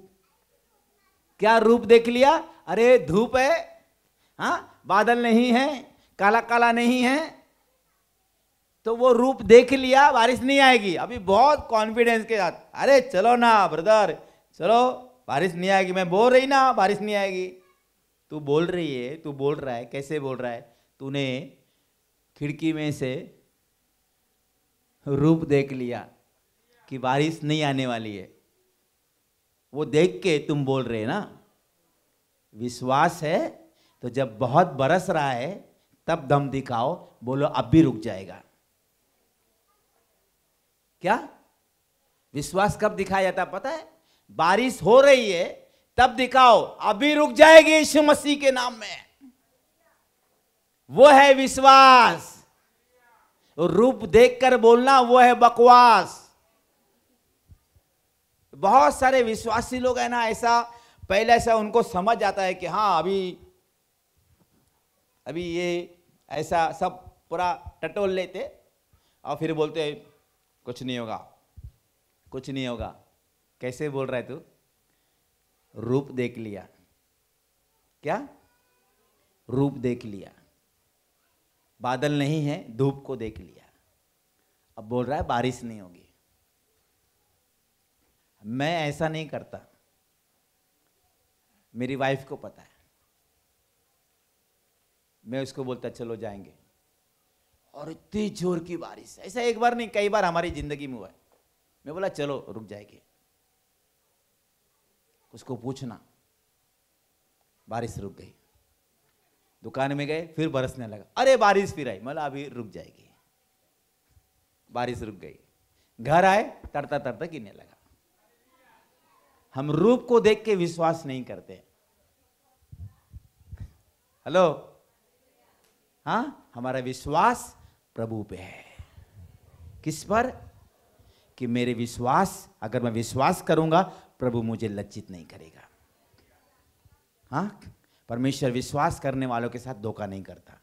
क्या रूप देख लिया अरे धूप है हा बादल नहीं है काला काला नहीं है तो वो रूप देख लिया बारिश नहीं आएगी अभी बहुत कॉन्फिडेंस के साथ अरे चलो ना ब्रदर चलो बारिश नहीं आएगी मैं बोल रही ना बारिश नहीं आएगी तू बोल रही है तू बोल रहा है कैसे बोल रहा है तूने खिड़की में से रूप देख लिया कि बारिश नहीं आने वाली है वो देख के तुम बोल रहे ना विश्वास है तो जब बहुत बरस रहा है तब दम दिखाओ बोलो अब भी रुक जाएगा क्या विश्वास कब दिखाया जाता पता है बारिश हो रही है तब दिखाओ अभी रुक जाएगी यीशु मसीह के नाम में वो है विश्वास रूप देखकर बोलना वो है बकवास बहुत सारे विश्वासी लोग हैं ना ऐसा पहले ऐसा उनको समझ जाता है कि हाँ अभी अभी ये ऐसा सब पूरा टटोल लेते और फिर बोलते कुछ नहीं होगा कुछ नहीं होगा कैसे बोल रहा है तू रूप देख लिया क्या रूप देख लिया बादल नहीं है धूप को देख लिया अब बोल रहा है बारिश नहीं होगी मैं ऐसा नहीं करता मेरी वाइफ को पता है मैं उसको बोलता चलो जाएंगे और इतनी जोर की बारिश ऐसा एक बार नहीं कई बार हमारी जिंदगी में हुआ है मैं बोला चलो रुक जाएगी उसको पूछना बारिश रुक गई दुकान में गए फिर बरसने लगा अरे बारिश फिर आई मतलब अभी रुक जाएगी बारिश रुक गई घर आए तड़ता तड़ता गिरने लगा हम रूप को देख के विश्वास नहीं करते हेलो हाँ हमारा विश्वास प्रभु पे है किस पर कि मेरे विश्वास अगर मैं विश्वास करूंगा प्रभु मुझे लज्जित नहीं करेगा हाँ परमेश्वर विश्वास करने वालों के साथ धोखा नहीं करता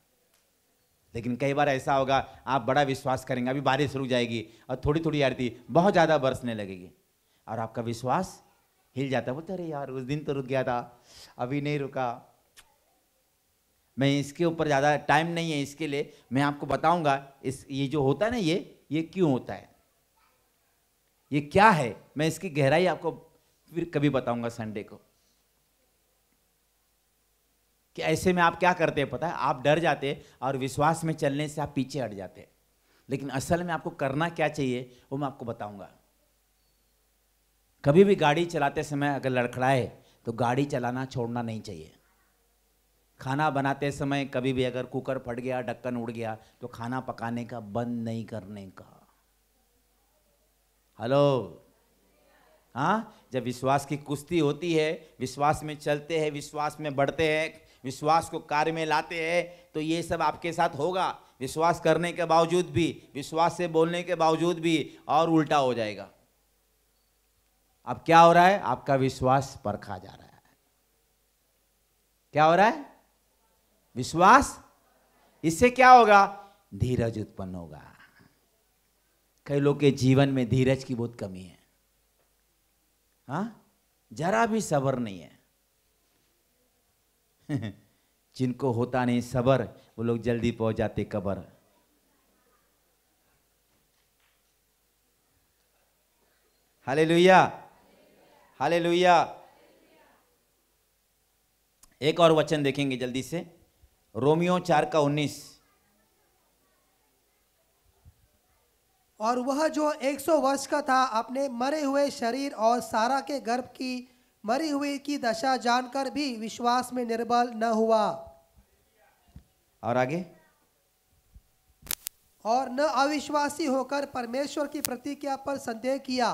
लेकिन कई बार ऐसा होगा आप बड़ा विश्वास करेंगे अभी बारिश रुक जाएगी और थोड़ी थोड़ी आरती बहुत ज़्यादा बरसने लगेगी और आपका विश्वास हिल जाता है बोलते अरे यार उस दिन तो रुक गया था अभी नहीं रुका मैं इसके ऊपर ज़्यादा टाइम नहीं है इसके लिए मैं आपको बताऊंगा इस ये जो होता है ना ये ये क्यों होता है ये क्या है मैं इसकी गहराई आपको फिर कभी बताऊंगा संडे को कि ऐसे में आप क्या करते हैं पता है आप डर जाते और विश्वास में चलने से आप पीछे हट जाते लेकिन असल में आपको करना क्या चाहिए वो मैं आपको बताऊंगा कभी भी गाड़ी चलाते समय अगर लड़खड़ाए तो गाड़ी चलाना छोड़ना नहीं चाहिए खाना बनाते समय कभी भी अगर कुकर फट गया ढक्कन उड़ गया तो खाना पकाने का बंद नहीं करने का हेलो हाँ जब विश्वास की कुश्ती होती है विश्वास में चलते हैं विश्वास में बढ़ते हैं विश्वास को कार्य में लाते हैं तो ये सब आपके साथ होगा विश्वास करने के बावजूद भी विश्वास से बोलने के बावजूद भी और उल्टा हो जाएगा अब क्या हो रहा है आपका विश्वास परखा जा रहा है क्या हो रहा है विश्वास इससे क्या होगा धीरज उत्पन्न होगा कई लोग के जीवन में धीरज की बहुत कमी है हाँ जरा भी सबर नहीं है जिनको होता नहीं सबर वो लोग जल्दी पहुंच जाते कबर हाले लुया हाले लुया एक और वचन देखेंगे जल्दी से रोमियो चार का उन्नीस और वह जो 100 वर्ष का था अपने मरे हुए शरीर और सारा के गर्भ की मरी हुई की दशा जानकर भी विश्वास में निर्बल न हुआ और आगे और न अविश्वासी होकर परमेश्वर की प्रतिज्ञा पर संदेह किया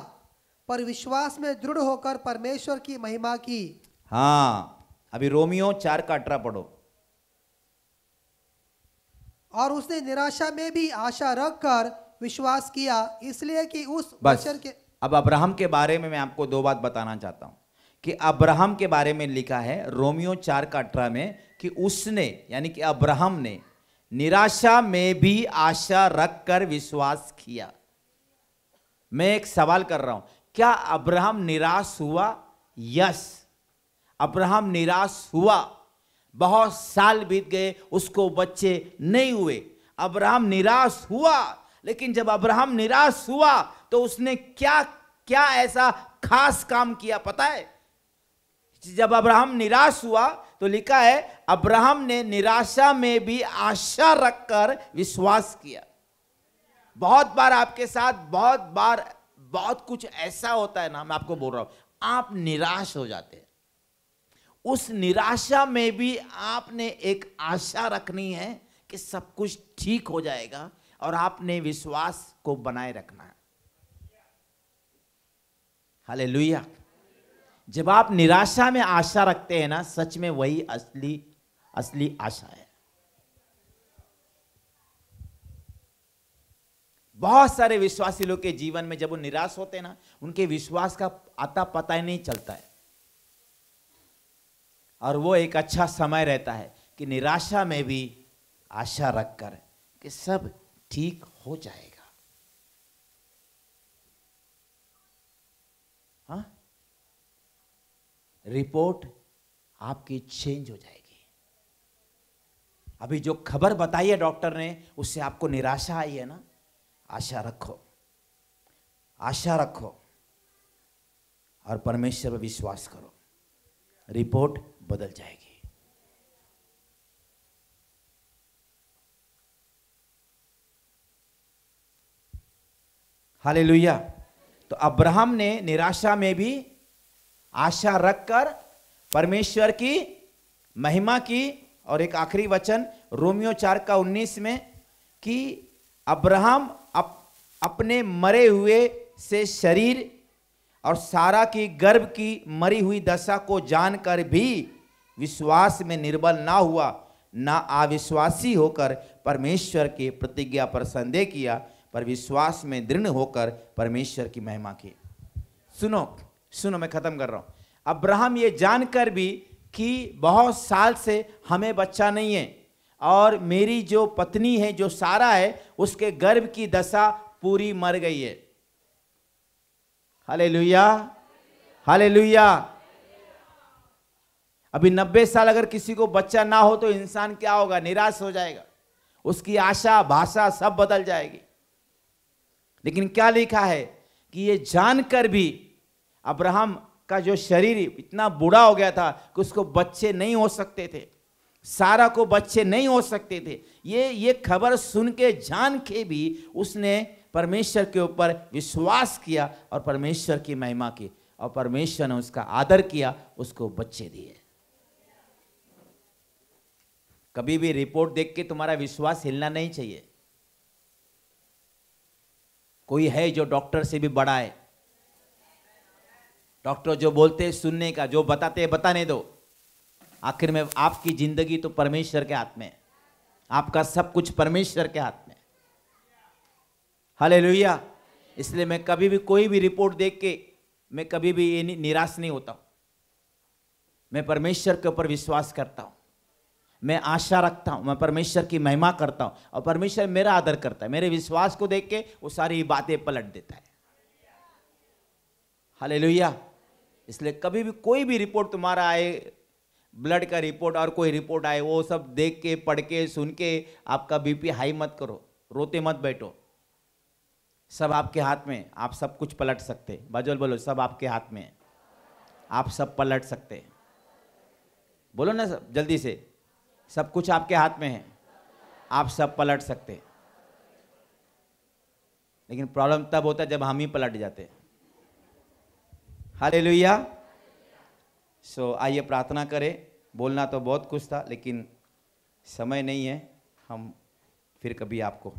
पर विश्वास में दृढ़ होकर परमेश्वर की महिमा की हाँ अभी रोमियो चार का अठरा पढ़ो और उसने निराशा में भी आशा रखकर विश्वास किया इसलिए कि उस बशर के अब अब्राहम के बारे में मैं आपको दो बात बताना चाहता हूं कि अब्राहम के बारे में लिखा है रोमियो चार का अठारह में कि उसने यानी कि अब्राहम ने निराशा में भी आशा रखकर विश्वास किया मैं एक सवाल कर रहा हूं क्या अब्राहम निराश हुआ यस अब्राहम निराश हुआ बहुत साल बीत गए उसको बच्चे नहीं हुए अब्राहम निराश हुआ लेकिन जब अब्राहम निराश हुआ तो उसने क्या क्या ऐसा खास काम किया पता है जब अब्राहम निराश हुआ तो लिखा है अब्राहम ने निराशा में भी आशा रखकर विश्वास किया बहुत बार आपके साथ बहुत बार बहुत कुछ ऐसा होता है ना मैं आपको बोल रहा हूं आप निराश हो जाते हैं उस निराशा में भी आपने एक आशा रखनी है कि सब कुछ ठीक हो जाएगा और आपने विश्वास को बनाए रखना है हले जब आप निराशा में आशा रखते हैं ना सच में वही असली असली आशा है बहुत सारे विश्वासी लोग के जीवन में जब वो निराश होते हैं ना उनके विश्वास का आता पता ही नहीं चलता है और वो एक अच्छा समय रहता है कि निराशा में भी आशा रखकर कि सब ठीक हो जाएगा हा? रिपोर्ट आपकी चेंज हो जाएगी अभी जो खबर बताई है डॉक्टर ने उससे आपको निराशा आई है ना आशा रखो आशा रखो और परमेश्वर पर विश्वास करो रिपोर्ट बदल जाएगी लुहिया तो अब्राहम ने निराशा में भी आशा रखकर परमेश्वर की महिमा की और एक आखिरी वचन रोमियो चार का उन्नीस में कि अब्राहम अप, अपने मरे हुए से शरीर और सारा की गर्भ की मरी हुई दशा को जानकर भी विश्वास में निर्बल ना हुआ ना अविश्वासी होकर परमेश्वर के प्रतिज्ञा पर संदेह किया पर विश्वास में दृढ़ होकर परमेश्वर की महिमा की सुनो सुनो मैं खत्म कर रहा हूं अब्राहम ये जानकर भी कि बहुत साल से हमें बच्चा नहीं है और मेरी जो पत्नी है जो सारा है उसके गर्भ की दशा पूरी मर गई है हले लुया हले लुया अभी नब्बे साल अगर किसी को बच्चा ना हो तो इंसान क्या होगा निराश हो जाएगा उसकी आशा भाषा सब बदल जाएगी लेकिन क्या लिखा है कि ये जानकर भी अब्राहम का जो शरीर इतना बूढ़ा हो गया था कि उसको बच्चे नहीं हो सकते थे सारा को बच्चे नहीं हो सकते थे ये ये खबर सुन के जान के भी उसने परमेश्वर के ऊपर विश्वास किया और परमेश्वर की महिमा की और परमेश्वर ने उसका आदर किया उसको बच्चे दिए कभी भी रिपोर्ट देख के तुम्हारा विश्वास हिलना नहीं चाहिए कोई है जो डॉक्टर से भी बड़ा है डॉक्टर जो बोलते हैं सुनने का जो बताते हैं बताने दो आखिर में आपकी जिंदगी तो परमेश्वर के हाथ में है आपका सब कुछ परमेश्वर के हाथ में हले लोहिया इसलिए मैं कभी भी कोई भी रिपोर्ट देख के मैं कभी भी ये निराश नहीं होता मैं परमेश्वर के ऊपर विश्वास करता हूं मैं आशा रखता हूँ मैं परमेश्वर की महिमा करता हूँ और परमेश्वर मेरा आदर करता है मेरे विश्वास को देख के वो सारी बातें पलट देता है हाले इसलिए कभी भी कोई भी रिपोर्ट तुम्हारा आए ब्लड का रिपोर्ट और कोई रिपोर्ट आए वो सब देख के पढ़ के सुन के आपका बीपी हाई मत करो रोते मत बैठो सब आपके हाथ में आप सब कुछ पलट सकते बाजोल बोलो सब आपके हाथ में आप सब पलट सकते बोलो ना सब जल्दी से सब कुछ आपके हाथ में है आप सब पलट सकते लेकिन प्रॉब्लम तब होता है जब हम ही पलट जाते हरे हाले लोहिया सो आइए प्रार्थना करें बोलना तो बहुत कुछ था लेकिन समय नहीं है हम फिर कभी आपको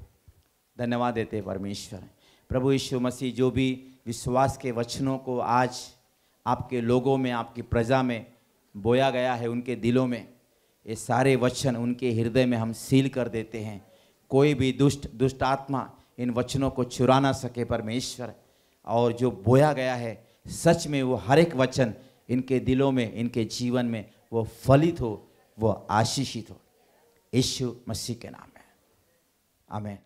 धन्यवाद देते परमेश्वर प्रभु यीशु मसीह जो भी विश्वास के वचनों को आज आपके लोगों में आपकी प्रजा में बोया गया है उनके दिलों में ये सारे वचन उनके हृदय में हम सील कर देते हैं कोई भी दुष्ट दुष्ट आत्मा इन वचनों को चुरा ना सके परमेश्वर और जो बोया गया है सच में वो हर एक वचन इनके दिलों में इनके जीवन में वो फलित हो वो आशीषित हो यशु मसीह के नाम है आमेन